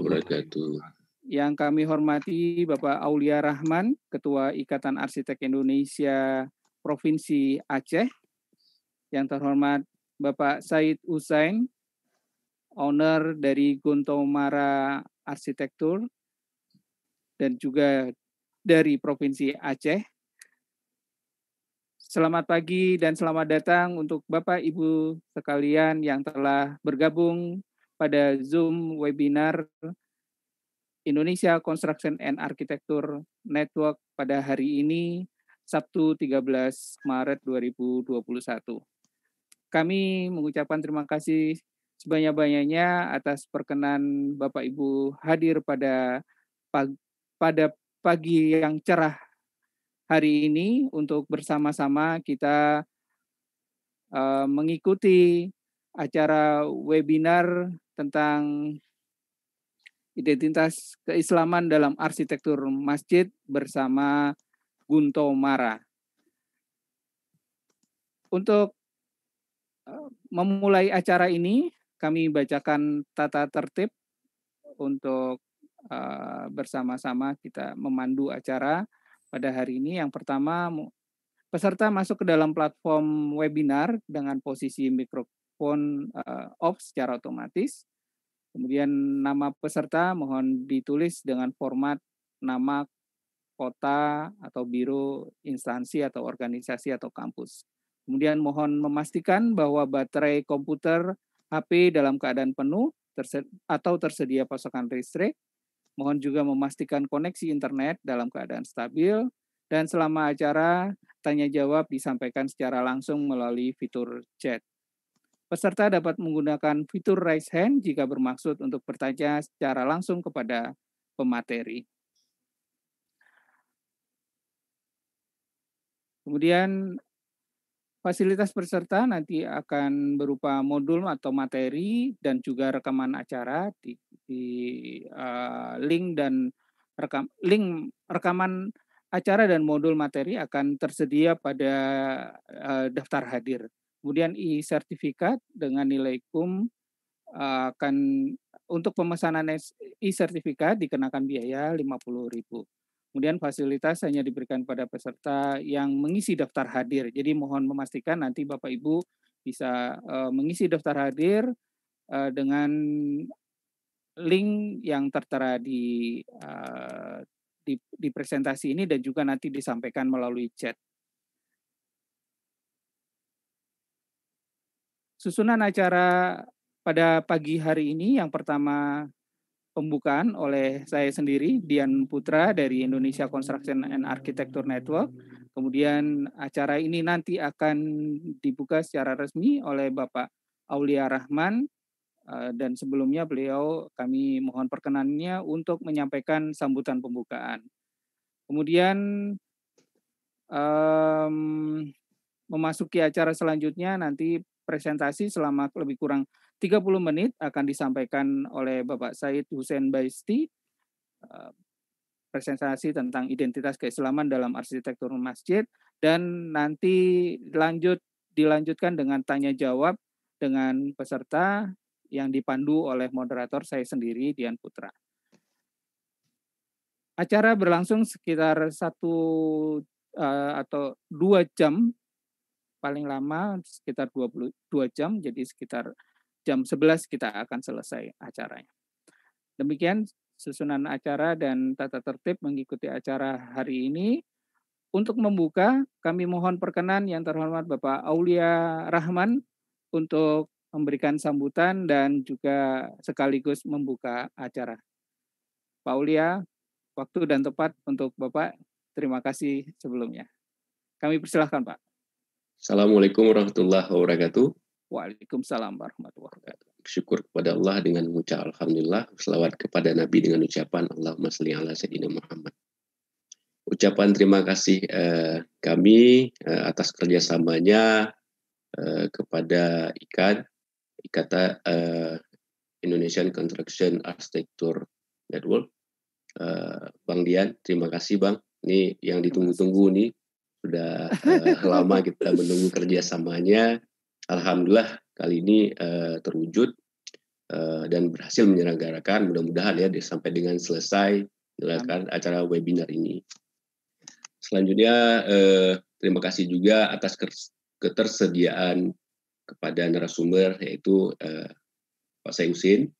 wabarakatuh. Yang kami hormati Bapak Aulia Rahman, Ketua Ikatan Arsitek Indonesia Provinsi Aceh. Yang terhormat Bapak Said Usain, owner dari Guntomara Arsitektur dan juga dari Provinsi Aceh. Selamat pagi dan selamat datang untuk Bapak Ibu sekalian yang telah bergabung pada Zoom webinar Indonesia Construction and Architecture Network pada hari ini Sabtu 13 Maret 2021. Kami mengucapkan terima kasih sebanyak-banyaknya atas perkenan Bapak Ibu hadir pada pada pagi yang cerah hari ini untuk bersama-sama kita eh, mengikuti acara webinar tentang identitas keislaman dalam arsitektur masjid bersama Gunto Mara. Untuk eh, memulai acara ini, kami bacakan tata tertib untuk eh, bersama-sama kita memandu acara pada hari ini. Yang pertama, peserta masuk ke dalam platform webinar dengan posisi mikro Pon uh, eh, off secara otomatis. Kemudian nama peserta mohon ditulis dengan format nama kota atau biro instansi atau organisasi atau kampus. Kemudian mohon memastikan bahwa baterai komputer HP dalam keadaan penuh atau tersedia pasokan listrik. Mohon juga memastikan koneksi internet dalam keadaan stabil dan selama acara tanya jawab disampaikan secara langsung melalui fitur chat. Peserta dapat menggunakan fitur raise hand jika bermaksud untuk bertanya secara langsung kepada pemateri. Kemudian fasilitas peserta nanti akan berupa modul atau materi dan juga rekaman acara di, di uh, link dan rekam link rekaman acara dan modul materi akan tersedia pada uh, daftar hadir. Kemudian e-sertifikat dengan nilai kum eh, akan untuk pemesanan e-sertifikat dikenakan biaya 50.000. Kemudian fasilitas hanya diberikan pada peserta yang mengisi daftar hadir. Jadi mohon memastikan nanti Bapak Ibu bisa eh, mengisi daftar hadir eh, dengan link yang tertera di, di di presentasi ini dan juga nanti disampaikan melalui chat. Susunan acara pada pagi hari ini yang pertama pembukaan oleh saya sendiri Dian Putra dari Indonesia Construction and Architecture Network. Kemudian acara ini nanti akan dibuka secara resmi oleh Bapak Aulia Rahman eh, dan sebelumnya beliau kami mohon perkenannya untuk menyampaikan sambutan pembukaan. Kemudian um, memasuki acara selanjutnya nanti presentasi selama lebih kurang 30 menit akan disampaikan oleh Bapak Said Hussein Baisti eh, presentasi tentang identitas keislaman dalam arsitektur masjid dan nanti lanjut dilanjutkan dengan tanya jawab dengan peserta yang dipandu oleh moderator saya sendiri Dian Putra. Acara berlangsung sekitar satu eh, atau dua jam paling lama sekitar 22 jam, jadi sekitar jam 11 kita akan selesai acaranya. Demikian susunan acara dan tata tertib mengikuti acara hari ini. Untuk membuka, kami mohon perkenan yang terhormat Bapak Aulia Rahman untuk memberikan sambutan dan juga sekaligus membuka acara. Pak Aulia, waktu dan tepat untuk Bapak. Terima kasih sebelumnya. Kami persilahkan, Pak. Assalamualaikum warahmatullahi wabarakatuh. Waalaikumsalam warahmatullahi wabarakatuh. Syukur kepada Allah dengan mengucap Alhamdulillah. Selawat kepada Nabi dengan ucapan Allahumma salli ala Sayyidina Muhammad. Ucapan terima kasih eh, kami eh, atas kerjasamanya eh, kepada IKAD, Ikata eh, Indonesian Construction Architecture Network. Eh, Bang Dian, terima kasih Bang. Ini yang ditunggu-tunggu nih sudah uh, lama kita menunggu kerjasamanya. Alhamdulillah kali ini uh, terwujud uh, dan berhasil menyelenggarakan. Mudah-mudahan ya sampai dengan selesai menyelenggarakan acara webinar ini. Selanjutnya uh, terima kasih juga atas ketersediaan kepada narasumber yaitu uh, Pak Sayusin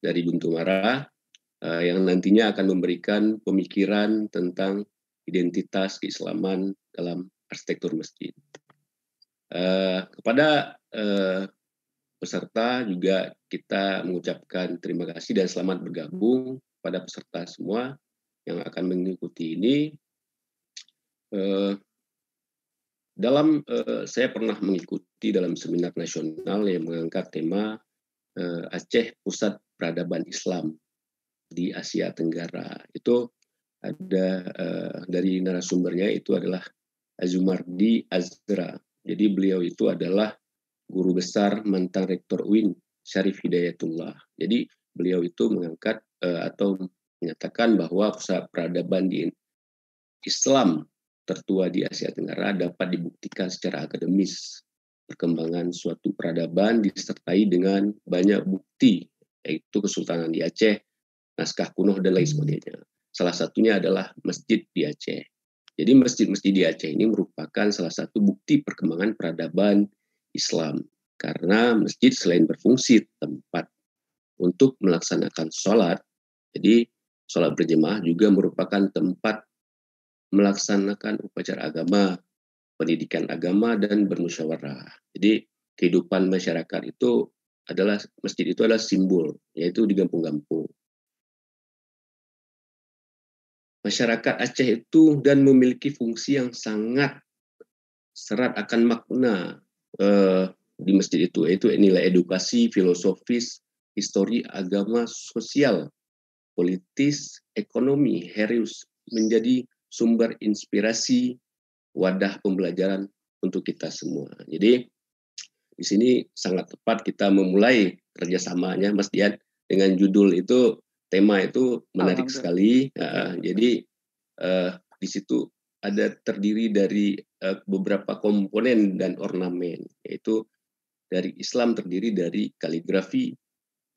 dari Buntumara uh, yang nantinya akan memberikan pemikiran tentang identitas keislaman dalam arsitektur masjid. Eh, kepada eh, peserta juga kita mengucapkan terima kasih dan selamat bergabung pada peserta semua yang akan mengikuti ini. Eh, dalam eh, saya pernah mengikuti dalam seminar nasional yang mengangkat tema eh, Aceh Pusat Peradaban Islam di Asia Tenggara. Itu ada uh, dari narasumbernya itu adalah Azumardi Azra. Jadi beliau itu adalah guru besar mantan rektor UIN Syarif Hidayatullah. Jadi beliau itu mengangkat uh, atau menyatakan bahwa peradaban di Islam tertua di Asia Tenggara dapat dibuktikan secara akademis. Perkembangan suatu peradaban disertai dengan banyak bukti, yaitu Kesultanan di Aceh, naskah kuno dan lain sebagainya. Salah satunya adalah masjid di Aceh. Jadi masjid-masjid di Aceh ini merupakan salah satu bukti perkembangan peradaban Islam. Karena masjid selain berfungsi tempat untuk melaksanakan sholat, jadi sholat berjemaah juga merupakan tempat melaksanakan upacara agama, pendidikan agama, dan bermusyawarah. Jadi kehidupan masyarakat itu adalah masjid itu adalah simbol, yaitu di kampung-kampung masyarakat Aceh itu dan memiliki fungsi yang sangat serat akan makna uh, di masjid itu yaitu nilai edukasi filosofis histori agama sosial politis ekonomi Herius menjadi sumber inspirasi wadah pembelajaran untuk kita semua jadi di sini sangat tepat kita memulai kerjasamanya Mas Dian dengan judul itu tema itu menarik sekali. Uh, jadi uh, di situ ada terdiri dari uh, beberapa komponen dan ornamen, yaitu dari Islam terdiri dari kaligrafi,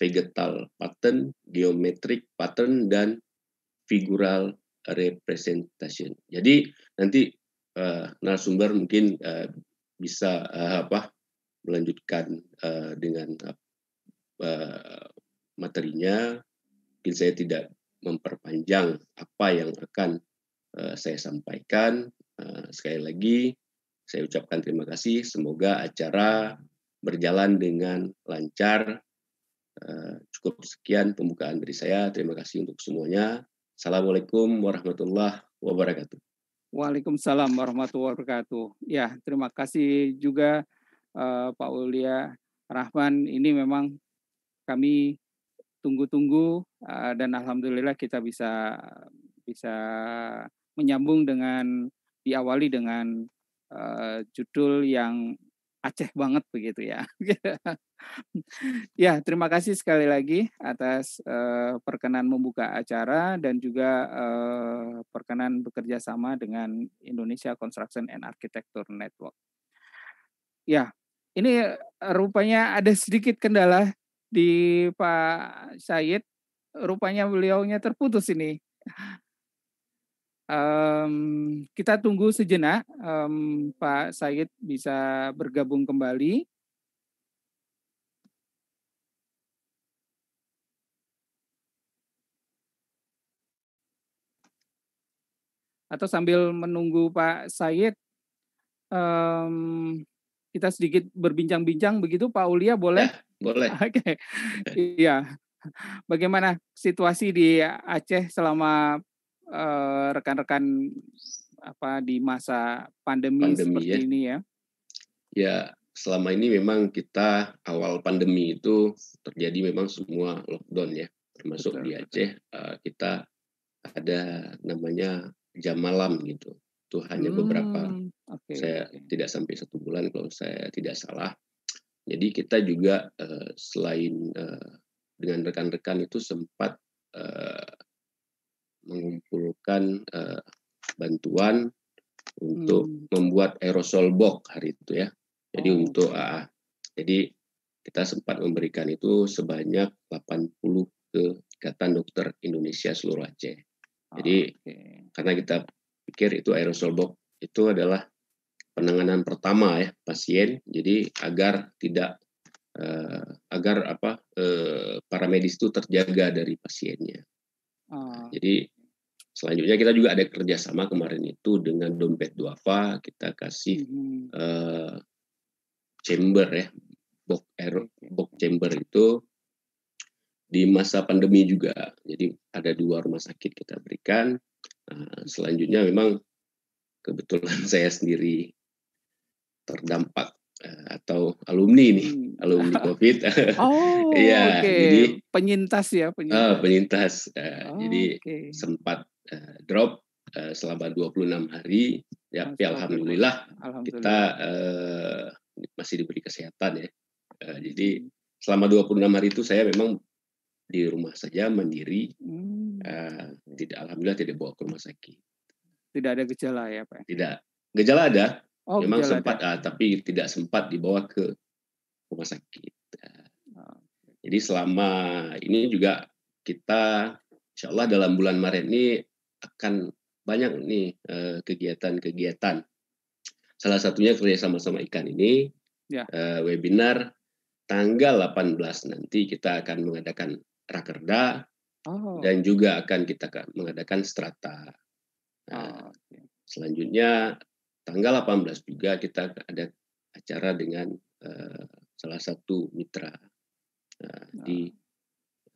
vegetal pattern, geometric pattern, dan figural representation. Jadi nanti uh, narasumber mungkin uh, bisa uh, apa melanjutkan uh, dengan uh, materinya mungkin saya tidak memperpanjang apa yang akan uh, saya sampaikan. Uh, sekali lagi, saya ucapkan terima kasih. Semoga acara berjalan dengan lancar. Uh, cukup sekian pembukaan dari saya. Terima kasih untuk semuanya. Assalamualaikum warahmatullahi wabarakatuh. Waalaikumsalam warahmatullahi wabarakatuh. Ya, terima kasih juga uh, Pak Ulia Rahman. Ini memang kami tunggu-tunggu uh, dan alhamdulillah kita bisa bisa menyambung dengan diawali dengan uh, judul yang Aceh banget begitu ya. ya, terima kasih sekali lagi atas uh, perkenan membuka acara dan juga uh, perkenan bekerja sama dengan Indonesia Construction and Architecture Network. Ya, ini rupanya ada sedikit kendala di Pak Syed rupanya beliaunya terputus ini. Um, kita tunggu sejenak um, Pak Said bisa bergabung kembali. Atau sambil menunggu Pak Said, um, kita sedikit berbincang-bincang begitu Pak Ulia boleh? Ya, boleh. Oke. Okay. Iya. Bagaimana situasi di Aceh selama rekan eh, rekan-rekan apa di masa pandemi, pandemi seperti ya. ini ya? Ya, selama ini memang kita awal pandemi itu terjadi memang semua lockdown ya, termasuk betul, di Aceh uh, kita ada namanya jam malam gitu itu hanya hmm, beberapa. Okay, saya okay. tidak sampai satu bulan kalau saya tidak salah. Jadi kita juga uh, selain uh, dengan rekan-rekan itu sempat uh, mengumpulkan uh, bantuan untuk hmm. membuat aerosol box hari itu ya. Jadi oh, untuk okay. uh, jadi kita sempat memberikan itu sebanyak 80 ke Ikatan Dokter Indonesia seluruh Aceh. Jadi oh, ah, okay. karena kita pikir itu aerosol box itu adalah penanganan pertama ya pasien. Jadi agar tidak uh, agar apa uh, para medis itu terjaga dari pasiennya. Ah. Jadi selanjutnya kita juga ada kerjasama kemarin itu dengan dompet duafa kita kasih -hmm. uh, chamber ya box air box chamber itu di masa pandemi juga. Jadi ada dua rumah sakit kita berikan Nah, selanjutnya memang kebetulan saya sendiri terdampak eh, atau alumni nih hmm. alumni covid oh iya okay. jadi penyintas ya penyintas, uh, penyintas uh, oh, jadi okay. sempat uh, drop uh, selama 26 hari ya tapi nah, ya, alhamdulillah, alhamdulillah kita uh, masih diberi kesehatan ya uh, jadi hmm. selama 26 hari itu saya memang di rumah saja mandiri hmm. uh, tidak alhamdulillah tidak bawa ke rumah sakit tidak ada gejala ya pak tidak gejala ada oh, memang gejala sempat ada. Uh, tapi tidak sempat dibawa ke rumah sakit uh, oh. jadi selama ini juga kita insya Allah dalam bulan Maret ini akan banyak nih eh, kegiatan-kegiatan salah satunya kerja sama-sama ikan ini ya. webinar tanggal 18 nanti kita akan mengadakan rakerda oh. dan juga akan kita mengadakan strata. Nah, oh, Selanjutnya tanggal 18 juga kita ada acara dengan uh, salah satu mitra uh, oh. di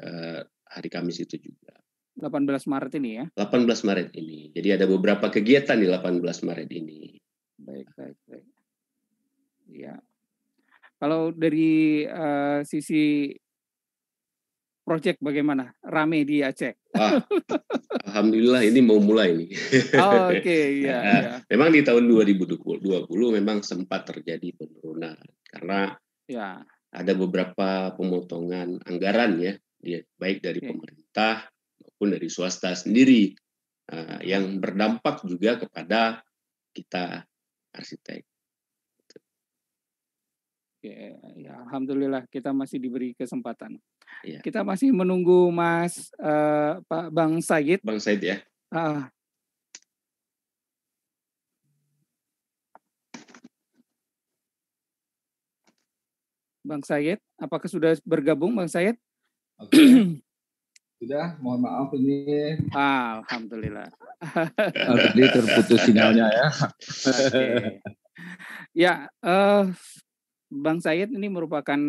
uh, hari Kamis itu juga. 18 Maret ini ya? 18 Maret ini. Jadi ada beberapa kegiatan di 18 Maret ini. Baik, baik, baik. Ya. Kalau dari uh, sisi project bagaimana? Rame di Aceh. Ah, Alhamdulillah ini mau mulai nih. Oh, Oke, okay. ya, nah, ya. Memang di tahun 2020, 20 memang sempat terjadi penurunan karena ya. ada beberapa pemotongan anggaran ya, baik dari pemerintah maupun dari swasta sendiri eh, yang berdampak juga kepada kita arsitek. Ya, ya alhamdulillah kita masih diberi kesempatan. Ya. Kita masih menunggu Mas uh, Pak Bang Said. Bang Said ya. Uh, Bang Said, apakah sudah bergabung Bang Said? Okay. Sudah, mohon maaf ini. Alhamdulillah. Tadi terputus sinyalnya ya. Okay. Ya, uh, Bang Said ini merupakan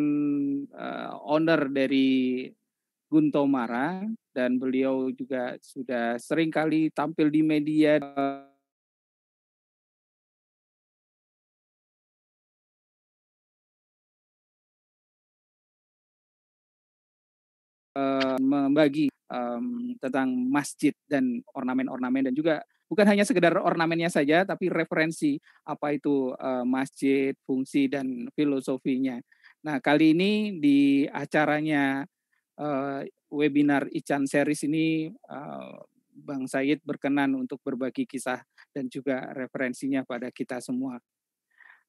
uh, owner dari Gunto Mara dan beliau juga sudah sering kali tampil di media eh, membagi um, tentang masjid dan ornamen-ornamen dan juga bukan hanya sekedar ornamennya saja tapi referensi apa itu eh, masjid, fungsi dan filosofinya. Nah, kali ini di acaranya eh, webinar Ican Series ini eh, Bang Said berkenan untuk berbagi kisah dan juga referensinya pada kita semua.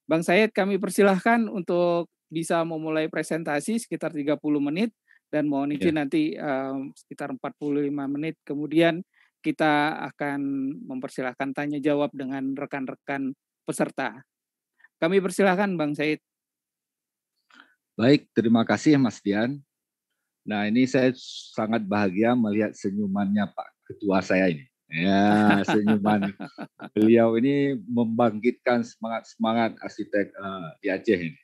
Bang Said, kami persilahkan untuk bisa memulai presentasi sekitar 30 menit dan mohon iya. izin ya. nanti um, sekitar 45 menit kemudian kita akan mempersilahkan tanya jawab dengan rekan-rekan peserta. Kami persilahkan Bang Said. Baik, terima kasih Mas Dian. Nah ini saya sangat bahagia melihat senyumannya Pak Ketua saya ini. Ya, senyuman beliau ini membangkitkan semangat-semangat arsitek uh, di Aceh ini.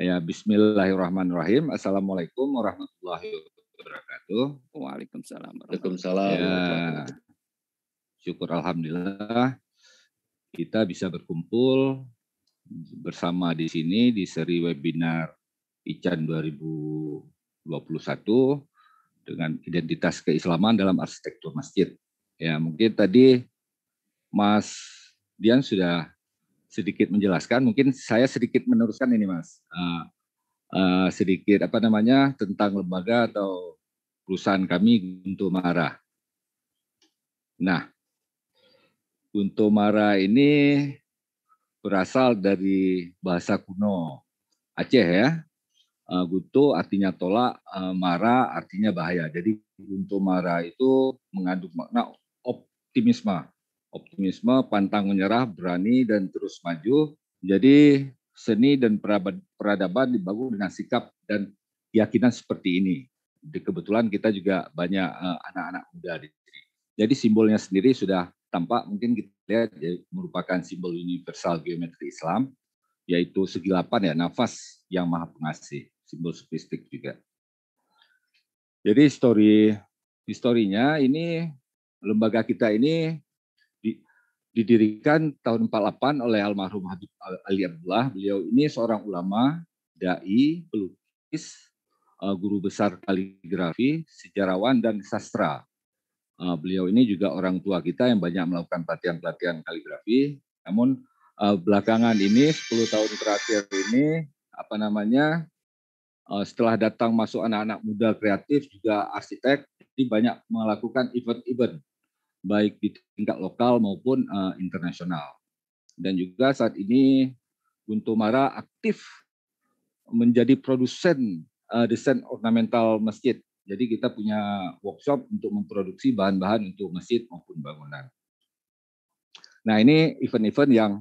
Ya, Bismillahirrahmanirrahim. Assalamualaikum warahmatullahi wabarakatuh wabarakatuh. Waalaikumsalam. Waalaikumsalam. Ya, syukur alhamdulillah kita bisa berkumpul bersama di sini di seri webinar ICAN 2021 dengan identitas keislaman dalam arsitektur masjid. Ya, mungkin tadi Mas Dian sudah sedikit menjelaskan, mungkin saya sedikit meneruskan ini Mas. Uh, uh, sedikit apa namanya tentang lembaga atau perusahaan kami untuk Mara. Nah, untuk Mara ini berasal dari bahasa kuno Aceh ya. Eh, Guto artinya tolak, eh, Mara artinya bahaya. Jadi untuk Mara itu mengandung makna optimisme. Optimisme, pantang menyerah, berani, dan terus maju. Jadi seni dan peradaban dibangun dengan sikap dan keyakinan seperti ini. Di kebetulan kita juga banyak eh, anak-anak uh, muda di sini. Jadi simbolnya sendiri sudah tampak mungkin kita lihat ya, merupakan simbol universal geometri Islam yaitu segilapan ya nafas yang maha pengasih, simbol sofistik juga. Jadi histori historinya ini lembaga kita ini didirikan tahun 48 oleh almarhum Habib Ali Abdullah. Beliau ini seorang ulama, dai, pelukis, eh, guru besar kaligrafi, sejarawan dan sastra. Eh, beliau ini juga orang tua kita yang banyak melakukan pelatihan-pelatihan kaligrafi. Namun eh, belakangan ini 10 tahun terakhir ini apa namanya setelah datang masuk anak-anak muda kreatif juga arsitek jadi banyak melakukan event-event baik di tingkat lokal maupun uh, internasional. Dan juga saat ini Mara aktif menjadi produsen uh, desain ornamental masjid. Jadi kita punya workshop untuk memproduksi bahan-bahan untuk masjid maupun bangunan. Nah ini event-event yang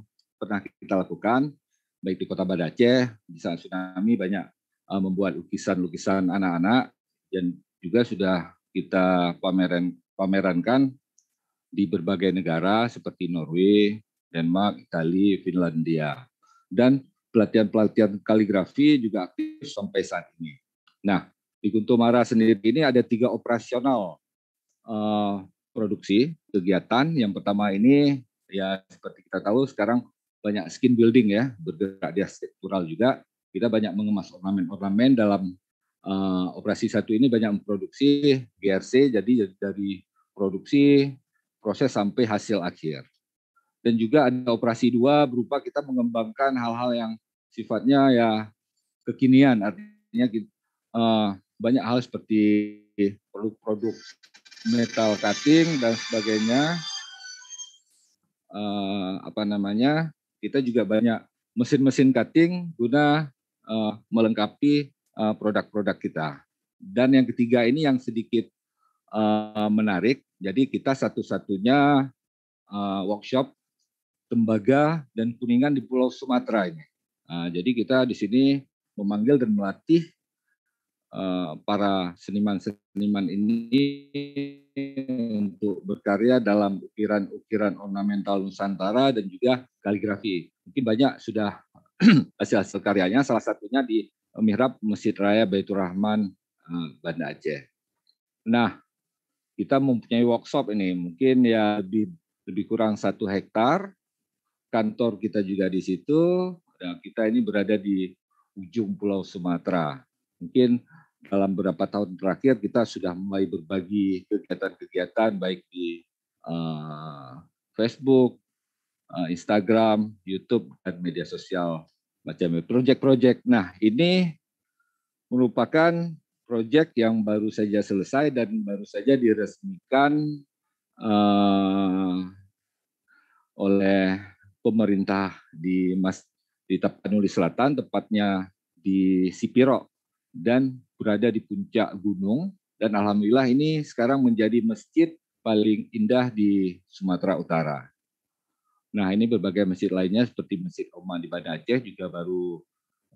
pernah kita lakukan, baik di kota Banda di saat tsunami banyak uh, membuat lukisan-lukisan anak-anak, dan juga sudah kita pameran pamerankan di berbagai negara seperti Norway, Denmark, Italia, Finlandia. Dan pelatihan-pelatihan kaligrafi juga aktif sampai saat ini. Nah, di Guntumara sendiri ini ada tiga operasional uh, produksi kegiatan. Yang pertama ini ya seperti kita tahu sekarang banyak skin building ya, bergerak di struktural juga. Kita banyak mengemas ornamen-ornamen dalam uh, operasi satu ini banyak memproduksi GRC, jadi dari produksi proses sampai hasil akhir. Dan juga ada operasi dua berupa kita mengembangkan hal-hal yang sifatnya ya kekinian, artinya uh, banyak hal seperti produk-produk metal cutting dan sebagainya. Uh, apa namanya? Kita juga banyak mesin-mesin cutting guna uh, melengkapi produk-produk uh, kita. Dan yang ketiga ini yang sedikit uh, menarik jadi kita satu-satunya uh, workshop tembaga dan kuningan di Pulau Sumatera ini. Uh, jadi kita di sini memanggil dan melatih uh, para seniman-seniman ini untuk berkarya dalam ukiran-ukiran ornamental Nusantara dan juga kaligrafi. Mungkin banyak sudah hasil-hasil karyanya, salah satunya di mihrab Masjid Raya Baitur Rahman, eh, Banda Aceh. Nah, kita mempunyai workshop ini mungkin ya lebih lebih kurang satu hektar kantor kita juga di situ dan kita ini berada di ujung pulau Sumatera mungkin dalam beberapa tahun terakhir kita sudah mulai berbagi kegiatan-kegiatan baik di uh, Facebook, uh, Instagram, YouTube dan media sosial macam project-project. Nah ini merupakan proyek yang baru saja selesai dan baru saja diresmikan uh, oleh pemerintah di Mas di Tapanuli Selatan, tepatnya di Sipiro dan berada di puncak gunung dan alhamdulillah ini sekarang menjadi masjid paling indah di Sumatera Utara. Nah, ini berbagai masjid lainnya seperti Masjid Oman di Banda Aceh juga baru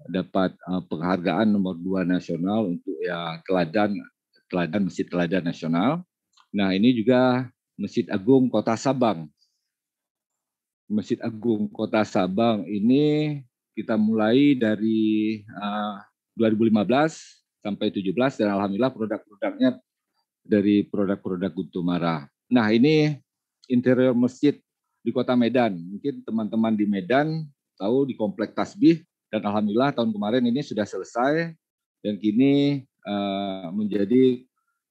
dapat uh, penghargaan nomor dua nasional untuk ya teladan teladan masjid teladan nasional. Nah ini juga Masjid Agung Kota Sabang. Masjid Agung Kota Sabang ini kita mulai dari uh, eh, 2015 sampai 17 dan alhamdulillah produk-produknya dari produk-produk Guntumara. Nah ini interior masjid di Kota Medan. Mungkin teman-teman di Medan tahu di Komplek Tasbih dan alhamdulillah tahun kemarin ini sudah selesai dan kini uh, menjadi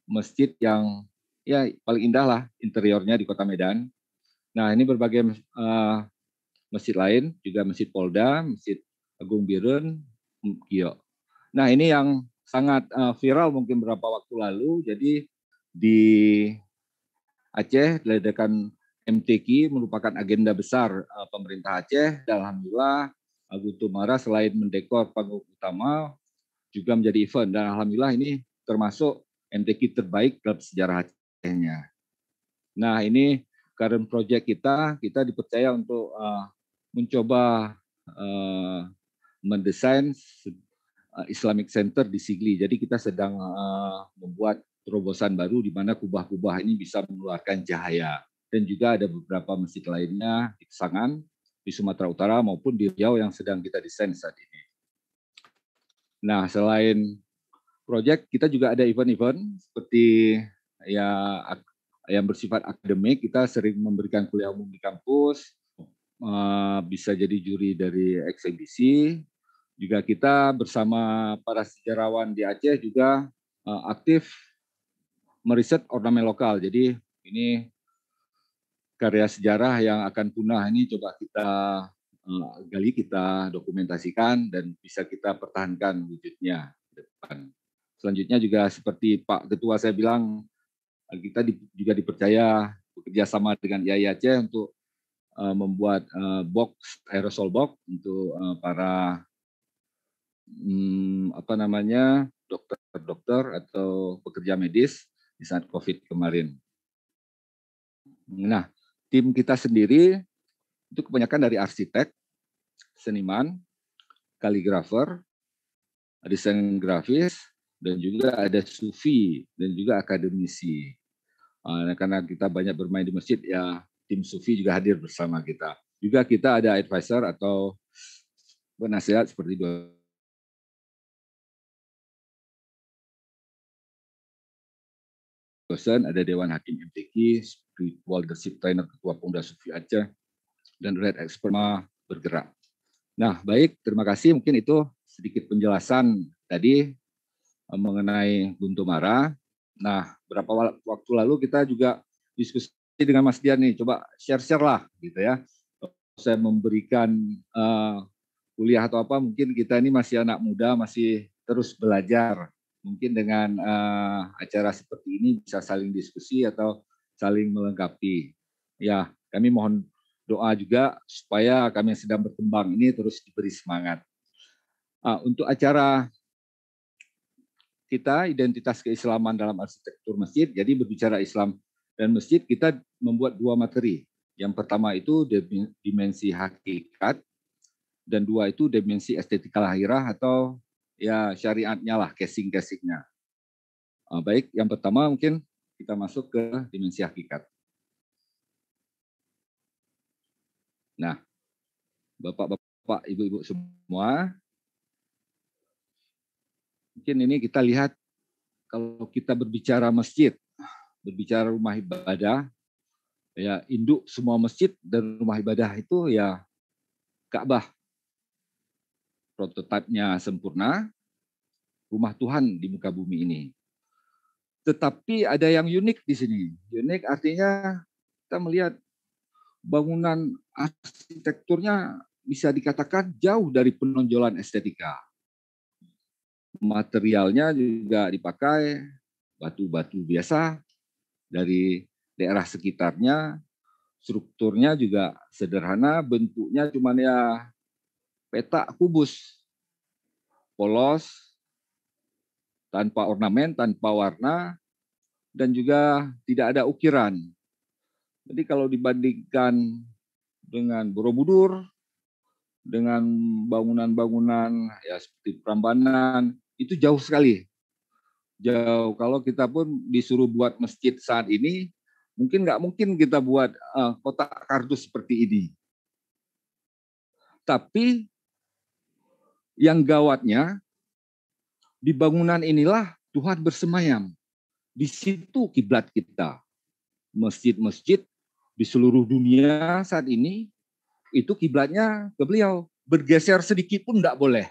masjid yang ya paling indah lah interiornya di Kota Medan. Nah ini berbagai uh, masjid lain juga masjid Polda, masjid Agung Birun, Gio. Nah ini yang sangat uh, viral mungkin beberapa waktu lalu. Jadi di Aceh ledakan MTQ merupakan agenda besar uh, pemerintah Aceh dan alhamdulillah Agung Tumara selain mendekor panggung utama juga menjadi event dan alhamdulillah ini termasuk MTQ terbaik dalam sejarah Acehnya. Nah ini current project kita kita dipercaya untuk uh, mencoba uh, mendesain eh, Islamic Center di Sigli. Jadi kita sedang uh, membuat terobosan baru di mana kubah-kubah ini bisa mengeluarkan cahaya dan juga ada beberapa masjid lainnya di Kesangan di Sumatera Utara maupun di Riau yang sedang kita desain saat ini. Nah, selain proyek, kita juga ada event-event seperti ya yang bersifat akademik, kita sering memberikan kuliah umum di kampus, eh, bisa jadi juri dari eksibisi, juga kita bersama para sejarawan di Aceh juga eh, aktif meriset ornamen lokal. Jadi ini karya sejarah yang akan punah ini coba kita eh, gali, kita dokumentasikan dan bisa kita pertahankan wujudnya ke depan. Selanjutnya juga seperti Pak Ketua saya bilang, eh, kita juga dipercaya bekerja sama dengan IAIAC untuk eh, membuat box aerosol box untuk para hmm, apa namanya dokter-dokter atau pekerja medis di saat COVID kemarin. Nah, tim kita sendiri itu kebanyakan dari arsitek, seniman, kaligrafer, desain grafis, dan juga ada sufi dan juga akademisi. Ah, nah, karena kita banyak bermain di masjid, ya tim sufi juga hadir bersama kita. Juga kita ada advisor atau penasihat seperti dua dosen, ada Dewan Hakim MTQ, Spiritual Leadership Trainer Ketua Pemuda Sufi Aceh, dan Red Experma bergerak. Nah, baik, terima kasih. Mungkin itu sedikit penjelasan tadi eh, mengenai Guntumara. Nah, berapa waktu lalu kita juga diskusi dengan Mas Dian nih, coba share-share lah gitu ya. Saya memberikan uh, kuliah atau apa, mungkin kita ini masih anak muda, masih terus belajar mungkin dengan uh, acara seperti ini bisa saling diskusi atau saling melengkapi. Ya, kami mohon doa juga supaya kami yang sedang berkembang ini terus diberi semangat. Uh, untuk acara kita identitas keislaman dalam arsitektur masjid, jadi berbicara Islam dan masjid kita membuat dua materi. Yang pertama itu dimensi hakikat dan dua itu dimensi estetika lahirah atau ya syariatnya lah, casing-casingnya. Uh, baik, yang pertama mungkin kita masuk ke dimensi hakikat. Nah, Bapak-bapak, Ibu-ibu semua, mungkin ini kita lihat kalau kita berbicara masjid, berbicara rumah ibadah, ya induk semua masjid dan rumah ibadah itu ya Ka'bah. Prototipnya sempurna, rumah Tuhan di muka bumi ini. Tetapi ada yang unik di sini. Unik artinya kita melihat bangunan arsitekturnya bisa dikatakan jauh dari penonjolan estetika. Materialnya juga dipakai batu-batu biasa dari daerah sekitarnya, strukturnya juga sederhana, bentuknya cuma ya peta kubus. Polos, tanpa ornamen, tanpa warna, dan juga tidak ada ukiran. Jadi kalau dibandingkan dengan Borobudur, dengan bangunan-bangunan ya seperti Prambanan, itu jauh sekali. Jauh. Kalau kita pun disuruh buat masjid saat ini, mungkin nggak mungkin kita buat uh, kotak kardus seperti ini. Tapi yang gawatnya, di bangunan inilah Tuhan bersemayam. Di situ kiblat kita. Masjid-masjid di seluruh dunia saat ini itu kiblatnya ke beliau. Bergeser sedikit pun tidak boleh.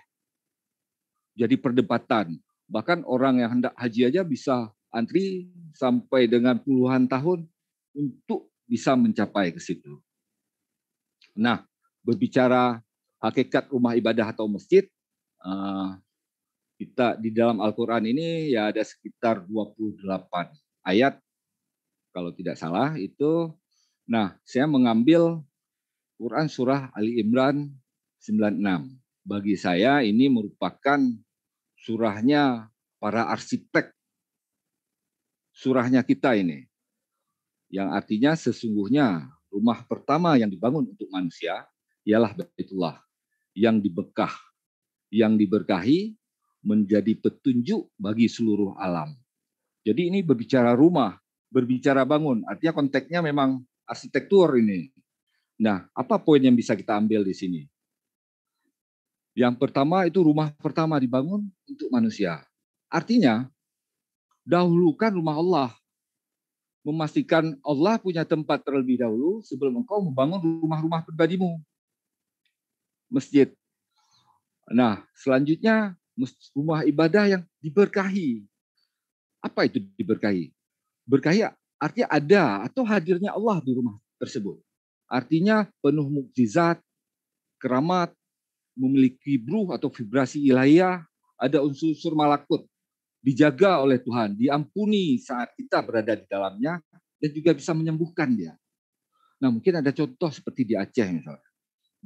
Jadi perdebatan. Bahkan orang yang hendak haji aja bisa antri sampai dengan puluhan tahun untuk bisa mencapai ke situ. Nah, berbicara hakikat rumah ibadah atau masjid, Eh, kita di dalam Al-Quran ini ya ada sekitar 28 ayat kalau tidak salah itu. Nah, saya mengambil Quran surah Ali Imran 96. Bagi saya ini merupakan surahnya para arsitek. Surahnya kita ini. Yang artinya sesungguhnya rumah pertama yang dibangun untuk manusia ialah Baitullah yang dibekah yang diberkahi menjadi petunjuk bagi seluruh alam. Jadi ini berbicara rumah, berbicara bangun, artinya konteksnya memang arsitektur ini. Nah, apa poin yang bisa kita ambil di sini? Yang pertama itu rumah pertama dibangun untuk manusia. Artinya, dahulukan rumah Allah. Memastikan Allah punya tempat terlebih dahulu sebelum engkau membangun rumah-rumah pribadimu. Masjid, Nah, selanjutnya rumah ibadah yang diberkahi. Apa itu diberkahi? Berkahi artinya ada atau hadirnya Allah di rumah tersebut. Artinya penuh mukjizat, keramat, memiliki bruh atau vibrasi ilahiyah, ada unsur-unsur malakut, dijaga oleh Tuhan, diampuni saat kita berada di dalamnya, dan juga bisa menyembuhkan dia. Nah mungkin ada contoh seperti di Aceh misalnya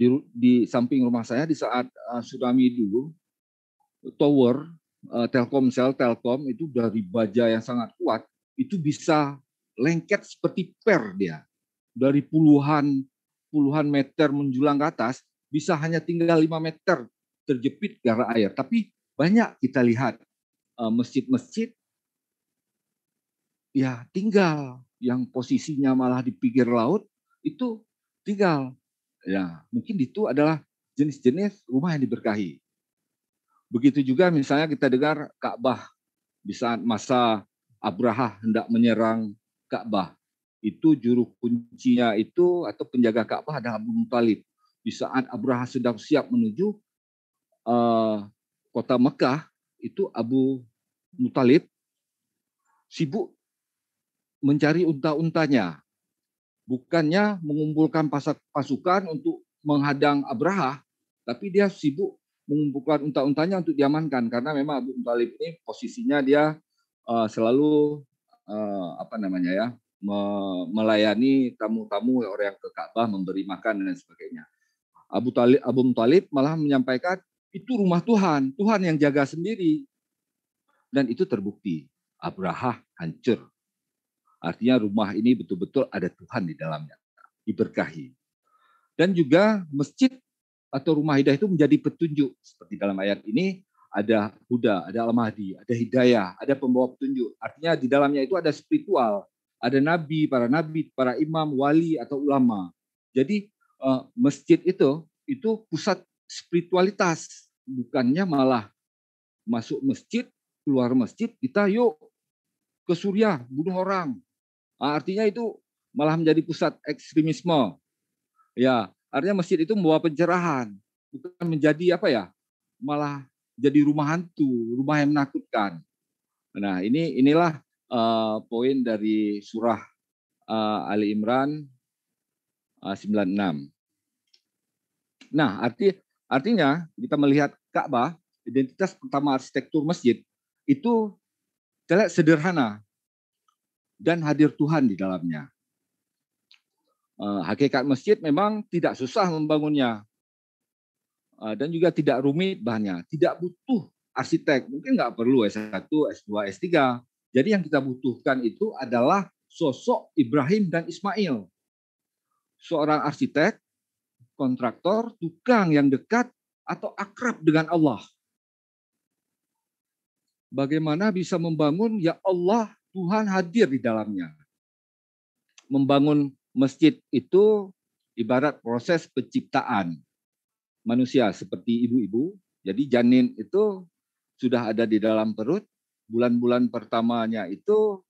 di, di samping rumah saya di saat uh, tsunami dulu tower uh, eh, Telkomsel Telkom itu dari baja yang sangat kuat itu bisa lengket seperti per dia dari puluhan puluhan meter menjulang ke atas bisa hanya tinggal 5 meter terjepit gara air tapi banyak kita lihat masjid eh, masjid-masjid ya tinggal yang posisinya malah di pinggir laut itu tinggal Ya, mungkin itu adalah jenis-jenis rumah yang diberkahi. Begitu juga misalnya kita dengar Ka'bah di saat masa Abraha hendak menyerang Ka'bah. Itu juru kuncinya itu atau penjaga Ka'bah adalah Abu Talib. Di saat Abraha sedang siap menuju uh, kota Mekah, itu Abu Mutalib sibuk mencari unta-untanya bukannya mengumpulkan pasukan untuk menghadang Abraha, tapi dia sibuk mengumpulkan unta-untanya untuk diamankan karena memang Abu Talib ini posisinya dia uh, selalu uh, apa namanya ya me melayani tamu-tamu orang yang ke Ka'bah memberi makan dan sebagainya. Abu Talib, Abu Talib malah menyampaikan itu rumah Tuhan, Tuhan yang jaga sendiri dan itu terbukti Abraha hancur Artinya rumah ini betul-betul ada Tuhan di dalamnya, diberkahi. Dan juga masjid atau rumah hidayah itu menjadi petunjuk. Seperti dalam ayat ini ada Huda, ada Al-Mahdi, ada Hidayah, ada pembawa petunjuk. Artinya di dalamnya itu ada spiritual, ada nabi, para nabi, para imam, wali atau ulama. Jadi eh, masjid itu itu pusat spiritualitas, bukannya malah masuk masjid, keluar masjid kita yuk ke Suriah bunuh orang, Ah, artinya itu malah menjadi pusat ekstremisme. Ya, artinya masjid itu membawa pencerahan, bukan menjadi apa ya? Malah jadi rumah hantu, rumah yang menakutkan. Nah, ini inilah uh, poin dari surah uh, Ali Imran uh, eh, 96. Nah, arti artinya kita melihat Ka'bah, identitas pertama arsitektur masjid itu jelek sederhana, dan hadir Tuhan di dalamnya. Eh, hakikat masjid memang tidak susah membangunnya eh, dan juga tidak rumit bahannya, tidak butuh arsitek, mungkin nggak perlu S1, S2, S3. Jadi yang kita butuhkan itu adalah sosok Ibrahim dan Ismail. Seorang arsitek, kontraktor, tukang yang dekat atau akrab dengan Allah bagaimana bisa membangun ya Allah Tuhan hadir di dalamnya. Membangun masjid itu ibarat proses penciptaan manusia seperti ibu-ibu. Jadi janin itu sudah ada di dalam perut. Bulan-bulan pertamanya itu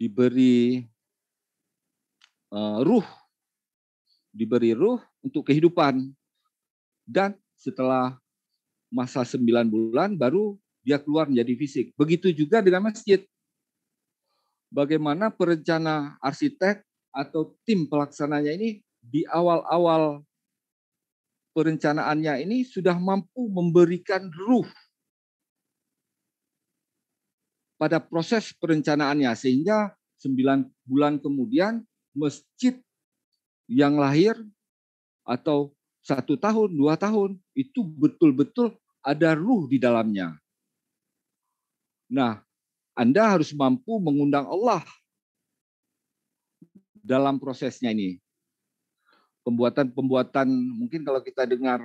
diberi uh, ruh, diberi ruh untuk kehidupan. Dan setelah masa sembilan bulan baru dia keluar menjadi fisik. Begitu juga dengan masjid bagaimana perencana arsitek atau tim pelaksananya ini di awal-awal perencanaannya ini sudah mampu memberikan ruh pada proses perencanaannya sehingga sembilan bulan kemudian masjid yang lahir atau satu tahun, dua tahun itu betul-betul ada ruh di dalamnya. Nah, anda harus mampu mengundang Allah dalam prosesnya ini. Pembuatan-pembuatan mungkin kalau kita dengar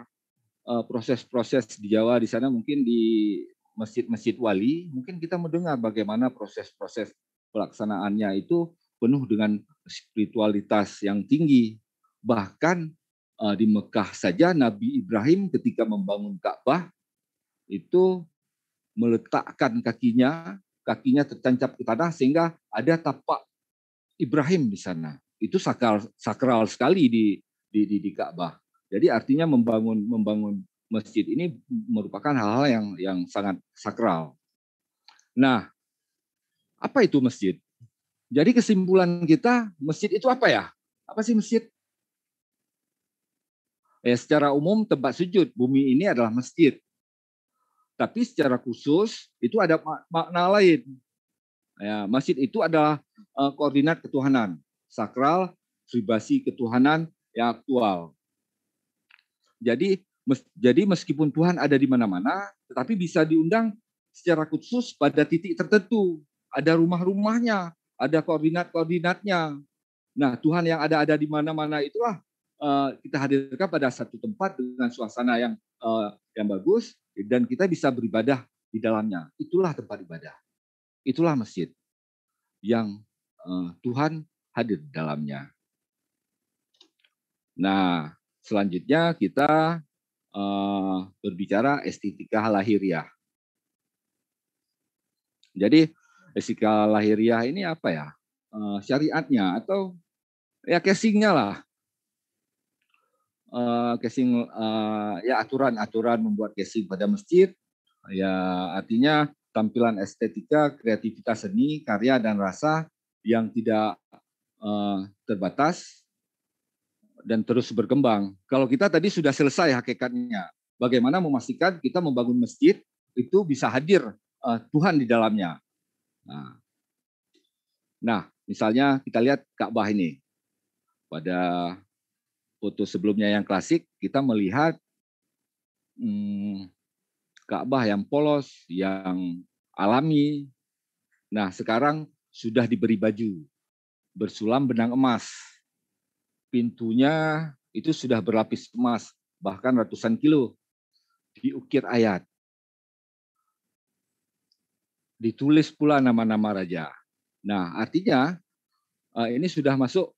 eh, proses-proses di Jawa di sana mungkin di masjid-masjid wali, mungkin kita mendengar bagaimana proses-proses pelaksanaannya itu penuh dengan spiritualitas yang tinggi. Bahkan eh, di Mekah saja Nabi Ibrahim ketika membangun Ka'bah itu meletakkan kakinya kakinya tercancap ke tanah sehingga ada tapak Ibrahim di sana. Itu sakral, sakral sekali di di, di, di Ka'bah. Jadi artinya membangun membangun masjid ini merupakan hal-hal yang yang sangat sakral. Nah, apa itu masjid? Jadi kesimpulan kita, masjid itu apa ya? Apa sih masjid? Ya, secara umum tempat sujud. Bumi ini adalah masjid. Tapi secara khusus itu ada makna lain. Ya, masjid itu adalah uh, koordinat ketuhanan, sakral, pribasi ketuhanan yang aktual. Jadi mes, jadi meskipun Tuhan ada di mana-mana, tetapi bisa diundang secara khusus pada titik tertentu. Ada rumah-rumahnya, ada koordinat-koordinatnya. Nah, Tuhan yang ada-ada di mana-mana itulah uh, kita hadirkan pada satu tempat dengan suasana yang uh, yang bagus dan kita bisa beribadah di dalamnya. Itulah tempat ibadah. Itulah masjid yang eh, Tuhan hadir di dalamnya. Nah, selanjutnya kita uh, berbicara estetika lahiriah. Jadi estetika lahiriah ini apa ya? Uh, syariatnya atau ya casingnya lah. Eh, casing uh, ya aturan-aturan membuat casing pada masjid ya artinya tampilan estetika, kreativitas seni, karya dan rasa yang tidak uh, terbatas dan terus berkembang. Kalau kita tadi sudah selesai hakikatnya, bagaimana memastikan kita membangun masjid itu bisa hadir uh, Tuhan di dalamnya. Nah, nah, misalnya kita lihat Ka'bah ini pada foto sebelumnya yang klasik kita melihat hmm, Ka'bah yang polos, yang alami. Nah, sekarang sudah diberi baju bersulam benang emas. Pintunya itu sudah berlapis emas, bahkan ratusan kilo diukir ayat. Ditulis pula nama-nama raja. Nah, artinya eh, ini sudah masuk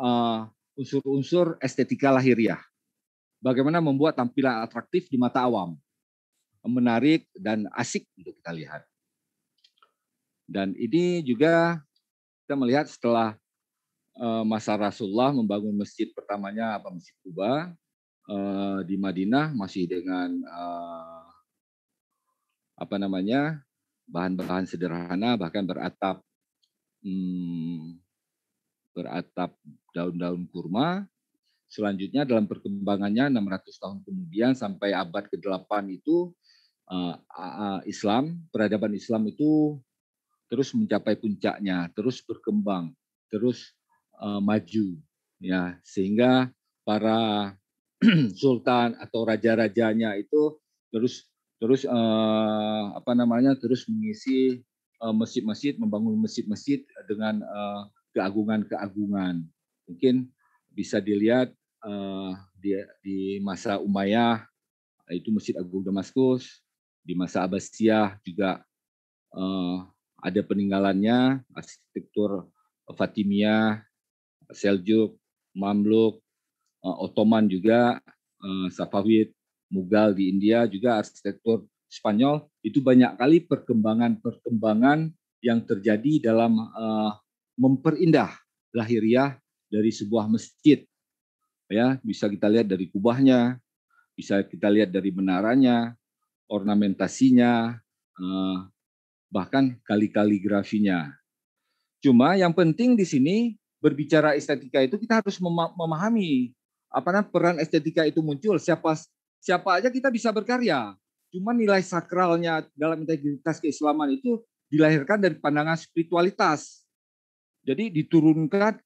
eh, unsur-unsur estetika lahiriah. Bagaimana membuat tampilan atraktif di mata awam, menarik dan asik untuk kita lihat. Dan ini juga kita melihat setelah eh, masa Rasulullah membangun masjid pertamanya apa Masjid Kuba eh, di Madinah masih dengan eh, apa namanya bahan-bahan sederhana bahkan beratap hmm, beratap daun-daun kurma. Selanjutnya dalam perkembangannya 600 tahun kemudian sampai abad ke-8 itu eh, Islam, peradaban Islam itu terus mencapai puncaknya, terus berkembang, terus eh, maju ya sehingga para sultan atau raja-rajanya itu terus terus eh, apa namanya terus mengisi eh, masjid-masjid, membangun masjid-masjid dengan eh, keagungan-keagungan. Mungkin bisa dilihat uh, di, di masa Umayyah itu Masjid Agung Damaskus, di masa Abbasiyah juga uh, ada peninggalannya arsitektur Fatimiyah, Seljuk, Mamluk, uh, Ottoman juga, uh, Safavid, Mughal di India juga arsitektur Spanyol itu banyak kali perkembangan-perkembangan yang terjadi dalam uh, memperindah lahiriah dari sebuah masjid. Ya, bisa kita lihat dari kubahnya, bisa kita lihat dari menaranya, ornamentasinya, eh, bahkan kaligrafinya Cuma yang penting di sini berbicara estetika itu kita harus memahami apa namanya peran estetika itu muncul siapa siapa aja kita bisa berkarya. Cuma nilai sakralnya dalam integritas keislaman itu dilahirkan dari pandangan spiritualitas jadi diturunkan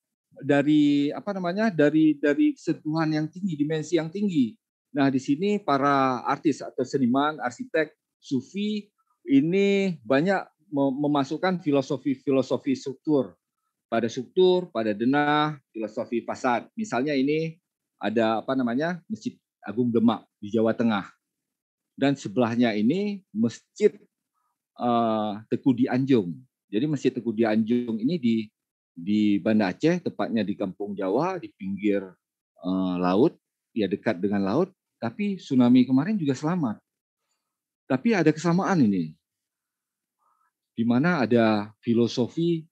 dari apa namanya dari dari sentuhan yang tinggi, dimensi yang tinggi. Nah di sini para artis atau seniman, arsitek, sufi ini banyak memasukkan filosofi-filosofi struktur pada struktur, pada denah, filosofi fasad. Misalnya ini ada apa namanya Masjid Agung Demak di Jawa Tengah dan sebelahnya ini Masjid uh, Teku Dianjung. Jadi Masjid Teku Anjung ini di di Banda Aceh, tepatnya di Kampung Jawa, di pinggir uh, laut, ya dekat dengan laut, tapi tsunami kemarin juga selamat. Tapi ada kesamaan ini, di mana ada filosofi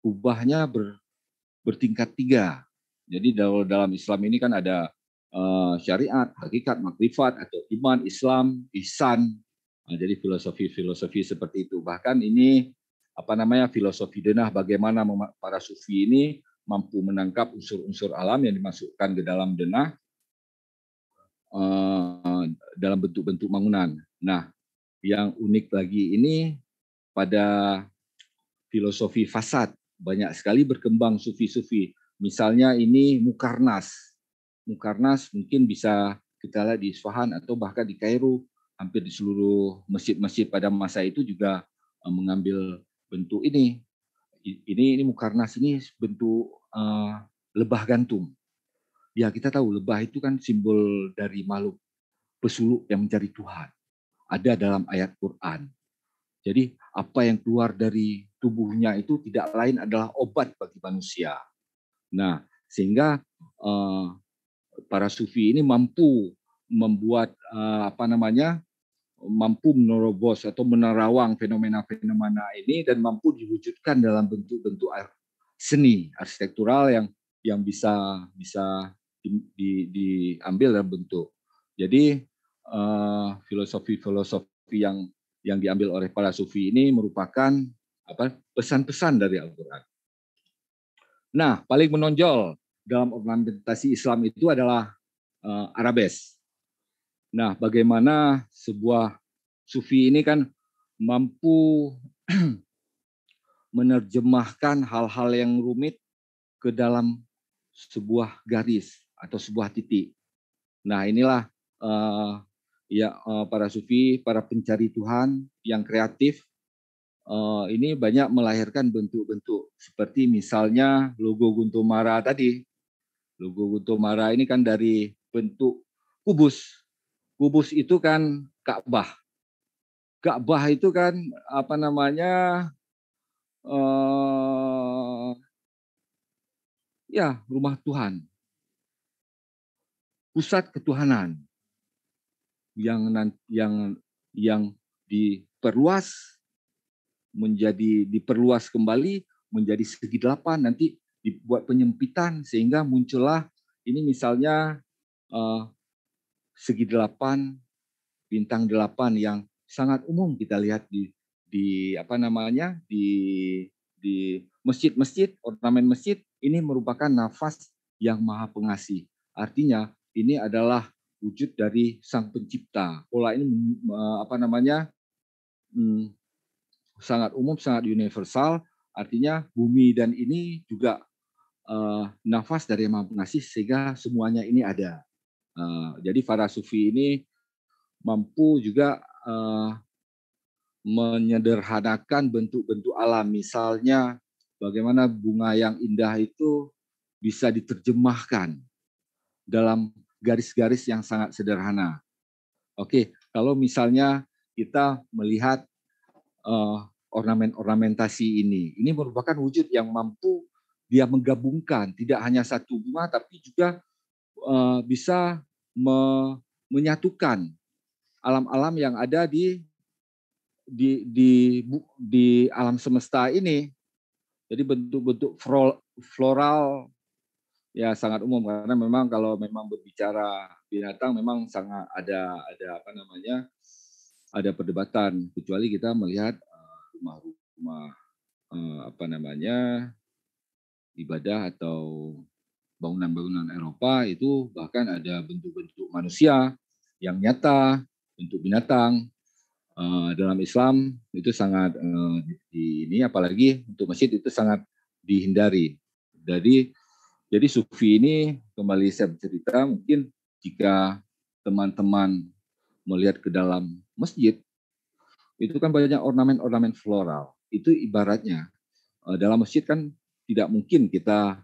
kubahnya ber, bertingkat tiga. Jadi dalam, Islam ini kan ada uh, syariat, hakikat, makrifat, atau iman, Islam, ihsan. Nah, jadi filosofi-filosofi seperti itu. Bahkan ini apa namanya filosofi denah bagaimana para sufi ini mampu menangkap unsur-unsur alam yang dimasukkan ke dalam denah eh, dalam bentuk-bentuk bangunan. Nah, yang unik lagi ini pada filosofi fasad banyak sekali berkembang sufi-sufi. Misalnya ini Mukarnas. Mukarnas mungkin bisa kita lihat di Isfahan atau bahkan di Kairo, hampir di seluruh masjid-masjid pada masa itu juga eh, mengambil bentuk ini. Ini ini mukarnas ini bentuk uh, lebah gantung. Ya kita tahu lebah itu kan simbol dari makhluk pesuluk yang mencari Tuhan. Ada dalam ayat Quran. Jadi apa yang keluar dari tubuhnya itu tidak lain adalah obat bagi manusia. Nah, sehingga uh, para sufi ini mampu membuat uh, apa namanya mampu menerobos atau menerawang fenomena-fenomena ini dan mampu diwujudkan dalam bentuk-bentuk seni arsitektural yang yang bisa bisa di, di, diambil dalam bentuk. Jadi eh, filosofi-filosofi uh, yang yang diambil oleh para sufi ini merupakan apa pesan-pesan dari Al-Qur'an. Nah, paling menonjol dalam ornamentasi Islam itu adalah uh, arabes. Nah, bagaimana sebuah sufi ini kan mampu menerjemahkan hal-hal yang rumit ke dalam sebuah garis atau sebuah titik. Nah, inilah uh, ya uh, para sufi, para pencari Tuhan yang kreatif uh, ini banyak melahirkan bentuk-bentuk seperti misalnya logo Guntumara tadi. Logo Guntumara ini kan dari bentuk kubus Kubus itu kan Ka'bah. Ka'bah itu kan apa namanya uh, ya rumah Tuhan, pusat ketuhanan yang yang yang diperluas menjadi diperluas kembali menjadi segi delapan nanti dibuat penyempitan sehingga muncullah ini misalnya uh, segi delapan, bintang delapan yang sangat umum kita lihat di di apa namanya di di masjid-masjid, ornamen masjid ini merupakan nafas yang maha pengasih. Artinya ini adalah wujud dari sang pencipta. Pola ini apa namanya hmm, sangat umum, sangat universal. Artinya bumi dan ini juga uh, nafas dari maha pengasih sehingga semuanya ini ada. Eh, jadi para sufi ini mampu juga eh, menyederhanakan bentuk-bentuk alam. Misalnya bagaimana bunga yang indah itu bisa diterjemahkan dalam garis-garis yang sangat sederhana. Oke, kalau misalnya kita melihat eh, ornamen-ornamentasi ini, ini merupakan wujud yang mampu dia menggabungkan tidak hanya satu bunga tapi juga Eh, bisa me menyatukan alam-alam yang ada di di di di alam semesta ini. Jadi bentuk-bentuk floral ya sangat umum karena memang kalau memang berbicara binatang memang sangat ada ada apa namanya ada perdebatan kecuali kita melihat eh, rumah-rumah eh, apa namanya ibadah atau bangunan-bangunan Eropa itu bahkan ada bentuk-bentuk manusia yang nyata, bentuk binatang. Eh, dalam Islam itu sangat eh, di, ini apalagi untuk masjid itu sangat dihindari. Jadi jadi sufi ini kembali saya bercerita mungkin jika teman-teman melihat ke dalam masjid itu kan banyak ornamen-ornamen floral. Itu ibaratnya eh, dalam masjid kan tidak mungkin kita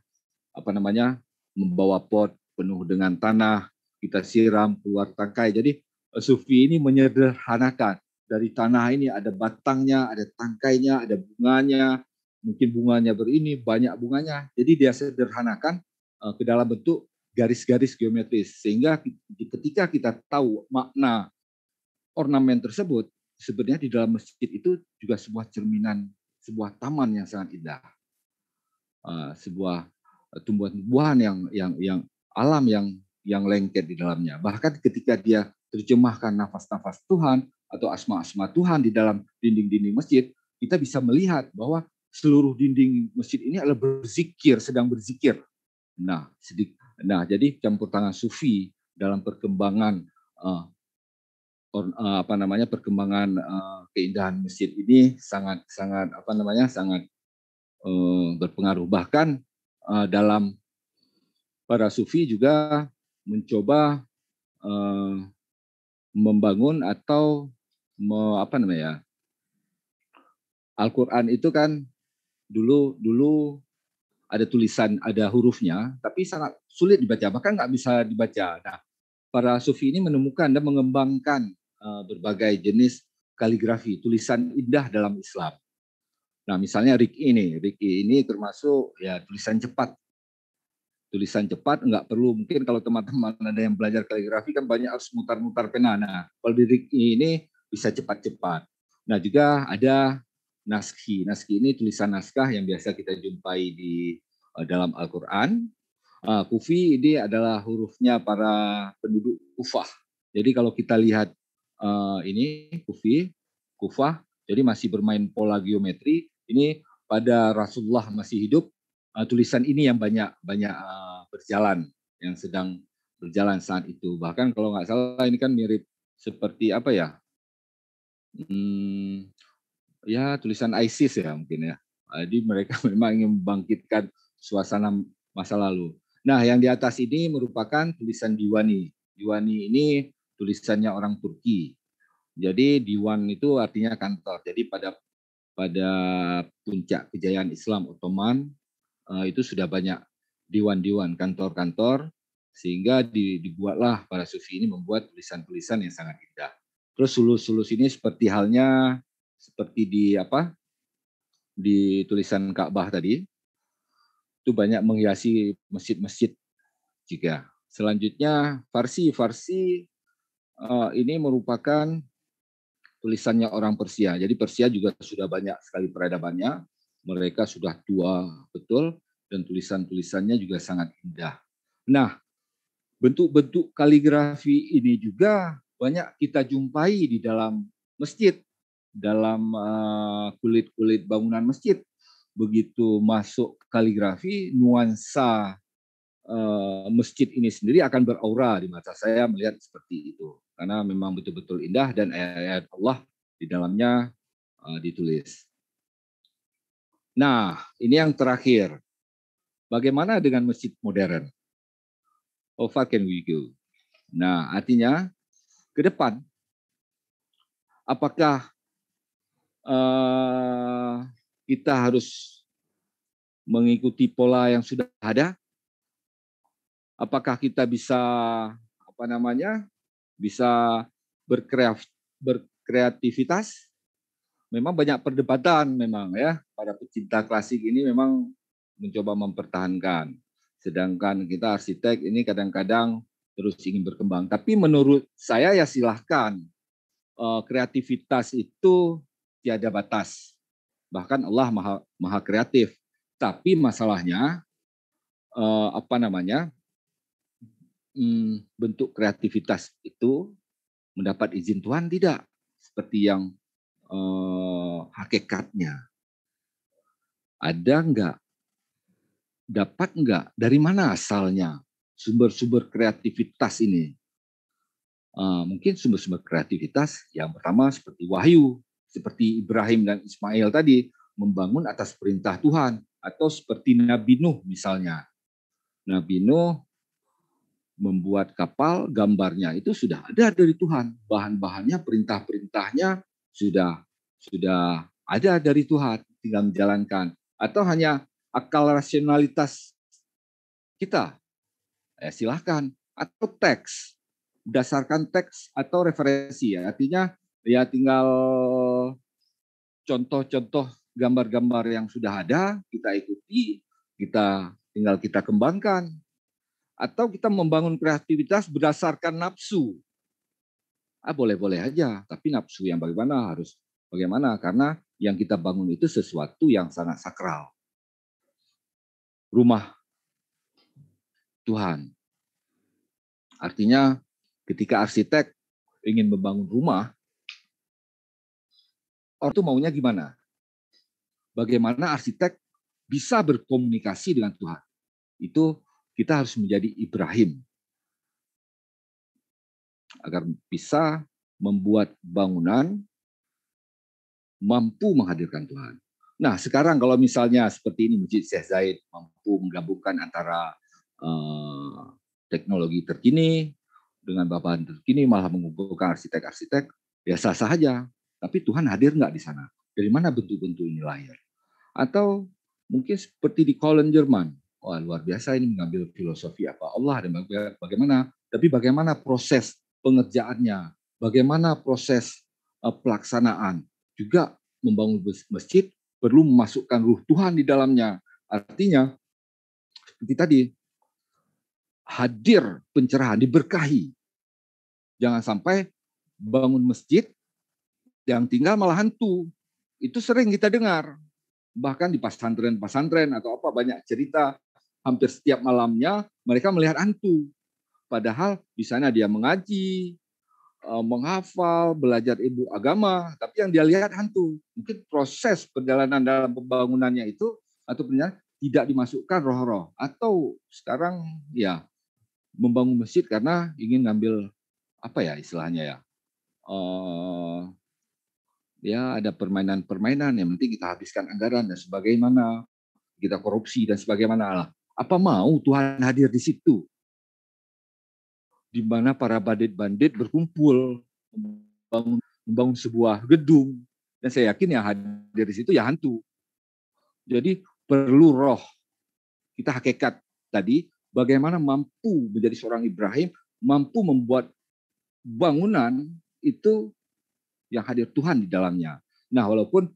apa namanya membawa pot penuh dengan tanah, kita siram keluar tangkai. Jadi eh, sufi ini menyederhanakan dari tanah ini ada batangnya, ada tangkainya, ada bunganya, mungkin bunganya berini, banyak bunganya. Jadi dia sederhanakan eh, ke dalam bentuk garis-garis geometris sehingga ketika kita tahu makna ornamen tersebut sebenarnya di dalam masjid itu juga sebuah cerminan sebuah taman yang sangat indah eh, sebuah tumbuhan-tumbuhan yang yang yang alam yang yang lengket di dalamnya. Bahkan ketika dia terjemahkan nafas-nafas Tuhan atau asma-asma Tuhan di dalam dinding-dinding masjid, kita bisa melihat bahwa seluruh dinding masjid ini adalah berzikir, sedang berzikir. Nah, sedik, nah jadi campur tangan sufi dalam perkembangan uh, or, eh, apa namanya perkembangan uh, keindahan masjid ini sangat sangat apa namanya sangat uh, berpengaruh bahkan uh, dalam para sufi juga mencoba uh, membangun atau me, apa namanya ya, Al-Quran itu kan dulu dulu ada tulisan ada hurufnya tapi sangat sulit dibaca bahkan nggak bisa dibaca nah para sufi ini menemukan dan mengembangkan uh, berbagai jenis kaligrafi tulisan indah dalam Islam Nah, misalnya Rik ini, Ricky ini termasuk ya tulisan cepat. Tulisan cepat enggak perlu mungkin kalau teman-teman ada yang belajar kaligrafi kan banyak harus mutar-mutar pena. Nah, kalau di ini bisa cepat-cepat. Nah, juga ada naski. Naski ini tulisan naskah yang biasa kita jumpai di eh, dalam Al-Qur'an. Eh, Kufi ini adalah hurufnya para penduduk Kufah. Jadi kalau kita lihat eh, ini Kufi, Kufah, jadi masih bermain pola geometri ini pada Rasulullah masih hidup uh, tulisan ini yang banyak banyak uh, berjalan yang sedang berjalan saat itu. Bahkan kalau nggak salah ini kan mirip seperti apa ya? Hmm, ya tulisan ISIS ya mungkin ya. Eh, jadi mereka memang ingin membangkitkan suasana masa lalu. Nah, yang di atas ini merupakan tulisan Diwani. Diwani ini tulisannya orang Turki. Jadi diwan itu artinya kantor. Jadi pada pada puncak kejayaan Islam Ottoman eh, itu sudah banyak diwan-diwan kantor-kantor sehingga dibuatlah para sufi ini membuat tulisan-tulisan yang sangat indah. Terus sulus-sulus ini seperti halnya seperti di apa di tulisan Ka'bah tadi itu banyak menghiasi masjid-masjid juga. Selanjutnya Farsi Farsi eh, ini merupakan tulisannya orang Persia. Jadi Persia juga sudah banyak sekali peradabannya. Mereka sudah tua betul dan tulisan-tulisannya juga sangat indah. Nah, bentuk-bentuk kaligrafi ini juga banyak kita jumpai di dalam masjid, dalam eh, kulit-kulit bangunan masjid. Begitu masuk kaligrafi, nuansa Eh, masjid ini sendiri akan beraura di mata saya melihat seperti itu karena memang betul-betul indah dan ayat-ayat Allah di dalamnya eh, ditulis. Nah, ini yang terakhir. Bagaimana dengan masjid modern? How far can we go? Nah, artinya ke depan apakah uh, kita harus mengikuti pola yang sudah ada apakah kita bisa apa namanya bisa berkreatif berkreativitas memang banyak perdebatan memang ya pada pecinta klasik ini memang mencoba mempertahankan sedangkan kita arsitek ini kadang-kadang terus ingin berkembang tapi menurut saya ya silahkan eh, kreativitas itu tiada batas bahkan Allah maha maha kreatif tapi masalahnya eh, apa namanya hmm, bentuk kreativitas itu mendapat izin Tuhan tidak seperti yang eh, hakikatnya ada enggak dapat enggak dari mana asalnya sumber-sumber kreativitas ini eh, mungkin sumber-sumber kreativitas yang pertama seperti Wahyu seperti Ibrahim dan Ismail tadi membangun atas perintah Tuhan atau seperti Nabi Nuh misalnya Nabi Nuh membuat kapal, gambarnya itu sudah ada dari Tuhan. Bahan-bahannya, perintah-perintahnya sudah sudah ada dari Tuhan, tinggal menjalankan. Atau hanya akal rasionalitas kita. Ya, silahkan. Atau teks, berdasarkan teks atau referensi. Ya. Artinya ya tinggal contoh-contoh gambar-gambar yang sudah ada, kita ikuti, kita tinggal kita kembangkan atau kita membangun kreativitas berdasarkan nafsu. Ah, boleh-boleh aja, tapi nafsu yang bagaimana harus bagaimana? Karena yang kita bangun itu sesuatu yang sangat sakral. Rumah Tuhan. Artinya ketika arsitek ingin membangun rumah, orang itu maunya gimana? Bagaimana arsitek bisa berkomunikasi dengan Tuhan? Itu kita harus menjadi Ibrahim agar bisa membuat bangunan mampu menghadirkan Tuhan. Nah, sekarang kalau misalnya seperti ini Masjid Syekh Zaid mampu menggabungkan antara eh, teknologi terkini dengan bahan terkini malah mengumpulkan arsitek-arsitek, ya sah saja. Tapi Tuhan hadir nggak di sana? Dari mana bentuk-bentuk ini lahir? Atau mungkin seperti di Cologne, Jerman, wah luar biasa ini mengambil filosofi apa Allah dan bagaimana, tapi bagaimana proses pengerjaannya, bagaimana proses eh, pelaksanaan. Juga membangun masjid perlu memasukkan ruh Tuhan di dalamnya. Artinya, seperti tadi, hadir pencerahan, diberkahi. Jangan sampai bangun masjid yang tinggal malah hantu. Itu sering kita dengar. Bahkan di pesantren-pesantren atau apa banyak cerita hampir setiap malamnya mereka melihat hantu. Padahal di sana dia mengaji, eh, menghafal, belajar ibu agama, tapi yang dia lihat hantu. Mungkin proses perjalanan dalam pembangunannya itu atau tidak dimasukkan roh-roh atau sekarang ya membangun masjid karena ingin ngambil apa ya istilahnya ya uh, ya ada permainan-permainan yang penting kita habiskan anggaran dan sebagaimana kita korupsi dan sebagaimana lah apa mau Tuhan hadir di situ? Di mana para bandit-bandit berkumpul membangun, membangun sebuah gedung. Dan saya yakin yang hadir di situ ya hantu. Jadi perlu roh. Kita hakikat tadi bagaimana mampu menjadi seorang Ibrahim, mampu membuat bangunan itu yang hadir Tuhan di dalamnya. Nah, walaupun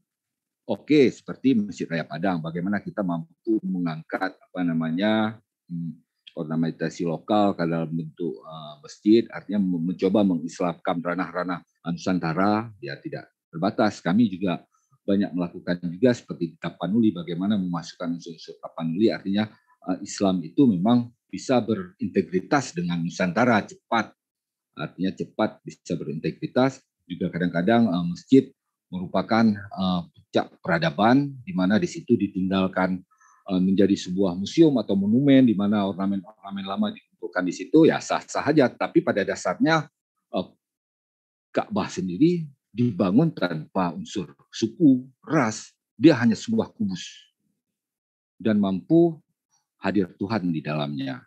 Oke, seperti Masjid Raya Padang, bagaimana kita mampu mengangkat apa namanya hmm, ornamentasi lokal ke dalam bentuk eh, masjid, artinya mencoba mengislamkan ranah-ranah Nusantara, ya tidak terbatas. Kami juga banyak melakukan juga seperti di Tapanuli, bagaimana memasukkan unsur-unsur Tapanuli, artinya eh, Islam itu memang bisa berintegritas dengan Nusantara cepat, artinya cepat bisa berintegritas. Juga kadang-kadang eh, masjid merupakan uh, puncak peradaban di mana di situ ditinggalkan uh, menjadi sebuah museum atau monumen di mana ornamen-ornamen lama dikumpulkan di situ ya sah-sah saja tapi pada dasarnya uh, Ka'bah sendiri dibangun tanpa unsur suku, ras, dia hanya sebuah kubus dan mampu hadir Tuhan di dalamnya.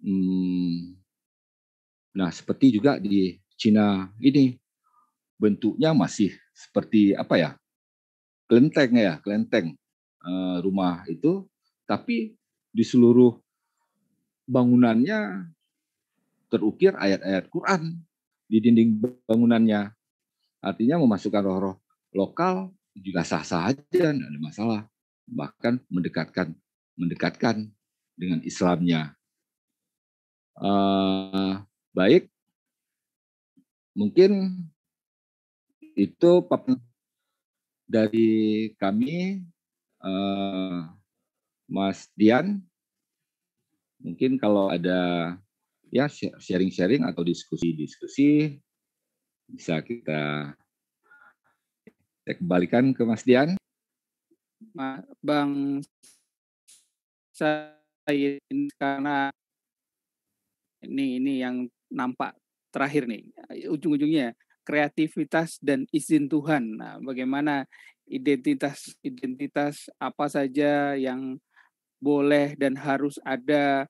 Hmm. Nah, seperti juga di Cina ini bentuknya masih seperti apa ya kelenteng ya kelenteng eh, rumah itu tapi di seluruh bangunannya terukir ayat-ayat Quran di dinding bangunannya artinya memasukkan roh-roh lokal juga sah-sah aja tidak ada masalah bahkan mendekatkan mendekatkan dengan Islamnya uh, baik mungkin itu dari kami eh, Mas Dian mungkin kalau ada ya sharing-sharing atau diskusi-diskusi bisa kita kembalikan ke Mas Dian. Bang saya karena ini ini yang nampak terakhir nih ujung-ujungnya kreativitas dan izin Tuhan. Nah, bagaimana identitas identitas apa saja yang boleh dan harus ada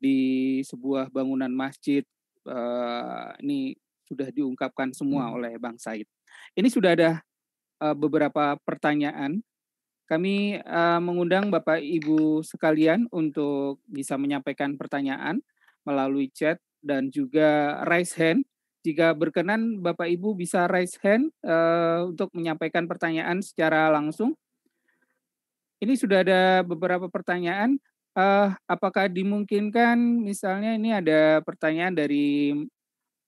di sebuah bangunan masjid uh, ini sudah diungkapkan semua hmm. oleh Bang Said. Ini sudah ada uh, beberapa pertanyaan. Kami uh, mengundang Bapak Ibu sekalian untuk bisa menyampaikan pertanyaan melalui chat dan juga raise hand jika berkenan, Bapak Ibu bisa raise hand uh, untuk menyampaikan pertanyaan secara langsung. Ini sudah ada beberapa pertanyaan. Uh, apakah dimungkinkan, misalnya ini ada pertanyaan dari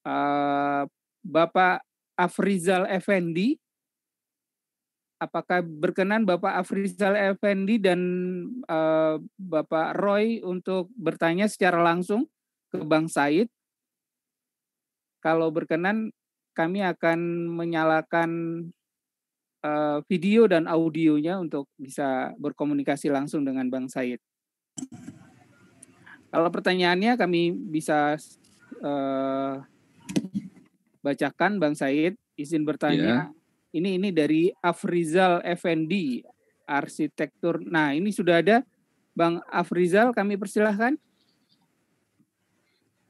uh, Bapak Afrizal Effendi. Apakah berkenan Bapak Afrizal Effendi dan uh, Bapak Roy untuk bertanya secara langsung ke Bang Said? Kalau berkenan, kami akan menyalakan uh, video dan audionya untuk bisa berkomunikasi langsung dengan Bang Said. Kalau pertanyaannya kami bisa uh, bacakan Bang Said, izin bertanya. Yeah. Ini ini dari Afrizal Effendi, arsitektur. Nah, ini sudah ada Bang Afrizal, kami persilahkan.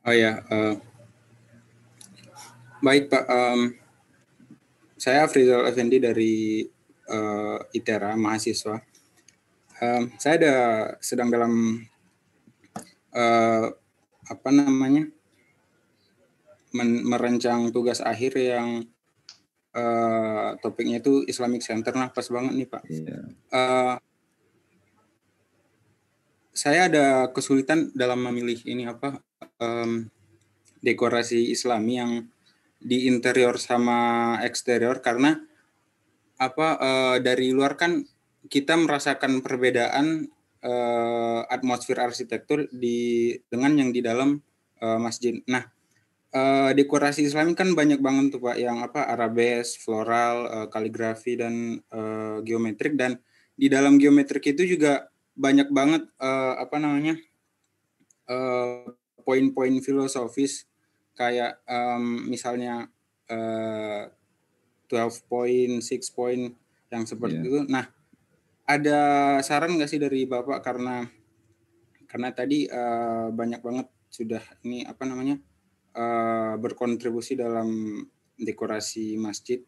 Oh ya, uh, Baik Pak, um, saya Frizal Effendi dari uh, ITERA, mahasiswa. Um, saya ada sedang dalam uh, apa namanya men, merencang tugas akhir yang uh, topiknya itu Islamic Center. Nah pas banget nih Pak. Yeah. Iya. Uh, saya ada kesulitan dalam memilih ini apa um, dekorasi Islami yang di interior sama eksterior karena apa e, dari luar kan kita merasakan perbedaan e, atmosfer arsitektur di dengan yang di dalam e, masjid. Nah, e, dekorasi Islam kan banyak banget tuh Pak yang apa arabes, floral, e, kaligrafi dan e, geometrik dan di dalam geometrik itu juga banyak banget e, apa namanya? poin poin-poin filosofis kayak um, misalnya uh, eh, 12 poin, 6 poin yang seperti yeah. itu. Nah, ada saran nggak sih dari Bapak karena karena tadi uh, banyak banget sudah ini apa namanya? Uh, berkontribusi dalam dekorasi masjid.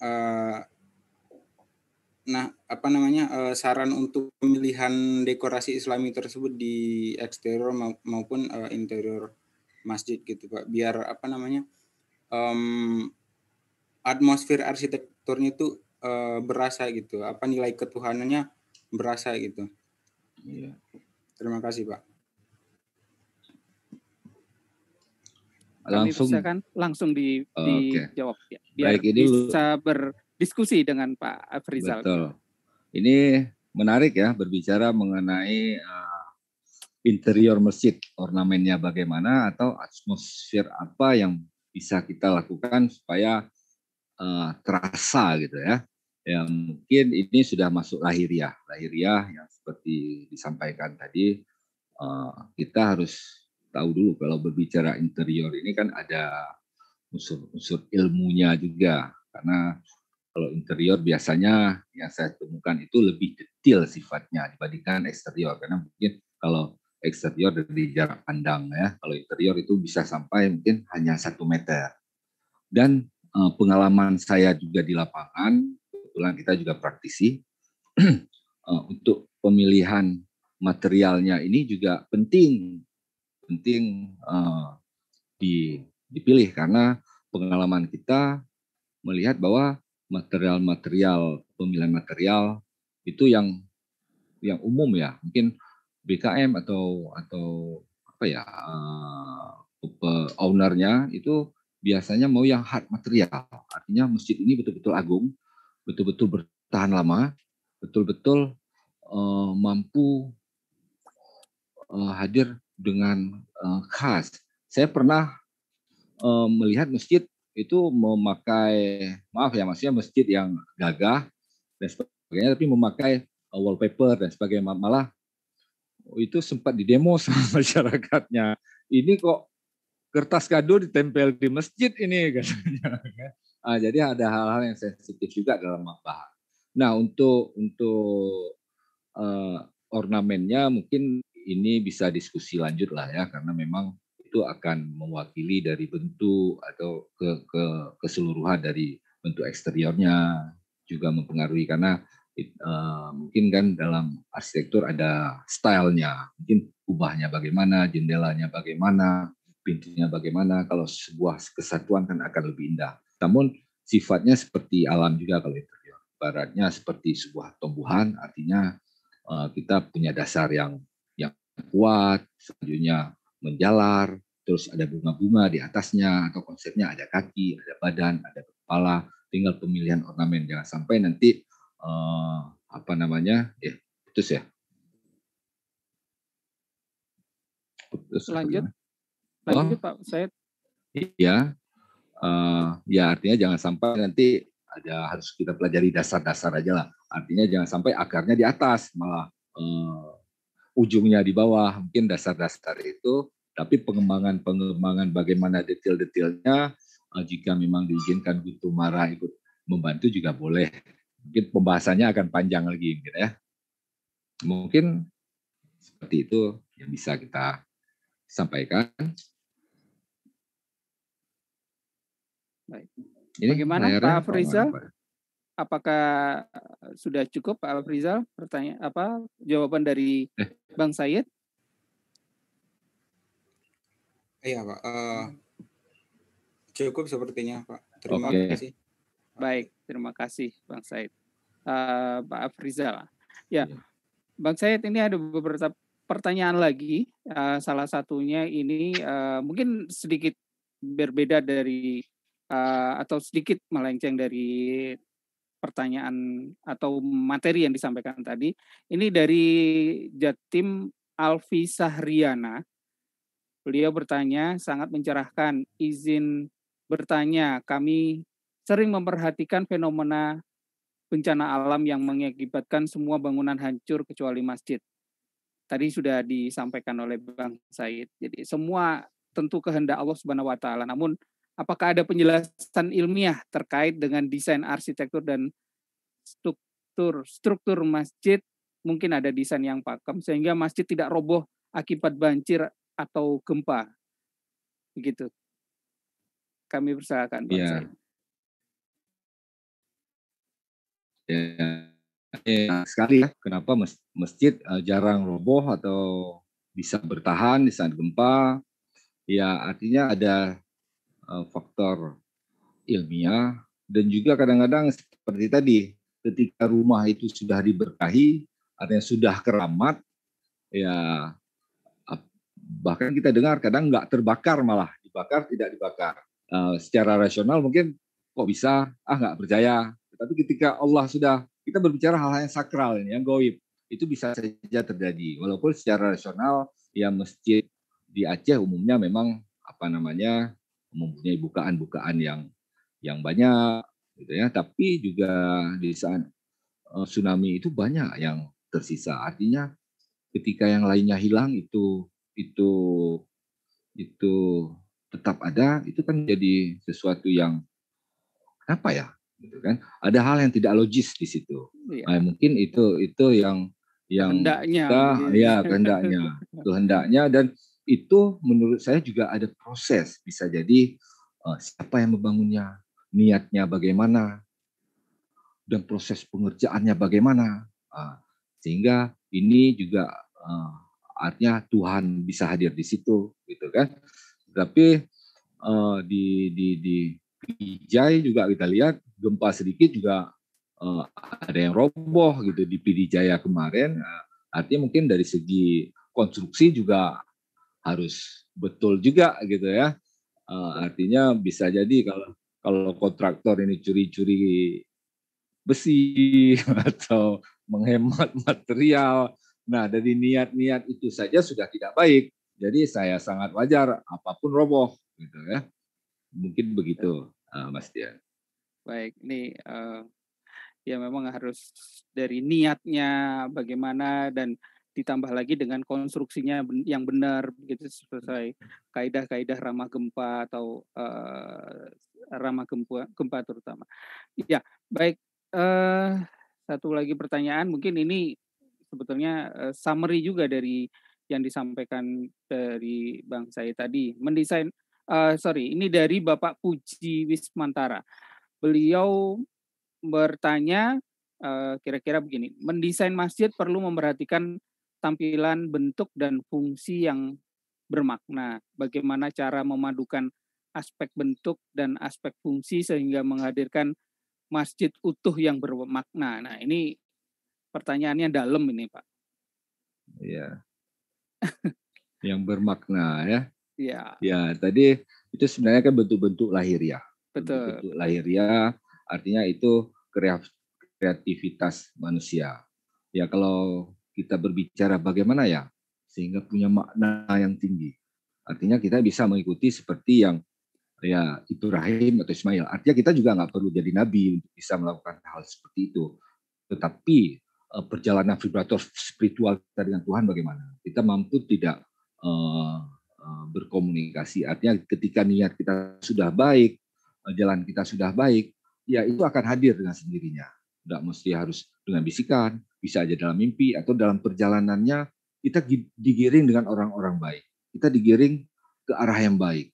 Uh, nah, apa namanya? Uh, saran untuk pemilihan dekorasi Islami tersebut di eksterior maupun uh, interior masjid gitu pak biar apa namanya um, atmosfer arsitekturnya itu uh, eh, berasa gitu apa nilai ketuhanannya berasa gitu iya terima kasih pak langsung bisa kan langsung di, okay. dijawab ya biar Baik, ini bisa berdiskusi dengan Pak Afrizal. Betul. Ini menarik ya berbicara mengenai uh, interior masjid ornamennya bagaimana atau atmosfer apa yang bisa kita lakukan supaya uh, terasa gitu ya. yang mungkin ini sudah masuk lahiriah, lahiriah yang seperti disampaikan tadi uh, kita harus tahu dulu kalau berbicara interior ini kan ada unsur-unsur ilmunya juga karena kalau interior biasanya yang saya temukan itu lebih detail sifatnya dibandingkan eksterior karena mungkin kalau eksterior dari jarak pandang ya. Kalau interior itu bisa sampai mungkin hanya satu meter. Dan eh, pengalaman saya juga di lapangan, kebetulan kita juga praktisi eh, untuk pemilihan materialnya ini juga penting, penting eh, di, dipilih karena pengalaman kita melihat bahwa material-material pemilihan material itu yang yang umum ya mungkin BKM atau atau apa ya uh, ownernya itu biasanya mau yang hard material. Artinya masjid ini betul-betul agung, betul-betul bertahan lama, betul-betul uh, mampu uh, hadir dengan uh, khas. Saya pernah uh, melihat masjid itu memakai maaf ya maksudnya masjid yang gagah dan sebagainya tapi memakai wallpaper dan sebagainya malah itu sempat didemo sama masyarakatnya. Ini kok kertas kado ditempel di masjid ini katanya. Nah, jadi ada hal-hal yang sensitif juga dalam mabah. Nah untuk untuk uh, ornamennya mungkin ini bisa diskusi lanjut lah ya karena memang itu akan mewakili dari bentuk atau ke, ke keseluruhan dari bentuk eksteriornya juga mempengaruhi karena It, uh, mungkin kan dalam arsitektur ada stylenya, mungkin ubahnya bagaimana, jendelanya bagaimana, pintunya bagaimana. Kalau sebuah kesatuan kan akan lebih indah. Namun sifatnya seperti alam juga kalau interior. Ya. Baratnya seperti sebuah tumbuhan, artinya uh, kita punya dasar yang yang kuat, selanjutnya menjalar, terus ada bunga-bunga di atasnya atau konsepnya ada kaki, ada badan, ada kepala. Tinggal pemilihan ornamen jangan sampai nanti Eh, apa namanya ya putus ya putus lanjut lanjut pak saya iya uh, ya artinya jangan sampai nanti ada harus kita pelajari dasar-dasar aja lah artinya jangan sampai akarnya di atas malah uh, ujungnya di bawah mungkin dasar-dasar itu tapi pengembangan-pengembangan bagaimana detail-detailnya jika memang diizinkan Gutu marah ikut membantu juga boleh mungkin pembahasannya akan panjang lagi mungkin ya. Mungkin seperti itu yang bisa kita sampaikan. Baik. Ini Bagaimana Pak Afrizal? Apakah sudah cukup Pak Afrizal pertanyaan apa jawaban dari eh. Bang Said? Iya Pak. Uh, cukup sepertinya Pak. Terima okay. kasih. Baik, terima kasih Bang Said uh, Pak Afrizal. Ya, ya. Bang Syed ini ada beberapa pertanyaan lagi. Uh, salah satunya ini uh, mungkin sedikit berbeda dari uh, atau sedikit melenceng dari pertanyaan atau materi yang disampaikan tadi. Ini dari Jatim Alfi Sahriana. Beliau bertanya, sangat mencerahkan izin bertanya. Kami sering memperhatikan fenomena bencana alam yang mengakibatkan semua bangunan hancur kecuali masjid. Tadi sudah disampaikan oleh Bang Said. Jadi semua tentu kehendak Allah Subhanahu wa taala. Namun apakah ada penjelasan ilmiah terkait dengan desain arsitektur dan struktur struktur masjid? Mungkin ada desain yang pakem sehingga masjid tidak roboh akibat banjir atau gempa. Begitu. Kami persilakan Bang ya. Said. Ya, ya sekali ya kenapa masjid eh, jarang roboh atau bisa bertahan di saat gempa. Ya artinya ada eh, faktor ilmiah dan juga kadang-kadang seperti tadi ketika rumah itu sudah diberkahi artinya sudah keramat ya bahkan kita dengar kadang nggak terbakar malah dibakar tidak dibakar uh, secara rasional mungkin kok bisa ah nggak percaya tapi ketika Allah sudah kita berbicara hal-hal yang sakral ini yang goib itu bisa saja terjadi. Walaupun secara rasional ya masjid di Aceh umumnya memang apa namanya mempunyai bukaan-bukaan yang yang banyak gitu ya. Tapi juga di saat eh, tsunami itu banyak yang tersisa. Artinya ketika yang lainnya hilang itu itu itu tetap ada itu kan jadi sesuatu yang kenapa ya gitu kan ada hal yang tidak logis di situ ya. nah, mungkin itu itu yang yang hendaknya kita, ya kehendaknya itu dan itu menurut saya juga ada proses bisa jadi uh, siapa yang membangunnya niatnya bagaimana dan proses pengerjaannya bagaimana uh, sehingga ini juga uh, artinya Tuhan bisa hadir di situ gitu kan tapi uh, di di di Pidijaya juga kita lihat gempa sedikit juga uh, ada yang roboh gitu di Pidijaya kemarin. Uh, artinya mungkin dari segi konstruksi juga harus betul juga gitu ya. Uh, artinya bisa jadi kalau kalau kontraktor ini curi-curi besi atau menghemat material. Nah, dari niat-niat itu saja sudah tidak baik. Jadi saya sangat wajar apapun roboh gitu ya. Mungkin begitu, uh, Mas Dian. Baik, ini uh, ya memang harus dari niatnya bagaimana dan ditambah lagi dengan konstruksinya yang benar begitu sesuai kaidah-kaidah ramah gempa atau uh, ramah gempa, gempa terutama. Ya, baik. Uh, satu lagi pertanyaan mungkin ini sebetulnya uh, summary juga dari yang disampaikan dari Bang saya tadi. Mendesain uh, sorry, ini dari Bapak Puji Wismantara. Beliau bertanya eh, kira-kira uh, begini, mendesain masjid perlu memperhatikan tampilan, bentuk, dan fungsi yang bermakna. Bagaimana cara memadukan aspek bentuk dan aspek fungsi sehingga menghadirkan masjid utuh yang bermakna. Nah ini pertanyaannya dalam ini Pak. Iya. yang bermakna ya. Iya. Ya, tadi itu sebenarnya kan bentuk-bentuk lahiriah. Betul. Bentuk lahiriah artinya itu kreativitas manusia. Ya kalau kita berbicara bagaimana ya sehingga punya makna yang tinggi. Artinya kita bisa mengikuti seperti yang ya itu Rahim atau Ismail. Artinya kita juga nggak perlu jadi nabi untuk bisa melakukan hal seperti itu. Tetapi eh, perjalanan vibrator spiritual kita dengan Tuhan bagaimana? Kita mampu tidak uh, Eh, berkomunikasi. Artinya ketika niat kita sudah baik, eh, jalan kita sudah baik, ya itu akan hadir dengan sendirinya. Tidak mesti harus dengan bisikan, bisa aja dalam mimpi atau dalam perjalanannya kita digiring dengan orang-orang baik. Kita digiring ke arah yang baik,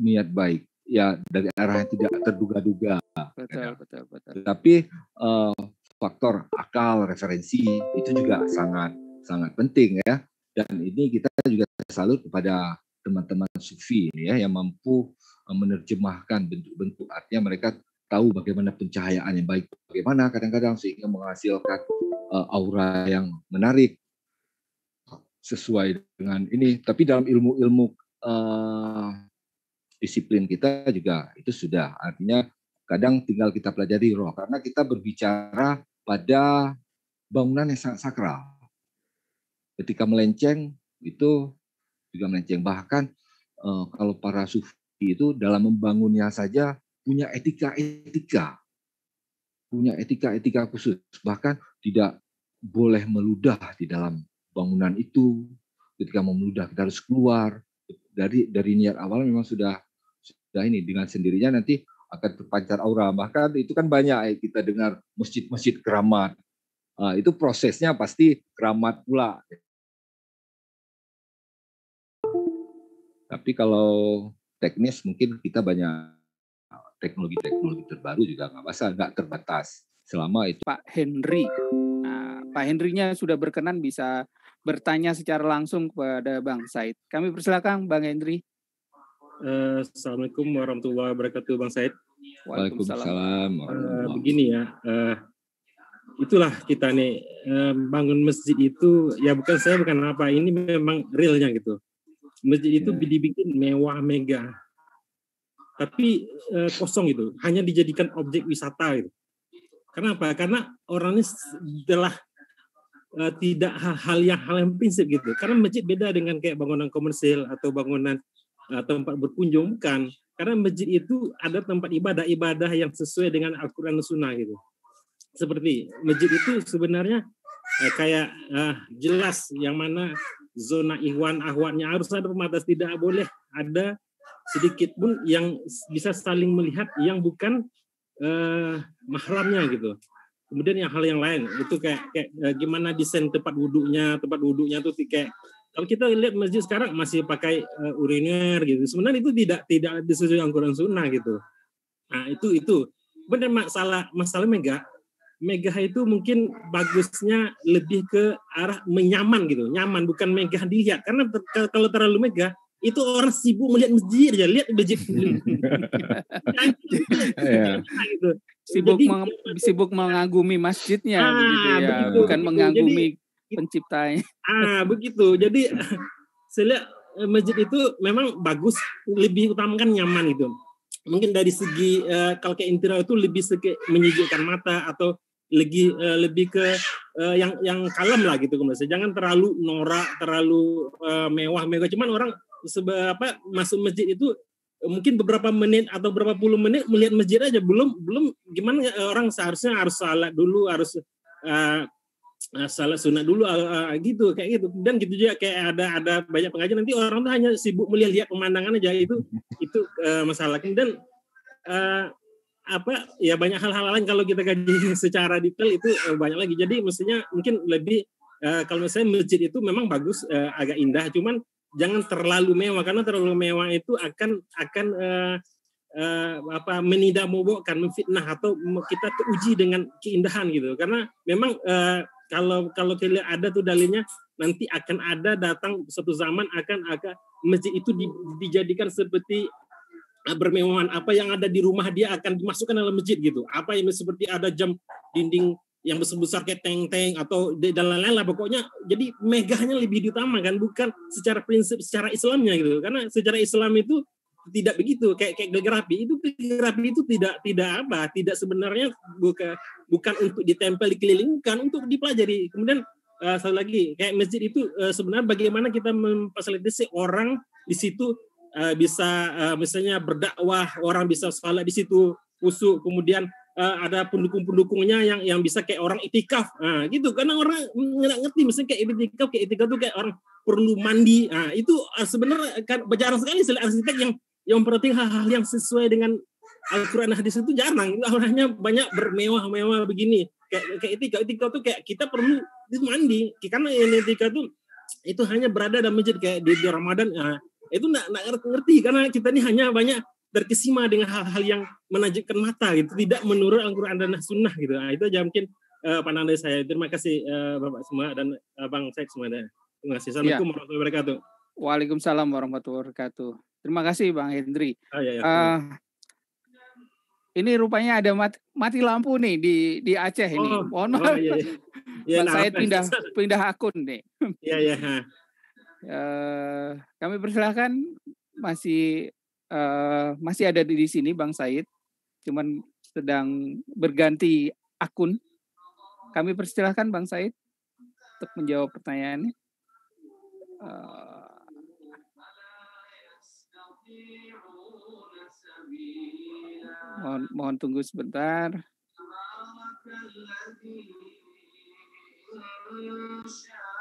niat baik. Ya dari arah yang tidak terduga-duga. Betul, Tapi uh, eh, faktor akal, referensi itu juga sangat sangat penting ya. Dan ini kita juga salut kepada teman-teman sufi ya yang mampu eh, menerjemahkan bentuk-bentuk artinya mereka tahu bagaimana pencahayaan yang baik bagaimana kadang-kadang sehingga menghasilkan eh, aura yang menarik sesuai dengan ini tapi dalam ilmu-ilmu uh, disiplin kita juga itu sudah artinya kadang tinggal kita pelajari roh karena kita berbicara pada bangunan yang sangat sakral ketika melenceng itu juga melenceng. Bahkan eh, kalau para sufi itu dalam membangunnya saja punya etika-etika, punya etika-etika khusus. Bahkan tidak boleh meludah di dalam bangunan itu. Ketika mau meludah kita harus keluar dari dari niat awal memang sudah sudah ini dengan sendirinya nanti akan terpancar aura. Bahkan itu kan banyak eh, kita dengar masjid-masjid keramat. uh, itu prosesnya pasti keramat pula Tapi kalau teknis mungkin kita banyak teknologi-teknologi terbaru juga nggak masalah, nggak terbatas selama itu. Pak Henry, nah, Pak Henrynya sudah berkenan bisa bertanya secara langsung kepada Bang Said. Kami persilakan Bang Henry. Uh, Assalamualaikum warahmatullahi wabarakatuh Bang Said. Waalaikumsalam. Uh, begini ya, uh, itulah kita nih bangun masjid itu ya bukan saya bukan apa ini memang realnya gitu Masjid itu yeah. dibikin mewah mega, tapi eh, kosong itu, hanya dijadikan objek wisata itu. apa? Karena orangnya telah eh, tidak hal-hal yang hal yang prinsip gitu. Karena masjid beda dengan kayak bangunan komersil atau bangunan eh, tempat berkunjung kan. Karena masjid itu ada tempat ibadah-ibadah yang sesuai dengan Al-Quran dan Sunnah gitu. Seperti masjid itu sebenarnya eh, kayak eh, jelas yang mana zona ihwan ahwatnya harus ada pembatas tidak boleh ada sedikit pun yang bisa saling melihat yang bukan eh, mahramnya gitu kemudian yang hal yang lain itu kayak, kayak eh, gimana desain tempat wudhunya tempat wudhunya tuh kayak kalau kita lihat masjid sekarang masih pakai uh, uriner gitu sebenarnya itu tidak tidak disesuaikan quran Sunnah gitu nah itu itu benar masalah masalah enggak? megah itu mungkin bagusnya lebih ke arah menyaman gitu, nyaman bukan megah dilihat. Karena ter kalau terlalu megah itu orang sibuk melihat masjid ya lihat masjid gitu. Sibuk Jadi, meng sibuk mengagumi masjidnya ah, begitu ya, begitu, bukan begitu. mengagumi pencipta penciptanya. Ah, begitu. Jadi saya masjid itu memang bagus, lebih utamakan nyaman itu Mungkin dari segi uh, kalau kayak interior itu lebih segi menyejukkan mata atau lagi uh, eh, lebih ke uh, yang yang kalem lah gitu kemudian Jangan terlalu norak, terlalu uh, eh, mewah-mewah. Cuman orang seberapa masuk masjid itu mungkin beberapa menit atau berapa puluh menit melihat masjid aja belum belum gimana orang seharusnya harus salat dulu harus uh, salat sunat dulu uh, uh, gitu kayak gitu dan gitu juga kayak ada ada banyak pengajian nanti orang tuh hanya sibuk melihat lihat pemandangan aja itu itu uh, masalahnya dan uh, apa ya banyak hal-hal lain kalau kita kaji secara detail itu eh, banyak lagi. Jadi mestinya mungkin lebih uh, kalau misalnya masjid itu memang bagus uh, agak indah, cuman jangan terlalu mewah karena terlalu mewah itu akan akan uh, uh, apa menidakmobokkan, memfitnah atau kita teruji dengan keindahan gitu. Karena memang uh, kalau kalau kita ada tuh dalilnya nanti akan ada datang suatu zaman akan akan masjid itu di, dijadikan seperti bermewahan apa yang ada di rumah dia akan dimasukkan dalam masjid gitu apa yang seperti ada jam dinding yang besar-besar kayak teng-teng atau dan lain-lain lah pokoknya jadi megahnya lebih utama kan bukan secara prinsip secara Islamnya gitu karena secara Islam itu tidak begitu kayak kayak geografi itu geografi itu tidak tidak apa tidak sebenarnya bukan bukan untuk ditempel dikelilingkan untuk dipelajari kemudian uh, satu lagi kayak masjid itu uh, sebenarnya bagaimana kita memfasilitasi orang di situ Eh, bisa uh, misalnya berdakwah, orang bisa sholat di situ usuk, kemudian uh, ada pendukung-pendukungnya yang yang bisa kayak orang itikaf. Nah, gitu karena orang nggak ngerti misalnya kayak itikaf, kayak itikaf itu kayak orang perlu mandi. Nah, itu sebenarnya kan jarang sekali arsitek yang yang penting hal-hal yang sesuai dengan Al-Quran hadis itu jarang. Orangnya banyak bermewah-mewah begini. Kayak, kayak itikaf itikaf tuh kayak kita perlu mandi. Karena itikaf itu itu hanya berada dalam masjid kayak di, di Ramadan. Nah, itu nak ngerti, ngerti karena kita ini hanya banyak terkesima dengan hal-hal yang menajubkan mata gitu tidak menurut Al-Quran dan Sunnah gitu nah, itu aja mungkin uh, pandangan dari saya terima kasih uh, bapak semua dan uh, bang saya semua terima kasih assalamualaikum ya. warahmatullahi wabarakatuh Waalaikumsalam warahmatullahi wabarakatuh terima kasih bang Hendri oh, ya, ya. Uh, ini rupanya ada mati, mati lampu nih di di Aceh oh, ini mohon oh, maaf oh, iya, iya. Ya, nah, saya pindah pindah akun nih iya iya Eh, kami persilahkan masih uh, masih ada di sini Bang Said, cuman sedang berganti akun. Kami persilahkan Bang Said untuk menjawab pertanyaannya. Uh, mohon, mohon tunggu sebentar. Yeah.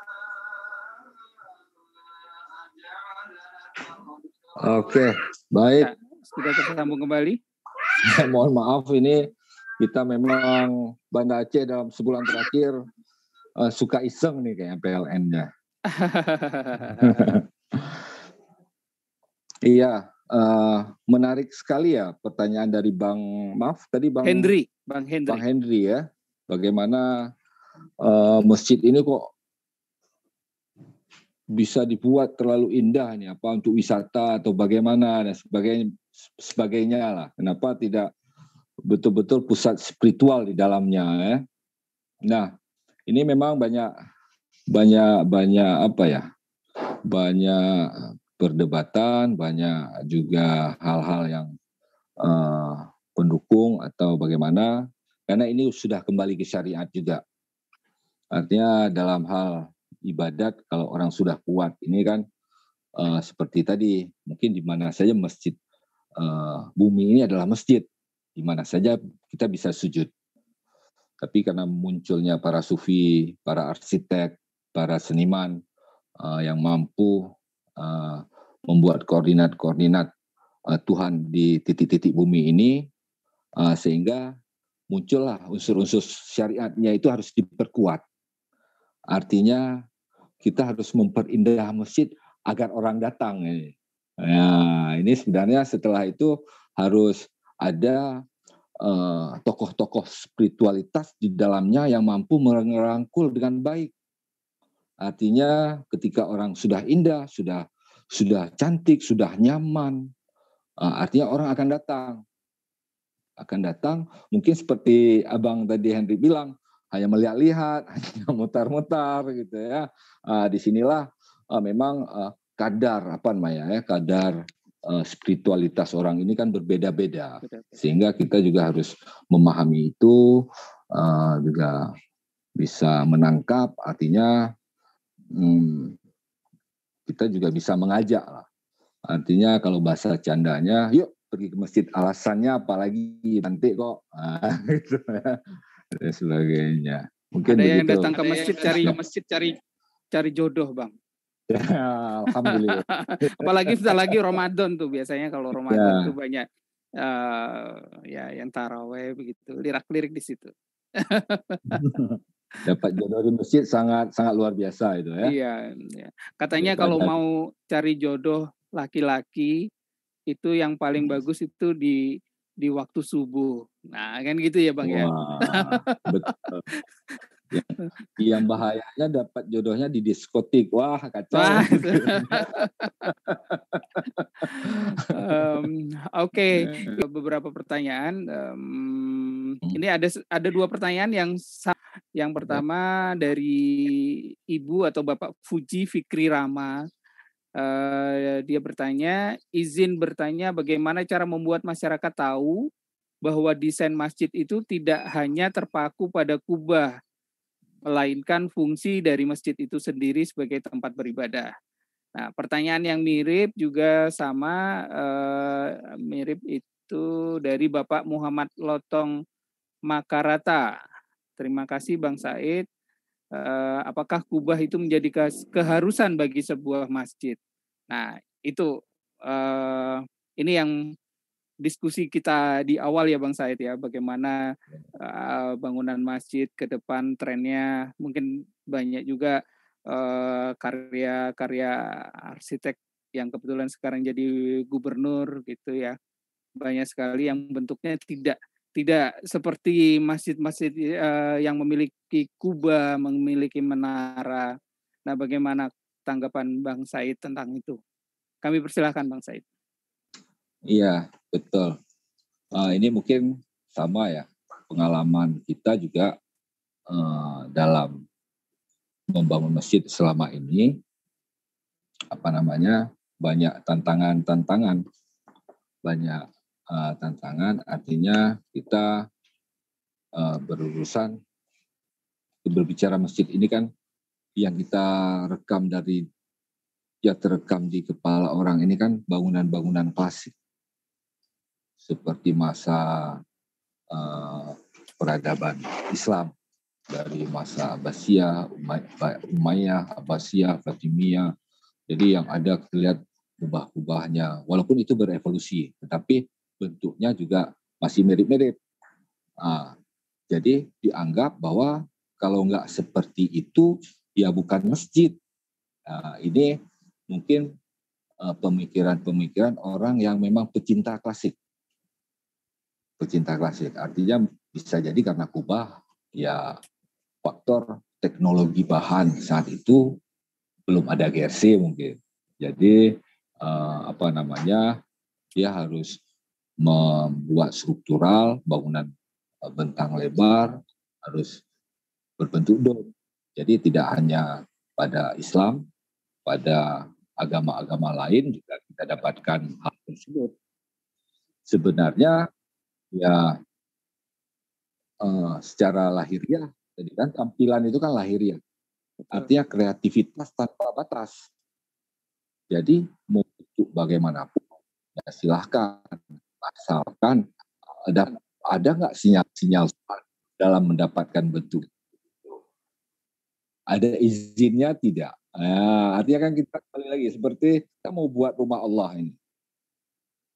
Oke, baik. Kita ya, tersambung kembali. Ya, mohon maaf ini kita memang Banda Aceh dalam sebulan terakhir uh, suka iseng nih kayak PLN-nya. iya, uh, menarik sekali ya pertanyaan dari Bang Maaf tadi Bang Henry. Bang Hendri. Bang Hendri ya. Bagaimana uh, masjid ini kok bisa dibuat terlalu indah nih apa untuk wisata atau bagaimana dan sebagainya sebagainya lah. Kenapa tidak betul-betul pusat spiritual di dalamnya ya. Nah, ini memang banyak banyak banyak apa ya? Banyak perdebatan, banyak juga hal-hal yang uh, pendukung atau bagaimana karena ini sudah kembali ke syariat juga. Artinya dalam hal ibadat kalau orang sudah kuat ini kan uh, seperti tadi mungkin di mana saja masjid uh, bumi ini adalah masjid di mana saja kita bisa sujud tapi karena munculnya para sufi para arsitek para seniman uh, yang mampu uh, membuat koordinat-koordinat uh, Tuhan di titik-titik bumi ini uh, sehingga muncullah unsur-unsur syariatnya itu harus diperkuat artinya kita harus memperindah masjid agar orang datang. Eh. Nah, ini sebenarnya setelah itu harus ada tokoh eh, tokoh-tokoh spiritualitas di dalamnya yang mampu merangkul dengan baik. Artinya ketika orang sudah indah, sudah sudah cantik, sudah nyaman, uh, artinya orang akan datang. Akan datang, mungkin seperti Abang tadi Henry bilang, hanya melihat-lihat, hanya mutar-mutar gitu ya. Uh, ah, disinilah uh, ah, memang uh, kadar apa namanya ya kadar uh, spiritualitas orang ini kan berbeda-beda sehingga kita juga harus memahami itu uh, juga bisa menangkap artinya hmm, kita juga bisa mengajak lah artinya kalau bahasa candanya yuk pergi ke masjid alasannya apalagi nanti kok nah, gitu ya dan eh, sebagainya. Mungkin ada begitu. yang datang ke masjid cari masjid cari cari jodoh, Bang. Ya, alhamdulillah. Apalagi setelah lagi Ramadan tuh biasanya kalau Ramadan ya. tuh banyak uh, ya yang taraweh begitu, lirak-lirik di situ. Dapat jodoh di masjid sangat sangat luar biasa itu ya. Iya, ya. Katanya kalau mau cari jodoh laki-laki itu yang paling hmm. bagus itu di di waktu subuh. Nah, kan gitu ya, Bang ya? Wah, ya. Betul. ya. Yang bahayanya dapat jodohnya di diskotik. Wah, kacau. um, Oke, okay. Iya. beberapa pertanyaan. Um, ini ada ada dua pertanyaan yang yang ya. pertama dari Ibu atau Bapak Fuji Fikri Rama. Eh, dia bertanya, izin bertanya bagaimana cara membuat masyarakat tahu bahwa desain masjid itu tidak hanya terpaku pada kubah, melainkan fungsi dari masjid itu sendiri sebagai tempat beribadah. Nah, pertanyaan yang mirip juga sama eh, mirip itu dari Bapak Muhammad Lotong Makarata. Terima kasih Bang Said. Eh, apakah kubah itu menjadi keharusan bagi sebuah masjid. Nah, itu eh, ini yang diskusi kita di awal ya Bang Said ya, bagaimana eh, bangunan masjid ke depan trennya mungkin banyak juga karya-karya arsitek yang kebetulan sekarang jadi gubernur gitu ya. Banyak sekali yang bentuknya tidak tidak seperti masjid-masjid eh, yang memiliki kubah, memiliki menara. Nah, bagaimana tanggapan Bang Said tentang itu? Kami persilahkan Bang Said. Iya, betul. Uh, ini mungkin sama ya pengalaman kita juga uh, dalam membangun masjid selama ini apa namanya banyak tantangan-tantangan banyak uh, tantangan artinya kita uh, berurusan berbicara masjid ini kan yang kita rekam dari ya terekam di kepala orang ini kan bangunan-bangunan klasik seperti masa uh, peradaban Islam dari masa Abbasiyah, Umayyah, Abbasiyah, Fatimiyah. Jadi yang ada terlihat ubah-ubahnya walaupun itu berevolusi, tetapi bentuknya juga masih mirip-mirip. Nah, jadi dianggap bahwa kalau nggak seperti itu, ya bukan masjid. Nah, ini mungkin eh, pemikiran-pemikiran orang yang memang pecinta klasik. Pecinta klasik artinya bisa jadi karena kubah ya faktor teknologi bahan saat itu belum ada GRC mungkin. Jadi eh, apa namanya dia harus membuat struktural bangunan eh, bentang lebar harus berbentuk dom. Jadi tidak hanya pada Islam, pada agama-agama lain juga kita dapatkan hal tersebut. Sebenarnya ya uh, secara lahiriah jadi kan tampilan itu kan lahiriah. Artinya kreativitas tanpa batas. Jadi mau bentuk bagaimanapun ya silahkan asalkan ada ada nggak sinyal-sinyal dalam mendapatkan bentuk ada izinnya tidak nah, artinya kan kita kembali lagi seperti kita mau buat rumah Allah ini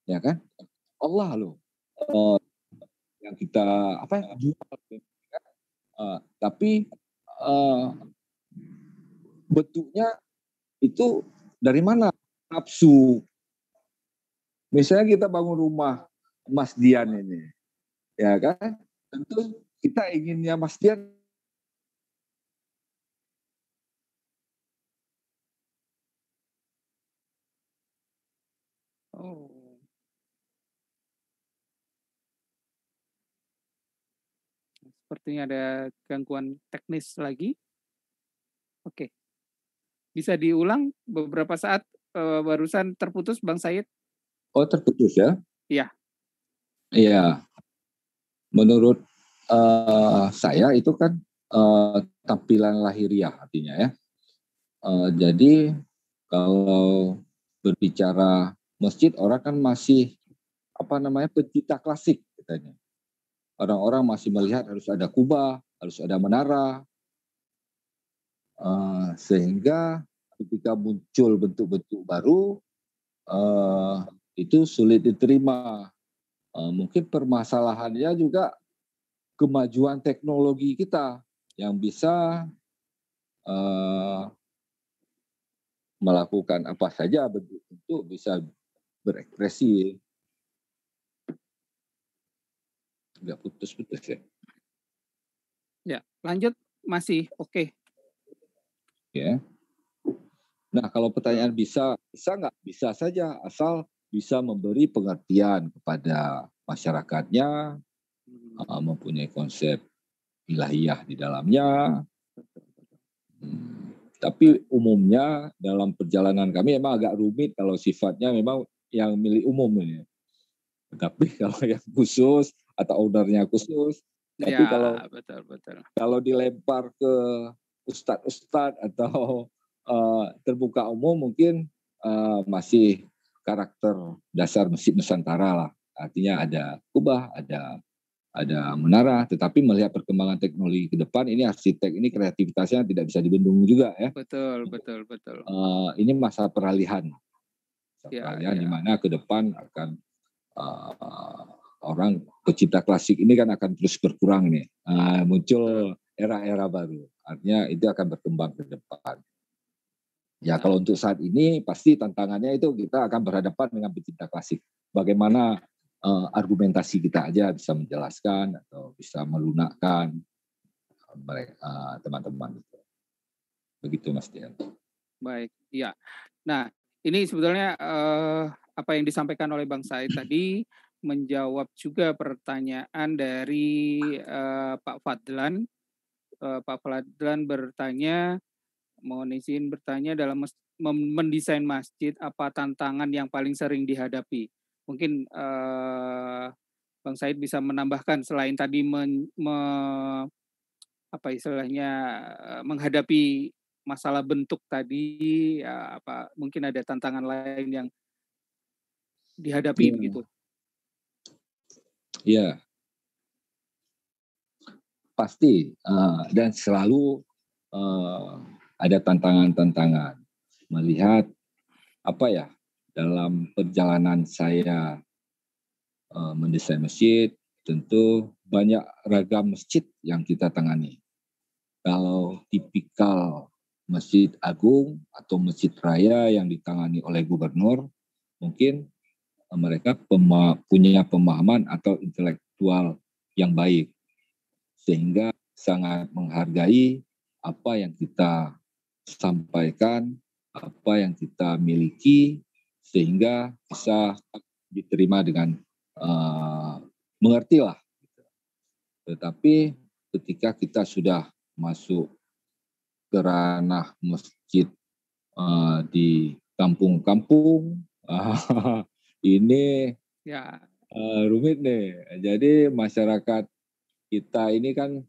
ya kan Allah loh eh, yang kita apa ya jual uh, tapi uh, bentuknya itu dari mana nafsu Misalnya kita bangun rumah Mas Dian ini, ya kan? Tentu kita inginnya Mas Dian Oh. Sepertinya ada gangguan teknis lagi. Oke. Bisa diulang beberapa saat eh, barusan terputus Bang Said. Oh terputus ya? Iya. Iya. Menurut uh, saya itu kan uh, tampilan lahiriah artinya ya. Uh, jadi kalau berbicara masjid orang kan masih apa namanya pencipta klasik katanya. Orang-orang masih melihat harus ada kubah, harus ada menara. Uh, sehingga ketika muncul bentuk-bentuk baru uh, itu sulit diterima. Eh, mungkin permasalahannya juga kemajuan teknologi kita yang bisa eh, melakukan apa saja untuk bisa berekspresi. Tidak putus-putus ya. Ya, lanjut masih oke. Okay. Ya. Nah, kalau pertanyaan bisa, bisa nggak? Bisa saja asal bisa memberi pengertian kepada masyarakatnya, hmm. uh, mempunyai konsep ilahiyah di dalamnya. Hmm, tapi umumnya dalam perjalanan kami memang agak rumit kalau sifatnya memang yang milik umum ini. Tapi kalau yang khusus atau ownernya khusus, tapi ya, kalau betul, betul. kalau dilempar ke ustadz-ustadz atau uh, terbuka umum mungkin uh, masih karakter dasar Masjid Nusantara lah. Artinya ada kubah, ada ada menara, tetapi melihat perkembangan teknologi ke depan ini arsitek ini kreativitasnya tidak bisa dibendung juga ya. Betul, betul, betul. Uh, ini masa peralihan. ya, peralihan ya. di mana ke depan akan uh, orang pecinta klasik ini kan akan terus berkurang nih. Uh, muncul era-era baru. Artinya itu akan berkembang ke depan. Ya kalau untuk saat ini pasti tantangannya itu kita akan berhadapan dengan pecinta klasik. Bagaimana uh, argumentasi kita aja bisa menjelaskan atau bisa melunakkan eh, mereka eh, teman-teman itu. Begitu Mas Dian. Baik, ya. Nah, ini sebetulnya uh, apa yang disampaikan oleh Bang Said tadi menjawab juga pertanyaan dari uh, Pak Fadlan. Uh, Pak Fadlan bertanya mohon izin bertanya dalam mendesain masjid apa tantangan yang paling sering dihadapi? Mungkin uh, Bang Said bisa menambahkan selain tadi men, me, apa istilahnya eh, menghadapi masalah bentuk tadi ya apa mungkin ada tantangan lain yang dihadapi hmm. begitu. Ya. Pasti uh, dan selalu uh, ada tantangan-tantangan. Melihat apa ya dalam perjalanan saya uh, mendesain masjid, tentu banyak ragam masjid yang kita tangani. Kalau tipikal masjid agung atau masjid raya yang ditangani oleh gubernur, mungkin eh, mereka pema punya pemahaman atau intelektual yang baik, sehingga sangat menghargai apa yang kita sampaikan apa yang kita miliki sehingga bisa diterima dengan uh, eh, lah Tetapi ketika kita sudah masuk ke ranah masjid uh, di kampung-kampung, ini ya. uh, rumit nih. Jadi masyarakat kita ini kan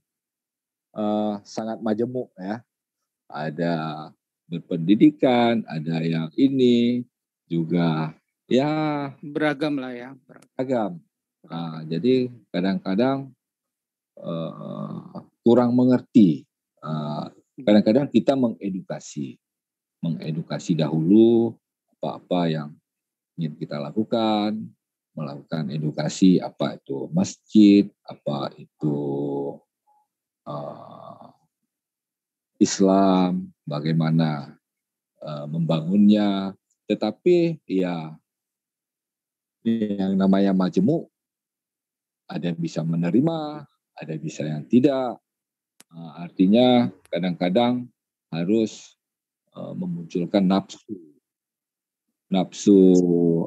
uh, sangat majemuk ya ada berpendidikan, ada yang ini juga ya beragam lah ya. Beragam. Nah, jadi kadang-kadang uh, kurang mengerti. kadang eh, hmm. kadang-kadang kita mengedukasi, mengedukasi dahulu apa-apa yang ingin kita lakukan, melakukan edukasi apa itu masjid, apa itu uh, Islam, bagaimana uh, membangunnya. Tetapi ya yang namanya majemuk ada yang bisa menerima, ada yang bisa yang tidak. Uh, artinya kadang-kadang harus uh, memunculkan nafsu. Nafsu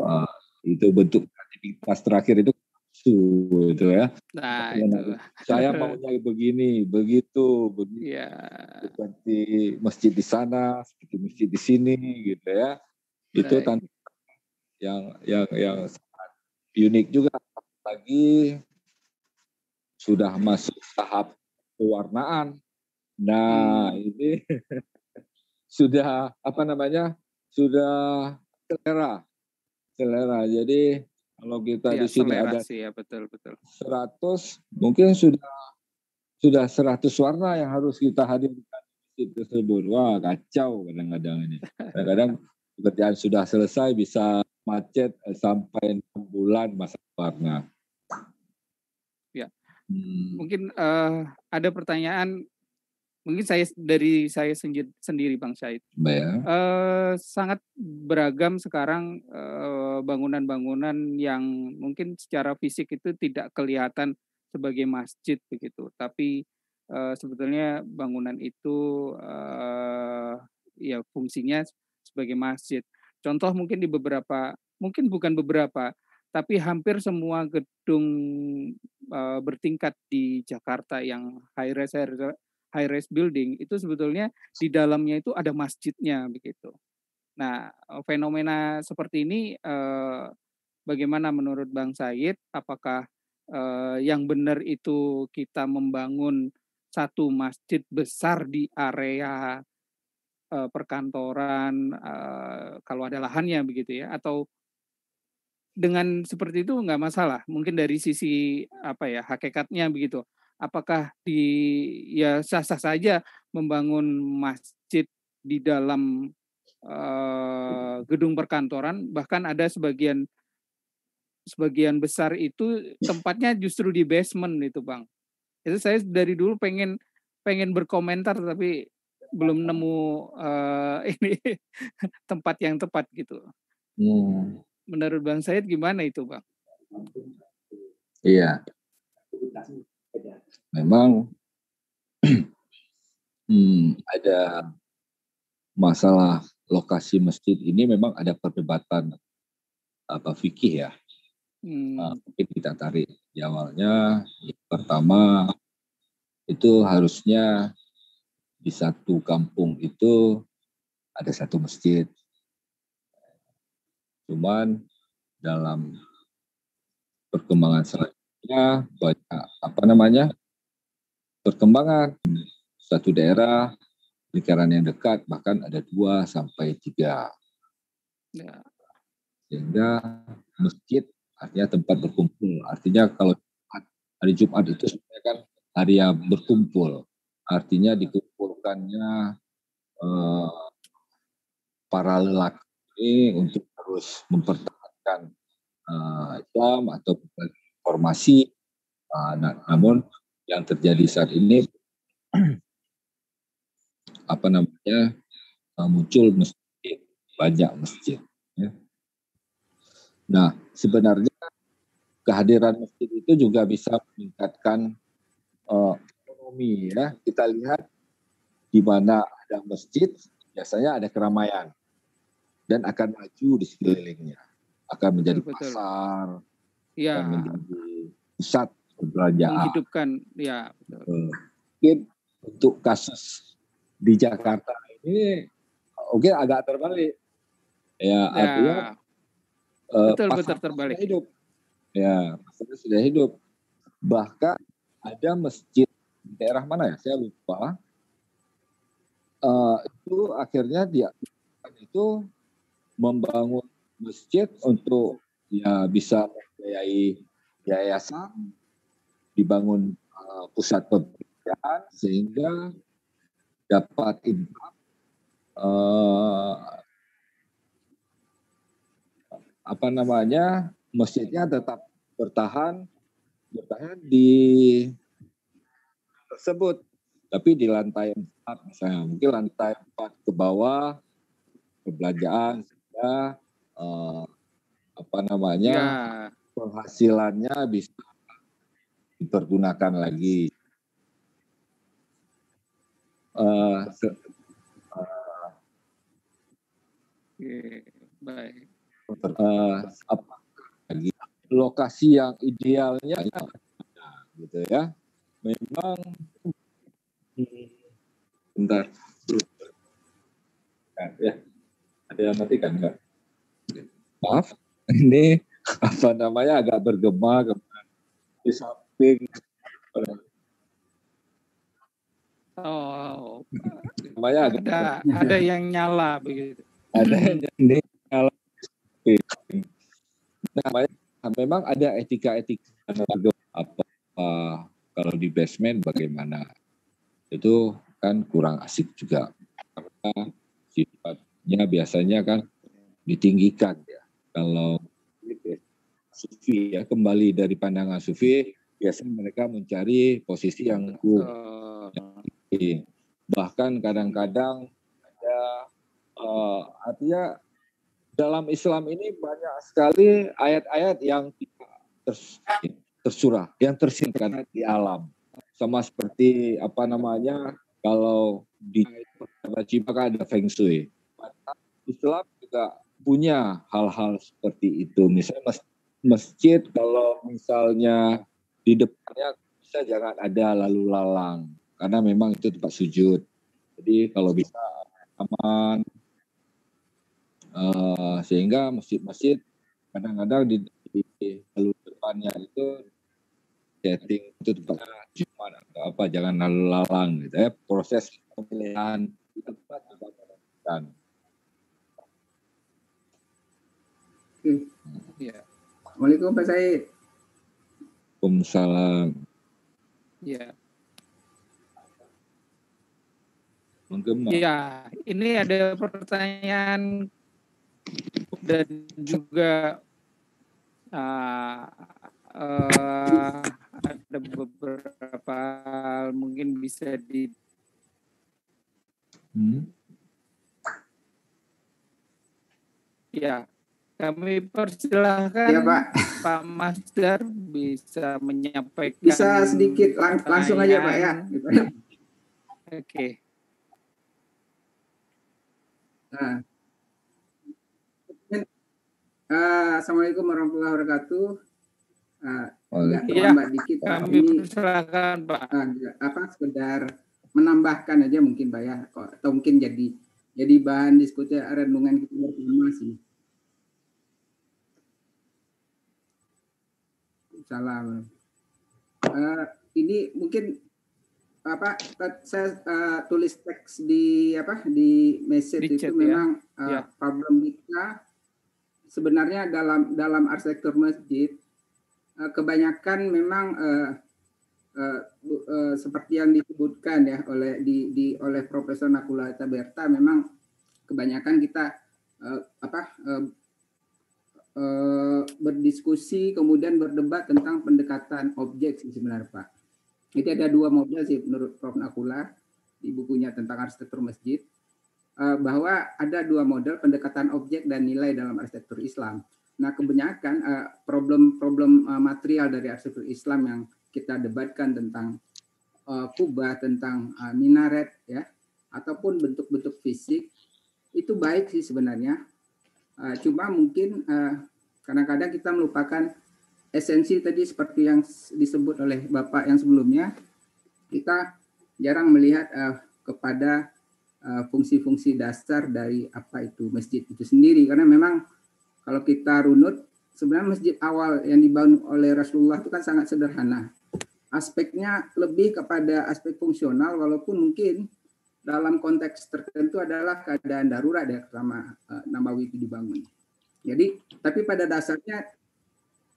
uh, itu bentuk kreativitas terakhir itu itu itu ya. Nah, itu. saya maunya begini, begitu, begitu. Ya. Seperti masjid di sana, seperti masjid di sini gitu ya. Nah, itu tanda yang yang yang sangat unik juga lagi sudah masuk tahap pewarnaan. Nah, hmm. ini sudah apa namanya? sudah selera. Selera. Jadi kalau kita ya, di sini ada ya, betul, betul. 100, mungkin sudah sudah 100 warna yang harus kita hadirkan di tersebut. Wah, kacau kadang-kadang ini. Kadang-kadang pekerjaan sudah selesai bisa macet eh, sampai 6 bulan masa warna. Ya. Hmm. Mungkin uh, ada pertanyaan mungkin saya dari saya sendiri, sendiri Bang Syahid. Uh, iya. eh, sangat beragam sekarang bangunan eh, bangunan-bangunan yang mungkin secara fisik itu tidak kelihatan sebagai masjid begitu, tapi uh, sebetulnya bangunan itu uh, ya fungsinya sebagai masjid. Contoh mungkin di beberapa mungkin bukan beberapa tapi hampir semua gedung uh, bertingkat di Jakarta yang high rise high rise building itu sebetulnya di dalamnya itu ada masjidnya begitu. Nah, eh, fenomena seperti ini eh, bagaimana menurut Bang Said apakah eh, yang benar itu kita membangun satu masjid besar di area eh, perkantoran eh, kalau ada lahannya begitu ya atau dengan seperti itu nggak masalah mungkin dari sisi apa ya hakikatnya begitu apakah di ya sah-sah saja membangun masjid di dalam uh, gedung perkantoran bahkan ada sebagian sebagian besar itu tempatnya justru di basement itu bang itu saya dari dulu pengen pengen berkomentar tapi belum nemu uh, ini tempat yang tepat gitu hmm. menurut bang Said gimana itu bang iya memang hmm, ada masalah lokasi masjid ini memang ada perdebatan apa fikih ya hmm. uh, mungkin kita tarik di awalnya yang pertama itu harusnya di satu kampung itu ada satu masjid cuman dalam perkembangan selanjutnya banyak apa namanya Perkembangan satu daerah, lingkaran yang dekat, bahkan ada dua sampai tiga. Ya. Sehingga masjid artinya tempat berkumpul. Artinya kalau hari Jumat itu sebenarnya kan hari yang berkumpul. Artinya dikumpulkannya eh, para lelaki ini untuk terus mempertahankan eh, Islam atau informasi. Eh, namun yang terjadi saat ini apa namanya eh, muncul masjid banyak masjid. Ya. Nah sebenarnya kehadiran masjid itu juga bisa meningkatkan uh, ekonomi ya. Kita lihat di mana ada masjid biasanya ada keramaian dan akan maju di sekelilingnya akan menjadi betul, pasar, ya. akan menjadi pusat kerajaan menghidupkan ya mungkin untuk kasus di Jakarta ini okay, agak terbalik ya, ya. artinya eh, betul uh, betul terbalik hidup ya pasarnya sudah hidup bahkan ada masjid di daerah mana ya saya lupa uh, itu akhirnya dia itu membangun masjid untuk ya bisa membiayai yayasan dibangun uh, pusat pemerintahan sehingga dapat impact uh, apa namanya masjidnya tetap bertahan bertahan di tersebut tapi di lantai empat misalnya mungkin lantai empat ke bawah perbelanjaan sehingga uh, apa namanya ya. penghasilannya bisa dipergunakan lagi. Uh, eh, ke, uh, Oke, baik. Uh, apa lagi lokasi yang idealnya nah, gitu ya. Memang bentar. Nah, ya. Ada yang matikan enggak? Maaf, ini apa namanya agak bergema kemarin. Gitu. Oh, namanya ada ada, yang nyala begitu. Ada yang nyala. Iya. Namanya nah, memang ada etika-etika apa uh, kalau di basement bagaimana itu kan kurang asik juga karena sifatnya biasanya kan ditinggikan ya kalau sufi ya kembali dari pandangan sufi biasanya mereka mencari posisi yang uh, bahkan kadang-kadang ada uh, artinya dalam Islam ini banyak sekali ayat-ayat yang tersurah yang tersimpan di alam sama seperti apa namanya kalau di baca kan ada feng shui Islam juga punya hal-hal seperti itu misalnya masjid kalau misalnya di depannya bisa jangan ada lalu lalang karena memang itu tempat sujud. Jadi kalau bisa aman uh, sehingga masjid-masjid kadang-kadang di, di, lalu depannya itu setting itu tempat jumat atau apa jangan lalu lalang gitu ya proses pemilihan di tempat dan hmm. ya. Assalamualaikum Pak Said. Waalaikumsalam. Ya. Menggema. Ya, ini ada pertanyaan dan juga uh, uh, ada beberapa mungkin bisa di hmm. ya kami persilahkan ya, Pak. Pak Masdar bisa menyampaikan. Bisa sedikit lang langsung aja Pak ya. Gitu. Oke. Okay. Nah. Uh, Assalamualaikum warahmatullahi wabarakatuh. Uh, eh, enggak, ya, Mbak Dikit, kami persilahkan Pak. Uh, apa sekedar menambahkan aja mungkin Pak ya, atau mungkin jadi jadi bahan diskusi renungan kita bersama sih. dalang. Uh, eh, ini mungkin apa saya uh, tulis teks di apa di message di chat, itu ya. memang eh, ya. Uh, yeah. problem kita sebenarnya dalam dalam arsitektur masjid uh, kebanyakan memang uh, uh, uh, seperti yang disebutkan ya oleh di, di oleh Profesor Nakula Taberta memang kebanyakan kita uh, apa uh, Eh, berdiskusi kemudian berdebat tentang pendekatan objek sih sebenarnya Pak. Itu ada dua model sih menurut Prof Nakula di bukunya tentang arsitektur masjid eh, bahwa ada dua model pendekatan objek dan nilai dalam arsitektur Islam. Nah kebanyakan eh, problem-problem material dari arsitektur Islam yang kita debatkan tentang kubah, tentang minaret ya ataupun bentuk-bentuk fisik itu baik sih sebenarnya Uh, cuma mungkin uh, kadang-kadang kita melupakan esensi tadi seperti yang disebut oleh Bapak yang sebelumnya, kita jarang melihat uh, kepada fungsi-fungsi dasar dari apa itu masjid itu sendiri. Karena memang kalau kita runut, sebenarnya masjid awal yang dibangun oleh Rasulullah itu kan sangat sederhana. Aspeknya lebih kepada aspek fungsional, walaupun mungkin dalam konteks tertentu adalah keadaan darurat ya selama uh, eh, Nabawi itu dibangun. Jadi tapi pada dasarnya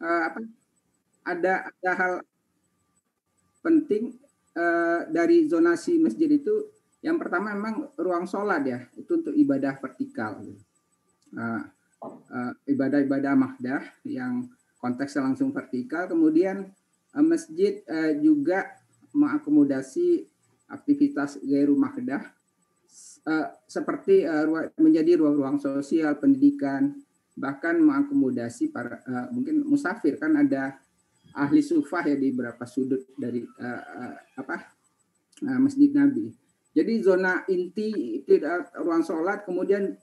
uh, apa ada ada hal penting uh, dari zonasi masjid itu yang pertama memang ruang sholat ya itu untuk ibadah vertikal uh, uh, ibadah-ibadah mahdah yang konteksnya langsung vertikal kemudian uh, masjid uh, juga mengakomodasi aktivitas gaya rumah kedah uh, eh, seperti uh, menjadi ruang-ruang sosial, pendidikan, bahkan mengakomodasi para uh, mungkin musafir kan ada ahli sufah ya di beberapa sudut dari uh, apa uh, masjid Nabi. Jadi zona inti tidak ruang sholat, kemudian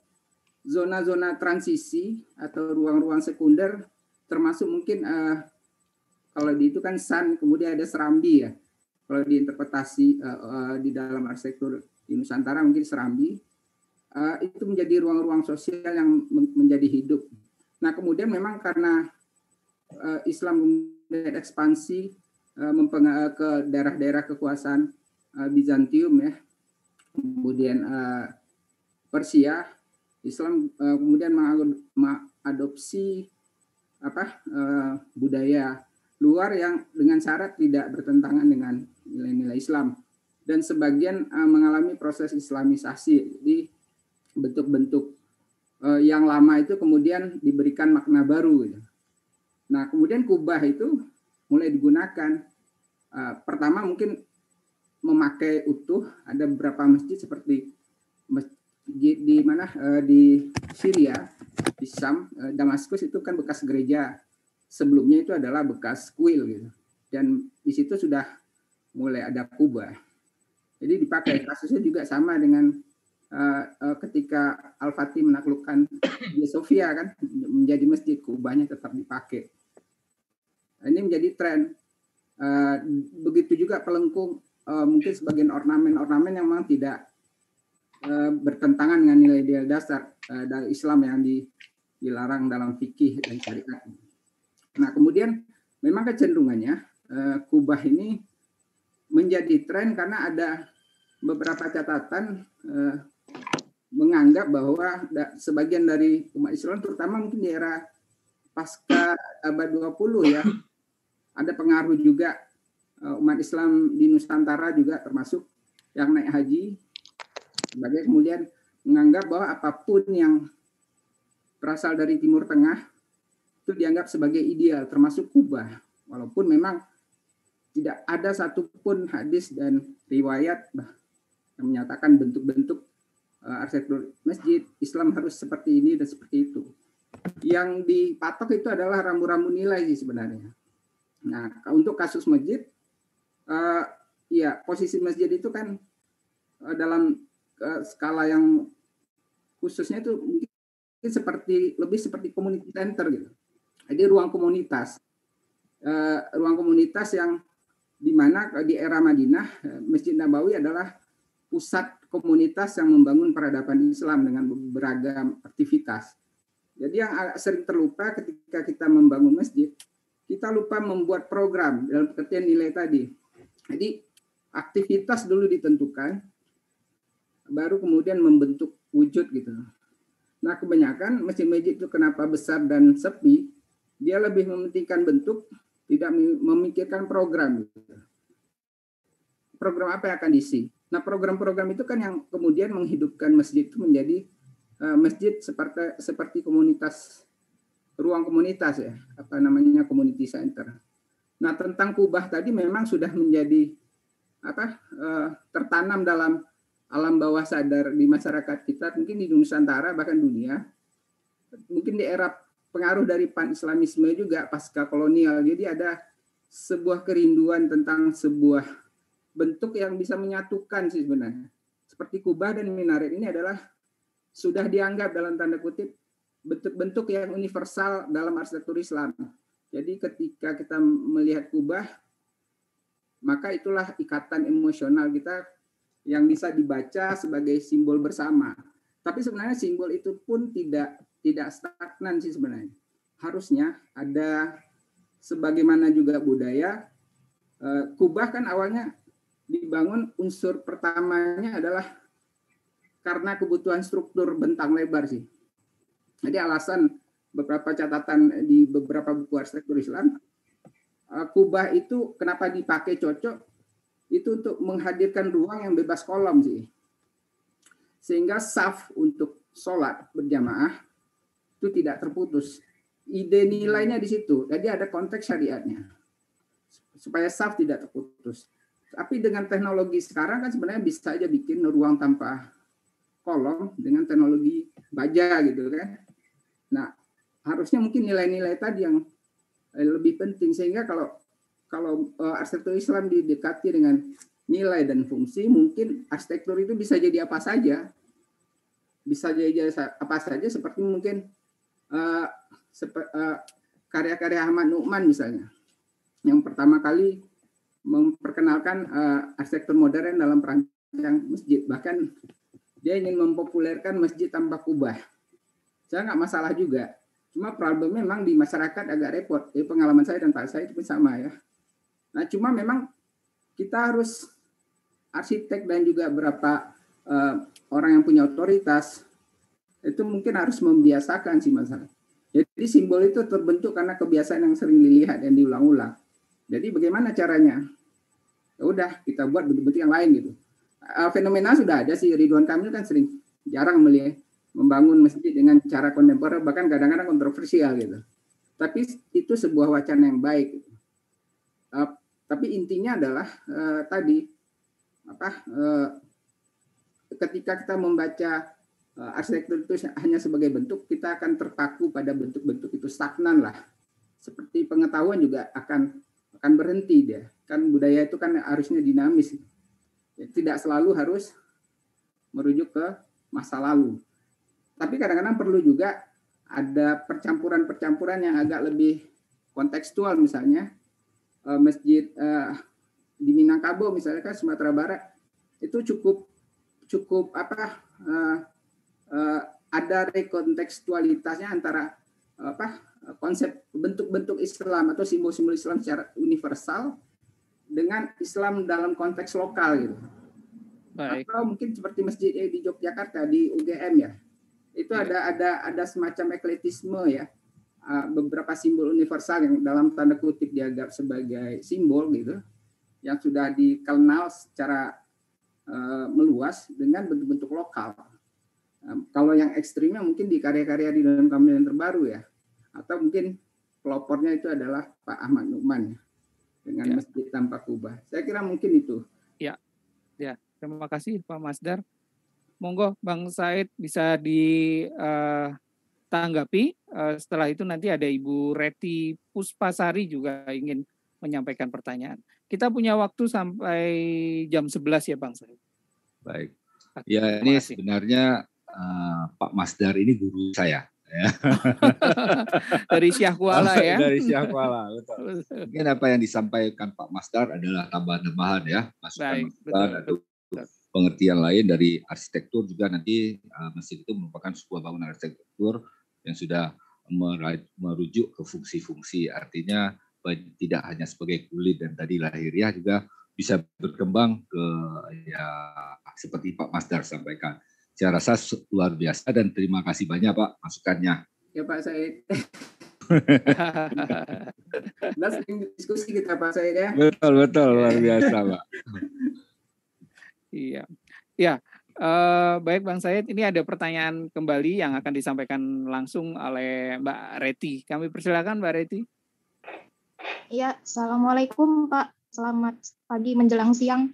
zona-zona transisi atau ruang-ruang sekunder termasuk mungkin uh, kalau di itu kan san kemudian ada serambi ya kalau diinterpretasi uh, uh, di dalam arsitektur di Nusantara mungkin Serambi uh, itu menjadi ruang-ruang sosial yang menjadi hidup. Nah kemudian memang karena uh, Islam kemudian ekspansi uh, ke daerah-daerah kekuasaan uh, Bizantium ya, kemudian uh, Persia, Islam uh, kemudian mengadopsi apa uh, budaya luar yang dengan syarat tidak bertentangan dengan nilai-nilai Islam dan sebagian uh, mengalami proses islamisasi. di bentuk-bentuk uh, yang lama itu kemudian diberikan makna baru. Gitu. Nah, kemudian kubah itu mulai digunakan. Uh, pertama mungkin memakai utuh. Ada beberapa masjid seperti masjid di mana uh, di Syria, di Sam uh, Damaskus itu kan bekas gereja. Sebelumnya itu adalah bekas kuil gitu. Dan di situ sudah mulai ada Kuba. Jadi dipakai kasusnya juga sama dengan uh, uh, ketika Al Fatih menaklukkan di Sofia kan menjadi masjid Kubahnya tetap dipakai. Nah, ini menjadi tren. Uh, begitu juga pelengkung uh, mungkin sebagian ornamen-ornamen yang memang tidak uh, bertentangan dengan nilai-nilai dasar uh, dari Islam yang di, dilarang dalam fikih dan syariat. Nah kemudian memang kecenderungannya uh, kubah ini menjadi tren karena ada beberapa catatan eh, menganggap bahwa da, sebagian dari umat Islam terutama mungkin di era pasca abad 20 ya ada pengaruh juga eh, umat Islam di Nusantara juga termasuk yang naik haji sebagai kemudian menganggap bahwa apapun yang berasal dari Timur Tengah itu dianggap sebagai ideal termasuk Kuba walaupun memang tidak ada satupun hadis dan riwayat yang menyatakan bentuk-bentuk eh, arsitektur masjid Islam harus seperti ini dan seperti itu. Yang dipatok itu adalah rambu-rambu nilai sih sebenarnya. Nah, untuk kasus masjid, ya posisi masjid itu kan eh, dalam skala yang khususnya itu mungkin seperti lebih seperti community center gitu. Jadi ruang komunitas, ruang komunitas yang di mana eh, di era Madinah eh, Masjid Nabawi adalah pusat komunitas yang membangun peradaban Islam dengan beragam aktivitas. Jadi yang sering terlupa ketika kita membangun masjid, kita lupa membuat program dalam pengertian nilai tadi. Jadi aktivitas dulu ditentukan, baru kemudian membentuk wujud gitu. Nah kebanyakan masjid-masjid itu kenapa besar dan sepi, dia lebih mementingkan bentuk tidak memikirkan program. Program apa yang akan diisi? Nah, program-program itu kan yang kemudian menghidupkan masjid itu menjadi eh, masjid seperti seperti komunitas ruang komunitas ya, apa namanya community center. Nah, tentang kubah tadi memang sudah menjadi apa eh, tertanam dalam alam bawah sadar di masyarakat kita, mungkin di Nusantara bahkan dunia. Mungkin di era pengaruh dari pan-islamisme juga pasca kolonial. Jadi ada sebuah kerinduan tentang sebuah bentuk yang bisa menyatukan sih sebenarnya. Seperti kubah dan minaret ini adalah sudah dianggap dalam tanda kutip bentuk-bentuk yang universal dalam arsitektur Islam. Jadi ketika kita melihat kubah, maka itulah ikatan emosional kita yang bisa dibaca sebagai simbol bersama. Tapi sebenarnya simbol itu pun tidak tidak stagnan sih sebenarnya. Harusnya ada sebagaimana juga budaya eh, Kubah kan awalnya dibangun unsur pertamanya adalah karena kebutuhan struktur bentang lebar sih. Jadi alasan beberapa catatan di beberapa buku arsitektur Islam eh, Kubah itu kenapa dipakai cocok itu untuk menghadirkan ruang yang bebas kolom sih. Sehingga saf untuk sholat berjamaah itu tidak terputus. Ide nilainya di situ. Jadi ada konteks syariatnya. Supaya saf tidak terputus. Tapi dengan teknologi sekarang kan sebenarnya bisa aja bikin ruang tanpa kolom dengan teknologi baja gitu kan. Nah, harusnya mungkin nilai-nilai tadi yang eh, lebih penting sehingga kalau kalau eh, arsitektur Islam didekati dengan nilai dan fungsi, mungkin arsitektur itu bisa jadi apa saja. Bisa jadi apa saja seperti mungkin uh, uh, karya-karya Ahmad Nu'man misalnya yang pertama kali memperkenalkan uh, arsitektur modern dalam perancang masjid bahkan dia ingin mempopulerkan masjid tanpa kubah saya nggak masalah juga cuma problem memang di masyarakat agak repot Jadi pengalaman saya dan pak saya itu sama ya nah cuma memang kita harus arsitek dan juga berapa uh, orang yang punya otoritas itu mungkin harus membiasakan sih masalah. Jadi simbol itu terbentuk karena kebiasaan yang sering dilihat dan diulang-ulang. Jadi bagaimana caranya? Ya udah kita buat bentuk-bentuk yang lain gitu. Eh, fenomena sudah ada sih Ridwan Kamil kan sering jarang melihat membangun masjid dengan cara kontemporer bahkan kadang-kadang kontroversial gitu. Tapi itu sebuah wacana yang baik. Gitu. Eh, tapi intinya adalah eh, tadi apa Eh, ketika kita membaca Eh, arsitektur itu hanya sebagai bentuk, kita akan terpaku pada bentuk-bentuk itu stagnan lah. Seperti pengetahuan juga akan akan berhenti dia. Kan budaya itu kan harusnya dinamis. Ya, tidak selalu harus merujuk ke masa lalu. Tapi kadang-kadang perlu juga ada percampuran-percampuran yang agak lebih kontekstual misalnya eh, masjid eh, di Minangkabau misalnya kan Sumatera Barat itu cukup cukup apa uh, ada rekontekstualitasnya antara apa konsep bentuk-bentuk Islam atau simbol-simbol Islam secara universal dengan Islam dalam konteks lokal gitu. Baik. Atau mungkin seperti masjid eh, di Yogyakarta di UGM ya. Itu ya. ada ada ada semacam ekletisme ya. Eh, beberapa simbol universal yang dalam tanda kutip dianggap sebagai simbol gitu yang sudah dikenal secara uh, meluas dengan bentuk-bentuk lokal kalau yang ekstrimnya mungkin di karya-karya di dalam yang terbaru ya, atau mungkin pelopornya itu adalah Pak Ahmad ya dengan ya. Masjid Tanpa Kubah. Saya kira mungkin itu. Ya, ya. Terima kasih Pak Masdar. Monggo Bang Said bisa ditanggapi. Eh, eh, setelah itu nanti ada Ibu Reti Puspasari juga ingin menyampaikan pertanyaan. Kita punya waktu sampai jam 11 ya Bang Said. Baik. Ya ini sebenarnya Eh, Pak Masdar ini guru saya. Ya. dari Syah Kuala ya. Dari Syah Kuala, Mungkin apa yang disampaikan Pak Masdar adalah tambahan-tambahan ya, masukan masukan atau pengertian lain dari arsitektur juga nanti uh, masjid itu merupakan sebuah bangunan arsitektur yang sudah merujuk ke fungsi-fungsi. Artinya tidak hanya sebagai kulit dan tadi lahiriah juga bisa berkembang ke ya seperti Pak Masdar sampaikan saya rasa luar biasa dan terima kasih banyak Pak masukannya. Ya Pak Said. Kita sering diskusi kita Pak Said ya. Betul betul luar biasa Pak. iya, ya. Uh, baik Bang Said, ini ada pertanyaan kembali yang akan disampaikan langsung oleh Mbak Reti. Kami persilakan Mbak Reti. Iya, Assalamualaikum Pak. Selamat pagi menjelang siang.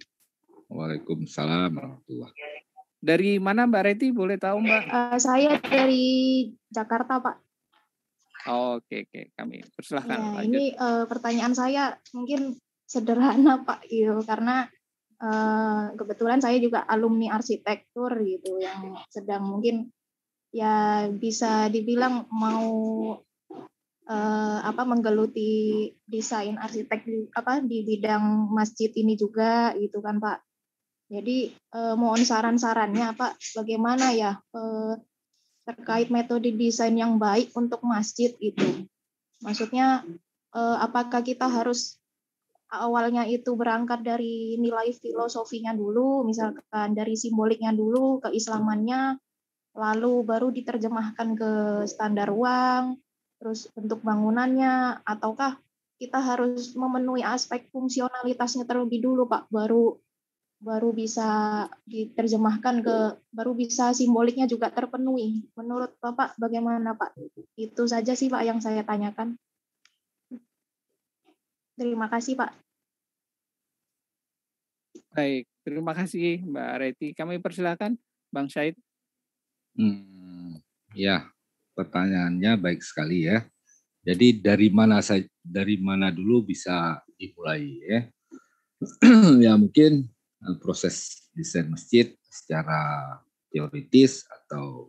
Waalaikumsalam warahmatullahi dari mana Mbak Reti? Boleh tahu Mbak? Uh, saya dari Jakarta Pak. Oh, oke okay, oke okay. kami persilahkan. Ya, Ini uh, pertanyaan saya mungkin sederhana Pak, gitu karena uh, kebetulan saya juga alumni arsitektur gitu yang sedang mungkin ya bisa dibilang mau uh, apa menggeluti desain arsitek di, apa di bidang masjid ini juga gitu kan Pak. Jadi eh, mohon saran-sarannya Pak, bagaimana ya eh, terkait metode desain yang baik untuk masjid itu. Maksudnya eh, apakah kita harus awalnya itu berangkat dari nilai filosofinya dulu, misalkan dari simboliknya dulu, keislamannya, lalu baru diterjemahkan ke standar ruang, terus bentuk bangunannya, ataukah kita harus memenuhi aspek fungsionalitasnya terlebih dulu, Pak, baru baru bisa diterjemahkan ke baru bisa simboliknya juga terpenuhi. Menurut Bapak bagaimana Pak? Itu saja sih Pak yang saya tanyakan. Terima kasih Pak. Baik, terima kasih Mbak Reti. Kami persilakan Bang Syed. Hmm, ya, pertanyaannya baik sekali ya. Jadi dari mana saya dari mana dulu bisa dimulai ya? ya mungkin Eh, proses desain masjid secara teoritis atau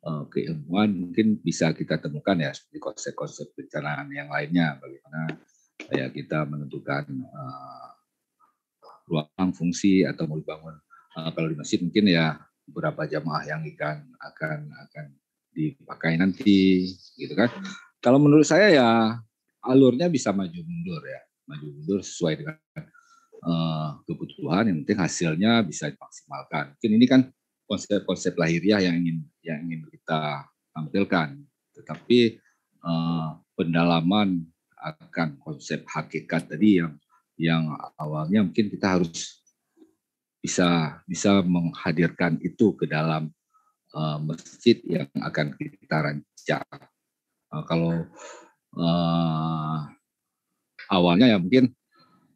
uh, keilmuan mungkin bisa kita temukan ya seperti konsep-konsep perencanaan yang lainnya bagaimana ya kita menentukan uh, ruang fungsi atau mau dibangun uh, kalau di masjid mungkin ya beberapa jamaah yang ikan akan akan dipakai nanti gitu kan kalau menurut saya ya alurnya bisa maju mundur ya maju mundur sesuai dengan Eh, kebutuhan yang penting hasilnya bisa dimaksimalkan mungkin ini kan konsep-konsep lahiriah yang ingin yang ingin kita tampilkan tetapi uh, pendalaman akan konsep hakikat tadi yang yang awalnya mungkin kita harus bisa bisa menghadirkan itu ke dalam uh, masjid yang akan kita rancang. Uh, kalau uh, awalnya ya mungkin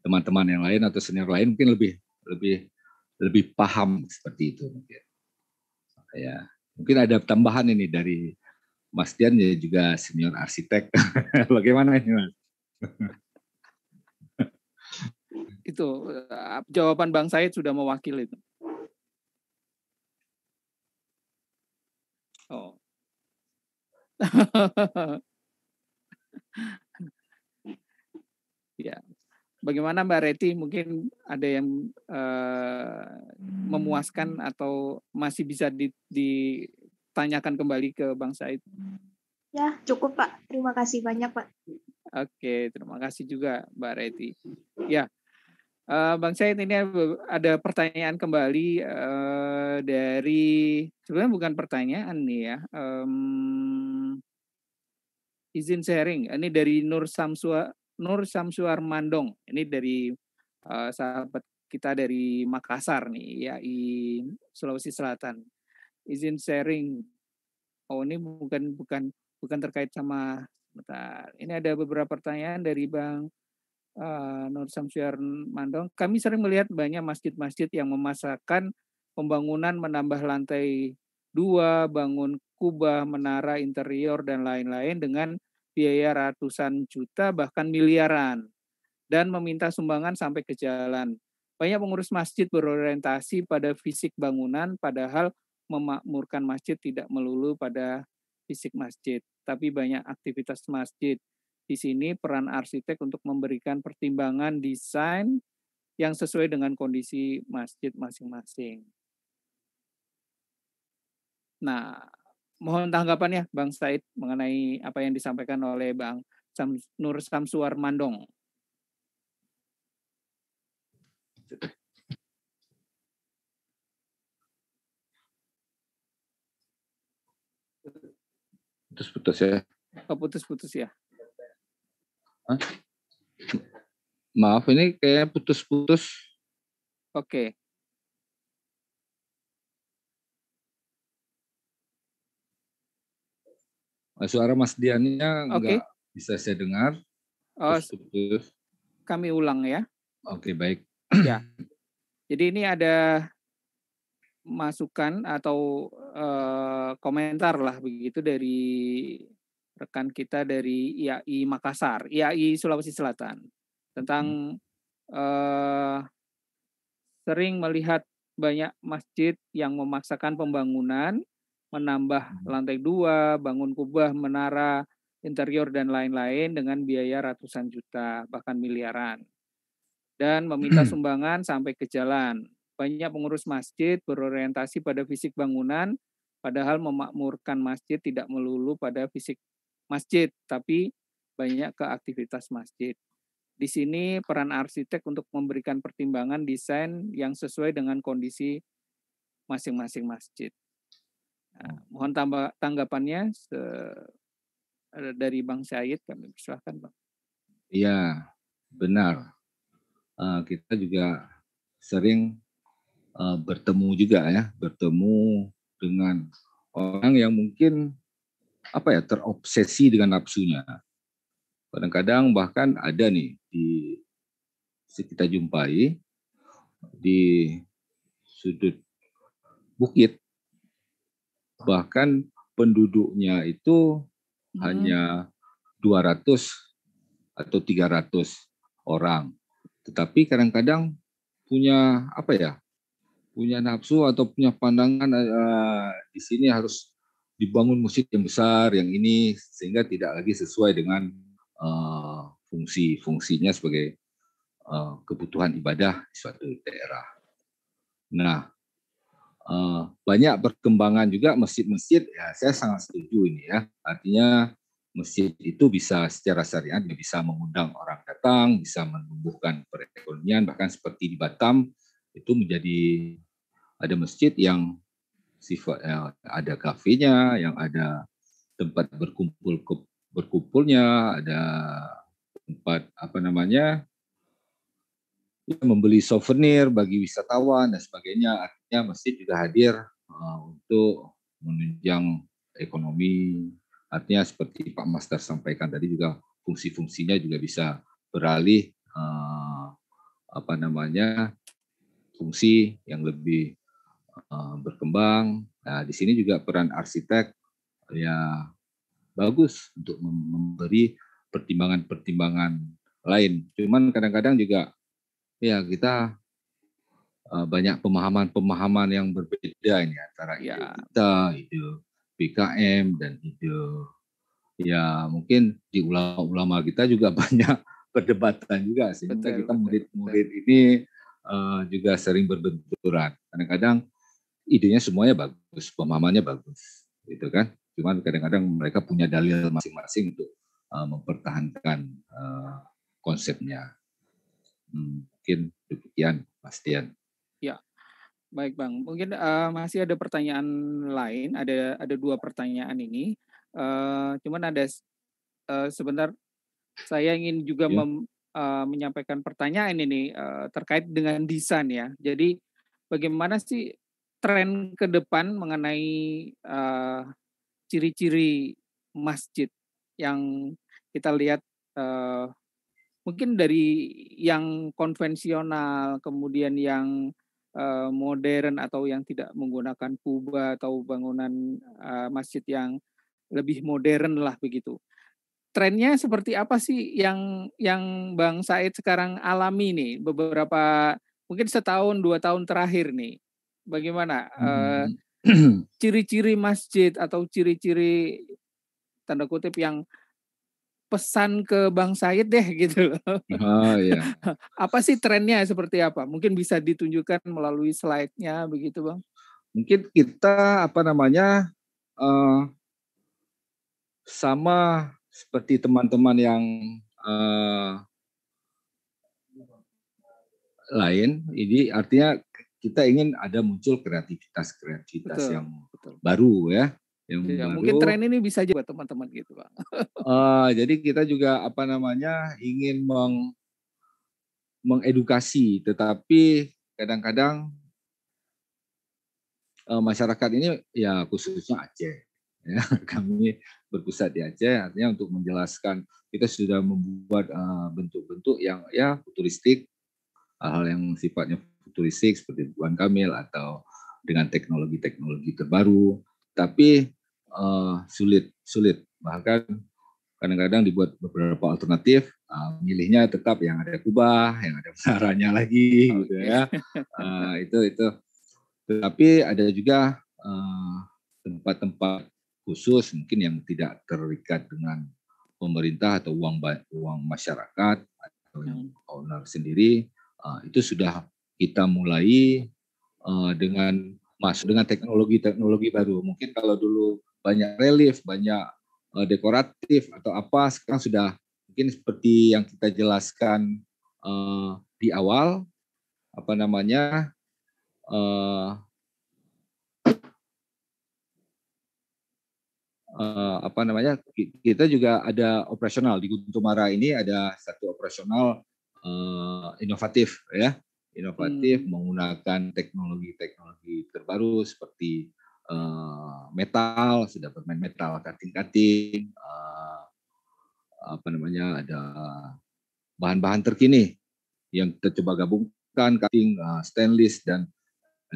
teman-teman yang lain atau senior lain mungkin lebih lebih lebih paham seperti itu mungkin. Ya, mungkin ada tambahan ini dari Mas Dian ya juga senior arsitek. Bagaimana ini Mas? itu eh, jawaban Bang Said sudah mewakili itu. Oh. ya, Bagaimana Mbak Reti mungkin ada yang uh, memuaskan hmm. atau masih bisa ditanyakan kembali ke Bang Said? Ya, cukup Pak. Terima kasih banyak Pak. Oke, terima kasih juga Mbak Reti. Ya, uh, Bang Said ini ada pertanyaan kembali uh, dari sebenarnya bukan pertanyaan nih ya. Um, izin sharing. Ini dari Nur Samsua Nur Samsuar Mandong. Ini dari uh, sahabat kita dari Makassar nih, YAI Sulawesi Selatan. Izin sharing. Oh, ini bukan bukan bukan terkait sama bentar. Ini ada beberapa pertanyaan dari Bang uh, Nur Samsuar Mandong. Kami sering melihat banyak masjid-masjid yang memasakkan pembangunan menambah lantai dua, bangun kubah, menara interior dan lain-lain dengan biaya ratusan juta bahkan miliaran dan meminta sumbangan sampai ke jalan. Banyak pengurus masjid berorientasi pada fisik bangunan padahal memakmurkan masjid tidak melulu pada fisik masjid, tapi banyak aktivitas masjid. Di sini peran arsitek untuk memberikan pertimbangan desain yang sesuai dengan kondisi masjid masing-masing. Nah, mohon tanggapannya Bang Said mengenai apa yang disampaikan oleh Bang Sam, Nur Samsuar Mandong. Putus-putus ya. Oh, putus-putus ya. Hah? Maaf, ini kayak putus-putus. Oke. Nah, suara Mas Diannya okay. nggak bisa saya dengar. Uh, Kami ulang ya. Oke, okay, baik. Ya. Jadi ini ada masukan atau uh, komentar lah begitu dari rekan kita dari IAI Makassar, IAI Sulawesi Selatan tentang hmm. uh, sering melihat banyak masjid yang memaksakan pembangunan menambah hmm. lantai dua, bangun kubah, menara, interior, dan lain-lain dengan biaya ratusan juta, bahkan miliaran. Dan meminta sumbangan sampai ke jalan. Banyak pengurus masjid berorientasi pada fisik bangunan, padahal memakmurkan masjid tidak melulu pada fisik masjid, tapi banyak ke aktivitas masjid. Di sini peran arsitek untuk memberikan pertimbangan desain yang sesuai dengan kondisi masing-masing masjid. Eh, mohon tambah tanggapannya eh, dari Bang Syahid kami persilahkan Bang. Iya, benar. Eh, kita juga sering bertemu juga ya, bertemu dengan orang yang mungkin apa ya terobsesi dengan nafsunya. Kadang-kadang bahkan ada nih di kita jumpai di sudut bukit bahkan penduduknya itu hmm. hanya 200 atau 300 orang. Tetapi kadang-kadang punya apa ya? punya nafsu atau punya pandangan uh, di sini harus dibangun masjid yang besar yang ini sehingga tidak lagi sesuai dengan uh, fungsi fungsinya sebagai uh, kebutuhan ibadah di suatu daerah. Nah, Eh, banyak perkembangan juga masjid-masjid ya saya sangat setuju ini ya artinya masjid itu bisa secara syariat ya, bisa mengundang orang datang bisa menumbuhkan perekonomian bahkan seperti di Batam itu menjadi ada masjid yang sifat ya, ada kafenya yang ada tempat berkumpul berkumpulnya ada tempat apa namanya Ya, membeli souvenir bagi wisatawan dan sebagainya. Artinya masjid juga hadir eh, untuk menunjang ekonomi. Artinya seperti Pak Master sampaikan tadi juga fungsi-fungsinya juga bisa beralih eh, apa namanya fungsi yang lebih eh, berkembang. Nah, di sini juga peran arsitek ya bagus untuk memberi pertimbangan-pertimbangan lain. Cuman kadang-kadang juga ya kita uh, banyak pemahaman-pemahaman yang berbeda ini antara ya. kita, ide BKM dan ide ya mungkin di ulama-ulama kita juga banyak perdebatan juga sehingga betul, kita murid-murid ini uh, juga sering berbenturan. Kadang-kadang idenya semuanya bagus, pemahamannya bagus, gitu kan. Cuman kadang-kadang mereka punya dalil masing-masing untuk uh, mempertahankan uh, konsepnya. Hmm mungkin demikian Mas Dian. Ya, baik Bang. Mungkin uh, masih ada pertanyaan lain. Ada ada dua pertanyaan ini. Uh, cuman ada uh, sebentar saya ingin juga ya. mem, uh, menyampaikan pertanyaan ini uh, terkait dengan desain ya. Jadi bagaimana sih tren ke depan mengenai uh, ciri-ciri masjid yang kita lihat uh, mungkin dari yang konvensional kemudian yang uh, modern atau yang tidak menggunakan kubah atau bangunan uh, masjid yang lebih modern lah begitu. Trennya seperti apa sih yang yang Bang Said sekarang alami nih beberapa mungkin setahun dua tahun terakhir nih bagaimana hmm. ciri-ciri hmm. uh, ciri -ciri masjid atau ciri-ciri tanda kutip yang pesan ke Bang Said deh gitu loh. Oh iya. apa sih trennya seperti apa? Mungkin bisa ditunjukkan melalui slide-nya begitu, Bang. Mungkin kita apa namanya uh, sama seperti teman-teman yang uh, lain, ini artinya kita ingin ada muncul kreativitas-kreativitas yang betul. baru ya ya, Mungkin tren ini bisa juga teman-teman gitu, Pak. uh, jadi kita juga apa namanya ingin meng mengedukasi, tetapi kadang-kadang uh, masyarakat ini ya khususnya Aceh. Ya, kami berpusat di Aceh artinya untuk menjelaskan kita sudah membuat eh, bentuk-bentuk uh, yang ya futuristik hal yang sifatnya futuristik seperti Buan Kamil atau dengan teknologi-teknologi terbaru tapi uh, sulit, sulit. Bahkan kadang-kadang dibuat beberapa alternatif, uh, milihnya tetap yang ada kubah, yang ada menaranya lagi, gitu ya. Uh, itu itu. tapi ada juga tempat tempat-tempat khusus mungkin yang tidak terikat dengan pemerintah atau uang uang masyarakat atau yang hmm. owner sendiri uh, itu sudah kita mulai uh, dengan masuk dengan teknologi-teknologi baru. Mungkin kalau dulu banyak relief, banyak uh, dekoratif atau apa. Sekarang sudah mungkin seperti yang kita jelaskan uh, di awal, apa namanya uh, uh, apa namanya kita juga ada operasional di Guntumara ini ada satu operasional uh, inovatif ya inovatif hmm. menggunakan teknologi-teknologi terbaru seperti Eh, metal, sudah bermain metal kating-kating, uh, apa namanya ada bahan-bahan terkini yang kita coba gabungkan kating uh, stainless dan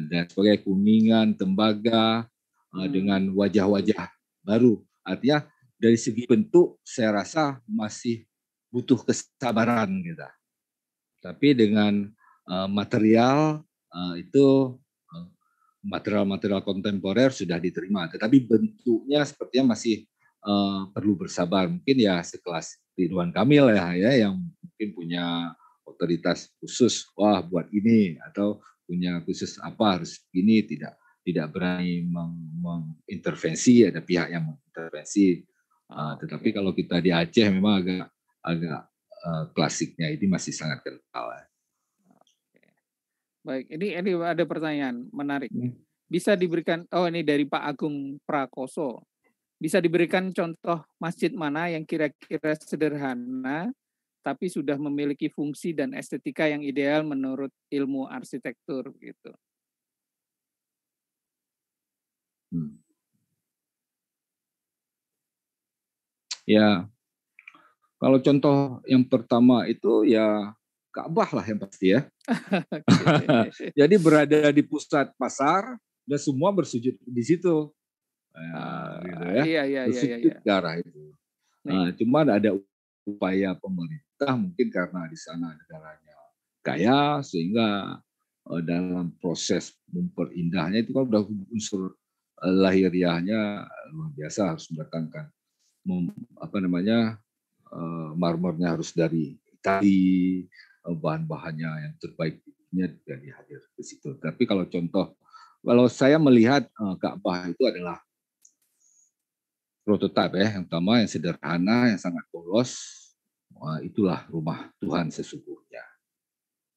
dan sebagai kuningan, tembaga uh, hmm. dengan wajah-wajah baru. Artinya dari segi bentuk saya rasa masih butuh kesabaran kita. Tapi dengan uh, material uh, itu material-material kontemporer sudah diterima, tetapi bentuknya sepertinya masih uh, perlu bersabar. Mungkin ya sekelas Ridwan Kamil ya, ya yang mungkin punya otoritas khusus, wah buat ini atau punya khusus apa harus ini tidak tidak berani mengintervensi meng ada pihak yang mengintervensi. Uh, tetapi kalau kita di Aceh memang agak agak uh, klasiknya ini masih sangat kental. Ya. Baik, ini ini ada pertanyaan menarik. Hmm. Bisa diberikan oh ini dari Pak Agung Prakoso. Bisa diberikan contoh masjid mana yang kira-kira sederhana tapi sudah memiliki fungsi dan estetika yang ideal menurut ilmu arsitektur gitu. Hmm. Ya, kalau contoh yang pertama itu ya Ka'bah lah yang pasti ya. Jadi berada di pusat pasar dan semua bersujud di situ. Nah, gitu ya. Iya, iya, iya, bersujud iya, iya. ke arah itu. Nah, cuman ada upaya pemerintah mungkin karena di sana negaranya kaya sehingga eh, dalam proses memperindahnya itu kan udah unsur eh, lahiriahnya luar biasa harus mendatangkan apa namanya eh, marmernya harus dari Itali Eh, bahan-bahannya yang terbaik di dunia juga dihadir di situ. Tapi kalau contoh, kalau saya melihat eh, Ka'bah itu adalah prototipe ya, yang utama, yang sederhana, yang sangat polos, itulah rumah Tuhan sesungguhnya.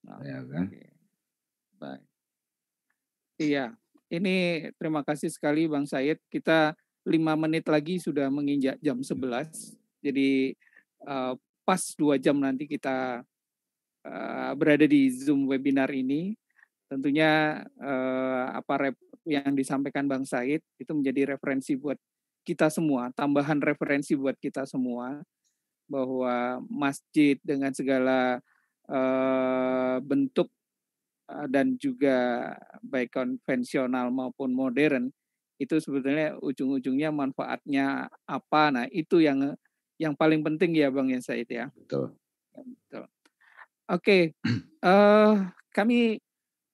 Nah, ya kan? Baik. Iya, ini terima kasih sekali Bang Said. Kita lima menit lagi sudah menginjak jam 11. Jadi eh, pas dua jam nanti kita Eh, berada di Zoom webinar ini. Tentunya uh, apa rep yang disampaikan Bang Said itu menjadi referensi buat kita semua, tambahan referensi buat kita semua bahwa masjid dengan segala uh, bentuk dan juga baik konvensional maupun modern itu sebetulnya ujung-ujungnya manfaatnya apa nah itu yang yang paling penting ya bang ya Said ya betul betul Oke, okay. uh, eh, kami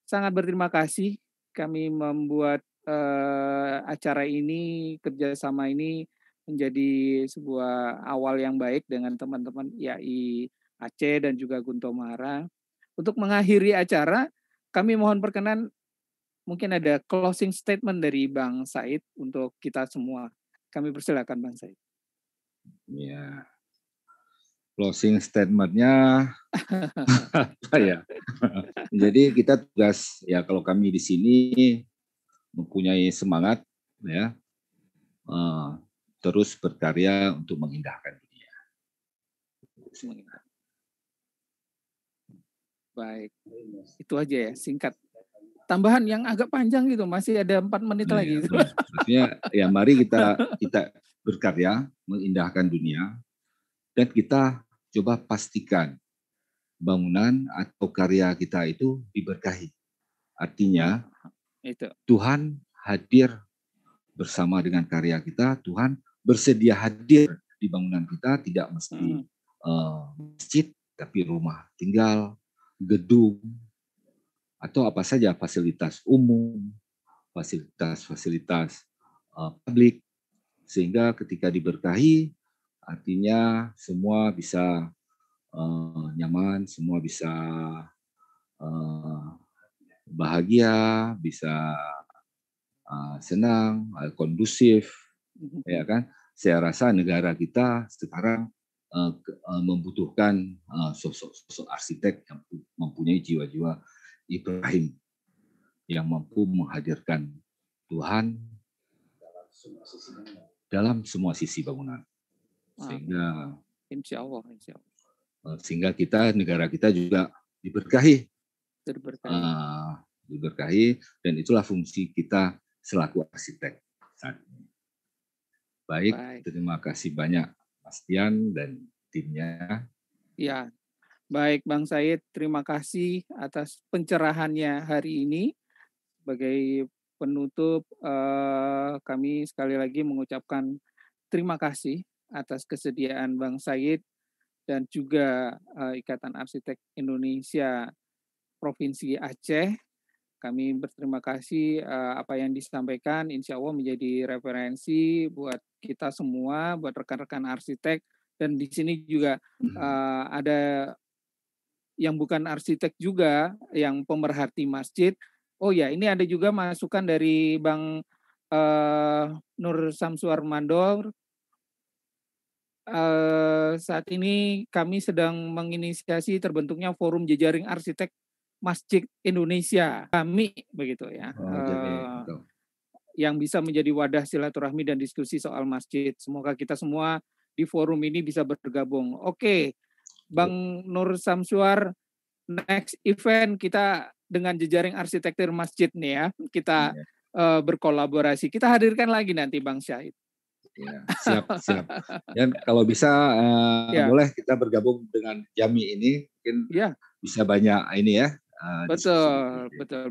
sangat berterima kasih kami membuat uh, acara ini kerjasama ini menjadi sebuah awal yang baik dengan teman-teman IAI Aceh dan juga Gunto Untuk mengakhiri acara, kami mohon perkenan mungkin ada closing statement dari Bang Said untuk kita semua. Kami persilakan Bang Said. Ya, closing statementnya apa ya? Jadi kita tugas ya kalau kami di sini mempunyai semangat ya uh, terus berkarya untuk mengindahkan dunia. Baik, itu aja ya singkat. Tambahan yang agak panjang gitu masih ada empat menit nah, lagi. Ya, Maksudnya ya mari kita kita berkarya mengindahkan dunia dan kita coba pastikan bangunan atau karya kita itu diberkahi. Artinya, itu. Tuhan hadir bersama dengan karya kita, Tuhan bersedia hadir di bangunan kita, tidak mesti hmm. uh, masjid, tapi rumah tinggal, gedung, atau apa saja fasilitas umum, fasilitas-fasilitas uh, publik, sehingga ketika diberkahi, Artinya semua bisa uh, nyaman, semua bisa uh, bahagia, bisa uh, senang, uh, kondusif, ya kan? Saya rasa negara kita sekarang membutuhkan sosok, sosok arsitek yang mempunyai jiwa-jiwa Ibrahim yang mampu menghadirkan Tuhan dalam semua sisi bangunan sehingga ah. insya Allah, insya Allah. Eh, sehingga kita negara kita juga diberkahi diberkahi uh, ah, diberkahi dan itulah fungsi kita selaku arsitek saat ini baik, baik. terima kasih banyak Mas Tian dan timnya ya baik Bang Said terima kasih atas pencerahannya hari ini sebagai penutup eh, kami sekali lagi mengucapkan terima kasih atas kesediaan Bang Said dan juga uh, Ikatan Arsitek Indonesia Provinsi Aceh. Kami berterima kasih uh, apa yang disampaikan insya Allah menjadi referensi buat kita semua, buat rekan-rekan arsitek dan di sini juga uh, ada yang bukan arsitek juga yang pemerhati masjid. Oh ya, ini ada juga masukan dari Bang uh, Nur Samsuar Mandor Eh, saat ini kami sedang menginisiasi terbentuknya forum jejaring arsitek masjid Indonesia kami begitu ya. Oh, jadi, eh, yang bisa menjadi wadah silaturahmi dan diskusi soal masjid. Semoga kita semua di forum ini bisa bergabung. Oke, okay. Bang Nur Samsuar, next event kita dengan jejaring arsitektur masjid nih ya, kita yeah. Iya. uh, berkolaborasi. Kita hadirkan lagi nanti Bang Syahid. Ya, siap, siap. Dan kalau bisa uh, ya. boleh kita bergabung dengan Jami ini, mungkin ya. bisa banyak ini ya. Uh, betul, betul.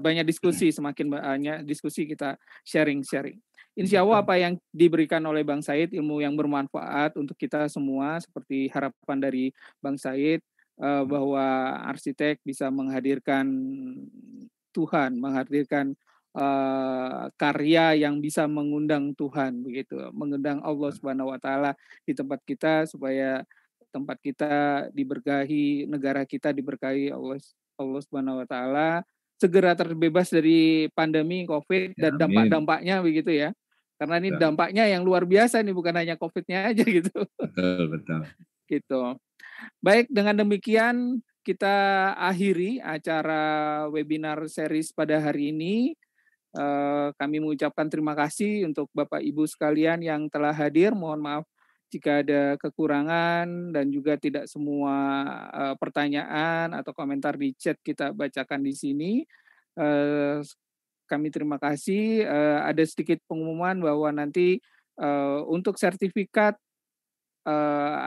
Banyak diskusi, iya. semakin banyak diskusi kita sharing-sharing. Insya iya. Allah apa yang diberikan oleh Bang Said, ilmu yang bermanfaat untuk kita semua, seperti harapan dari Bang Said, eh, hmm. bahwa arsitek bisa menghadirkan Tuhan, menghadirkan uh, karya yang bisa mengundang Tuhan begitu, mengundang Allah Subhanahu wa taala di tempat kita supaya tempat kita diberkahi, negara kita diberkahi Allah Allah Subhanahu wa taala, segera terbebas dari pandemi Covid ya, dan dampak-dampaknya begitu ya. Karena ini betul. Ya. dampaknya yang luar biasa nih bukan hanya Covid-nya aja gitu. Betul, betul. gitu. Baik, dengan demikian kita akhiri acara webinar series pada hari ini. Eh, kami mengucapkan terima kasih untuk Bapak Ibu sekalian yang telah hadir. Mohon maaf jika ada kekurangan dan juga tidak semua eh, pertanyaan atau komentar di chat kita bacakan di sini. Eh, kami terima kasih. Ada sedikit pengumuman bahwa nanti untuk sertifikat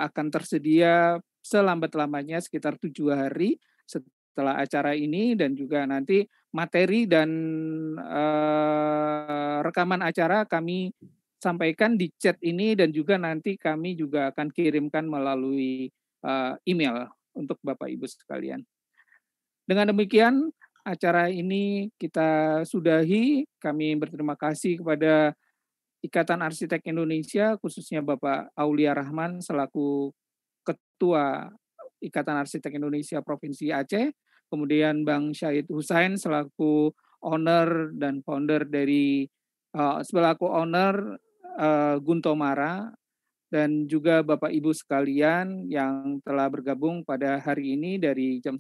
akan tersedia selambat-lambatnya sekitar tujuh hari setelah acara ini dan juga nanti materi dan e, rekaman acara kami sampaikan di chat ini dan juga nanti kami juga akan kirimkan melalui uh, email untuk Bapak Ibu sekalian. Dengan demikian acara ini kita sudahi. Kami berterima kasih kepada Ikatan Arsitek Indonesia khususnya Bapak Aulia Rahman selaku Ketua Ikatan Arsitek Indonesia Provinsi Aceh, kemudian Bang Syahid Husain selaku owner dan founder dari uh, eh, selaku owner uh, Gunto Mara dan juga Bapak Ibu sekalian yang telah bergabung pada hari ini dari jam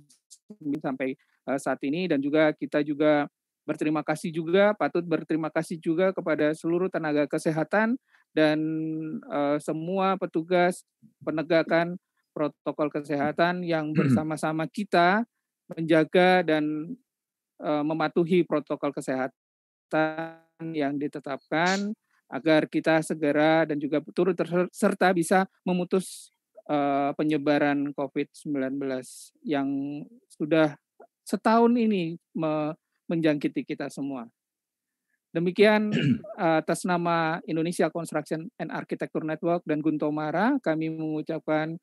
9 sampai uh, saat ini dan juga kita juga berterima kasih juga patut berterima kasih juga kepada seluruh tenaga kesehatan dan uh, semua petugas penegakan protokol kesehatan yang hmm. bersama-sama kita menjaga dan uh, mematuhi protokol kesehatan yang ditetapkan agar kita segera dan juga turut serta bisa memutus uh, penyebaran COVID-19 yang sudah setahun ini me menjangkiti kita semua. Demikian eh, atas nama Indonesia Construction and Architecture Network dan Gunto Mara, kami mengucapkan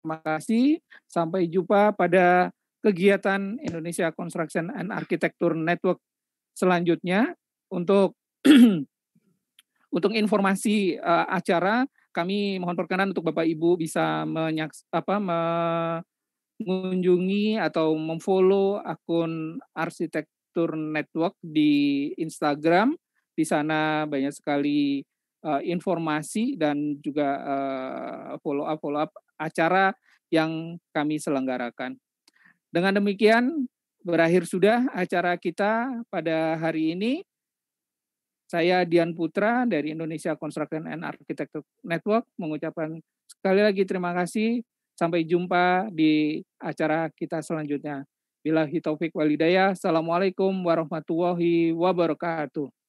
terima kasih. Sampai jumpa pada kegiatan Indonesia Construction and Architecture Network Selanjutnya untuk untuk informasi uh, acara kami mohon perkenan untuk Bapak Ibu bisa menyaks apa mengunjungi atau memfollow akun Arsitektur Network di Instagram. Di sana banyak sekali uh, informasi dan juga uh, eh, follow up follow up acara yang kami selenggarakan. Dengan demikian Berakhir sudah acara kita pada hari ini. Saya Dian Putra dari Indonesia Construction and Architecture Network mengucapkan sekali lagi terima kasih. Sampai jumpa di acara kita selanjutnya. Bila hitofik Walidaya, Assalamualaikum warahmatullahi wabarakatuh.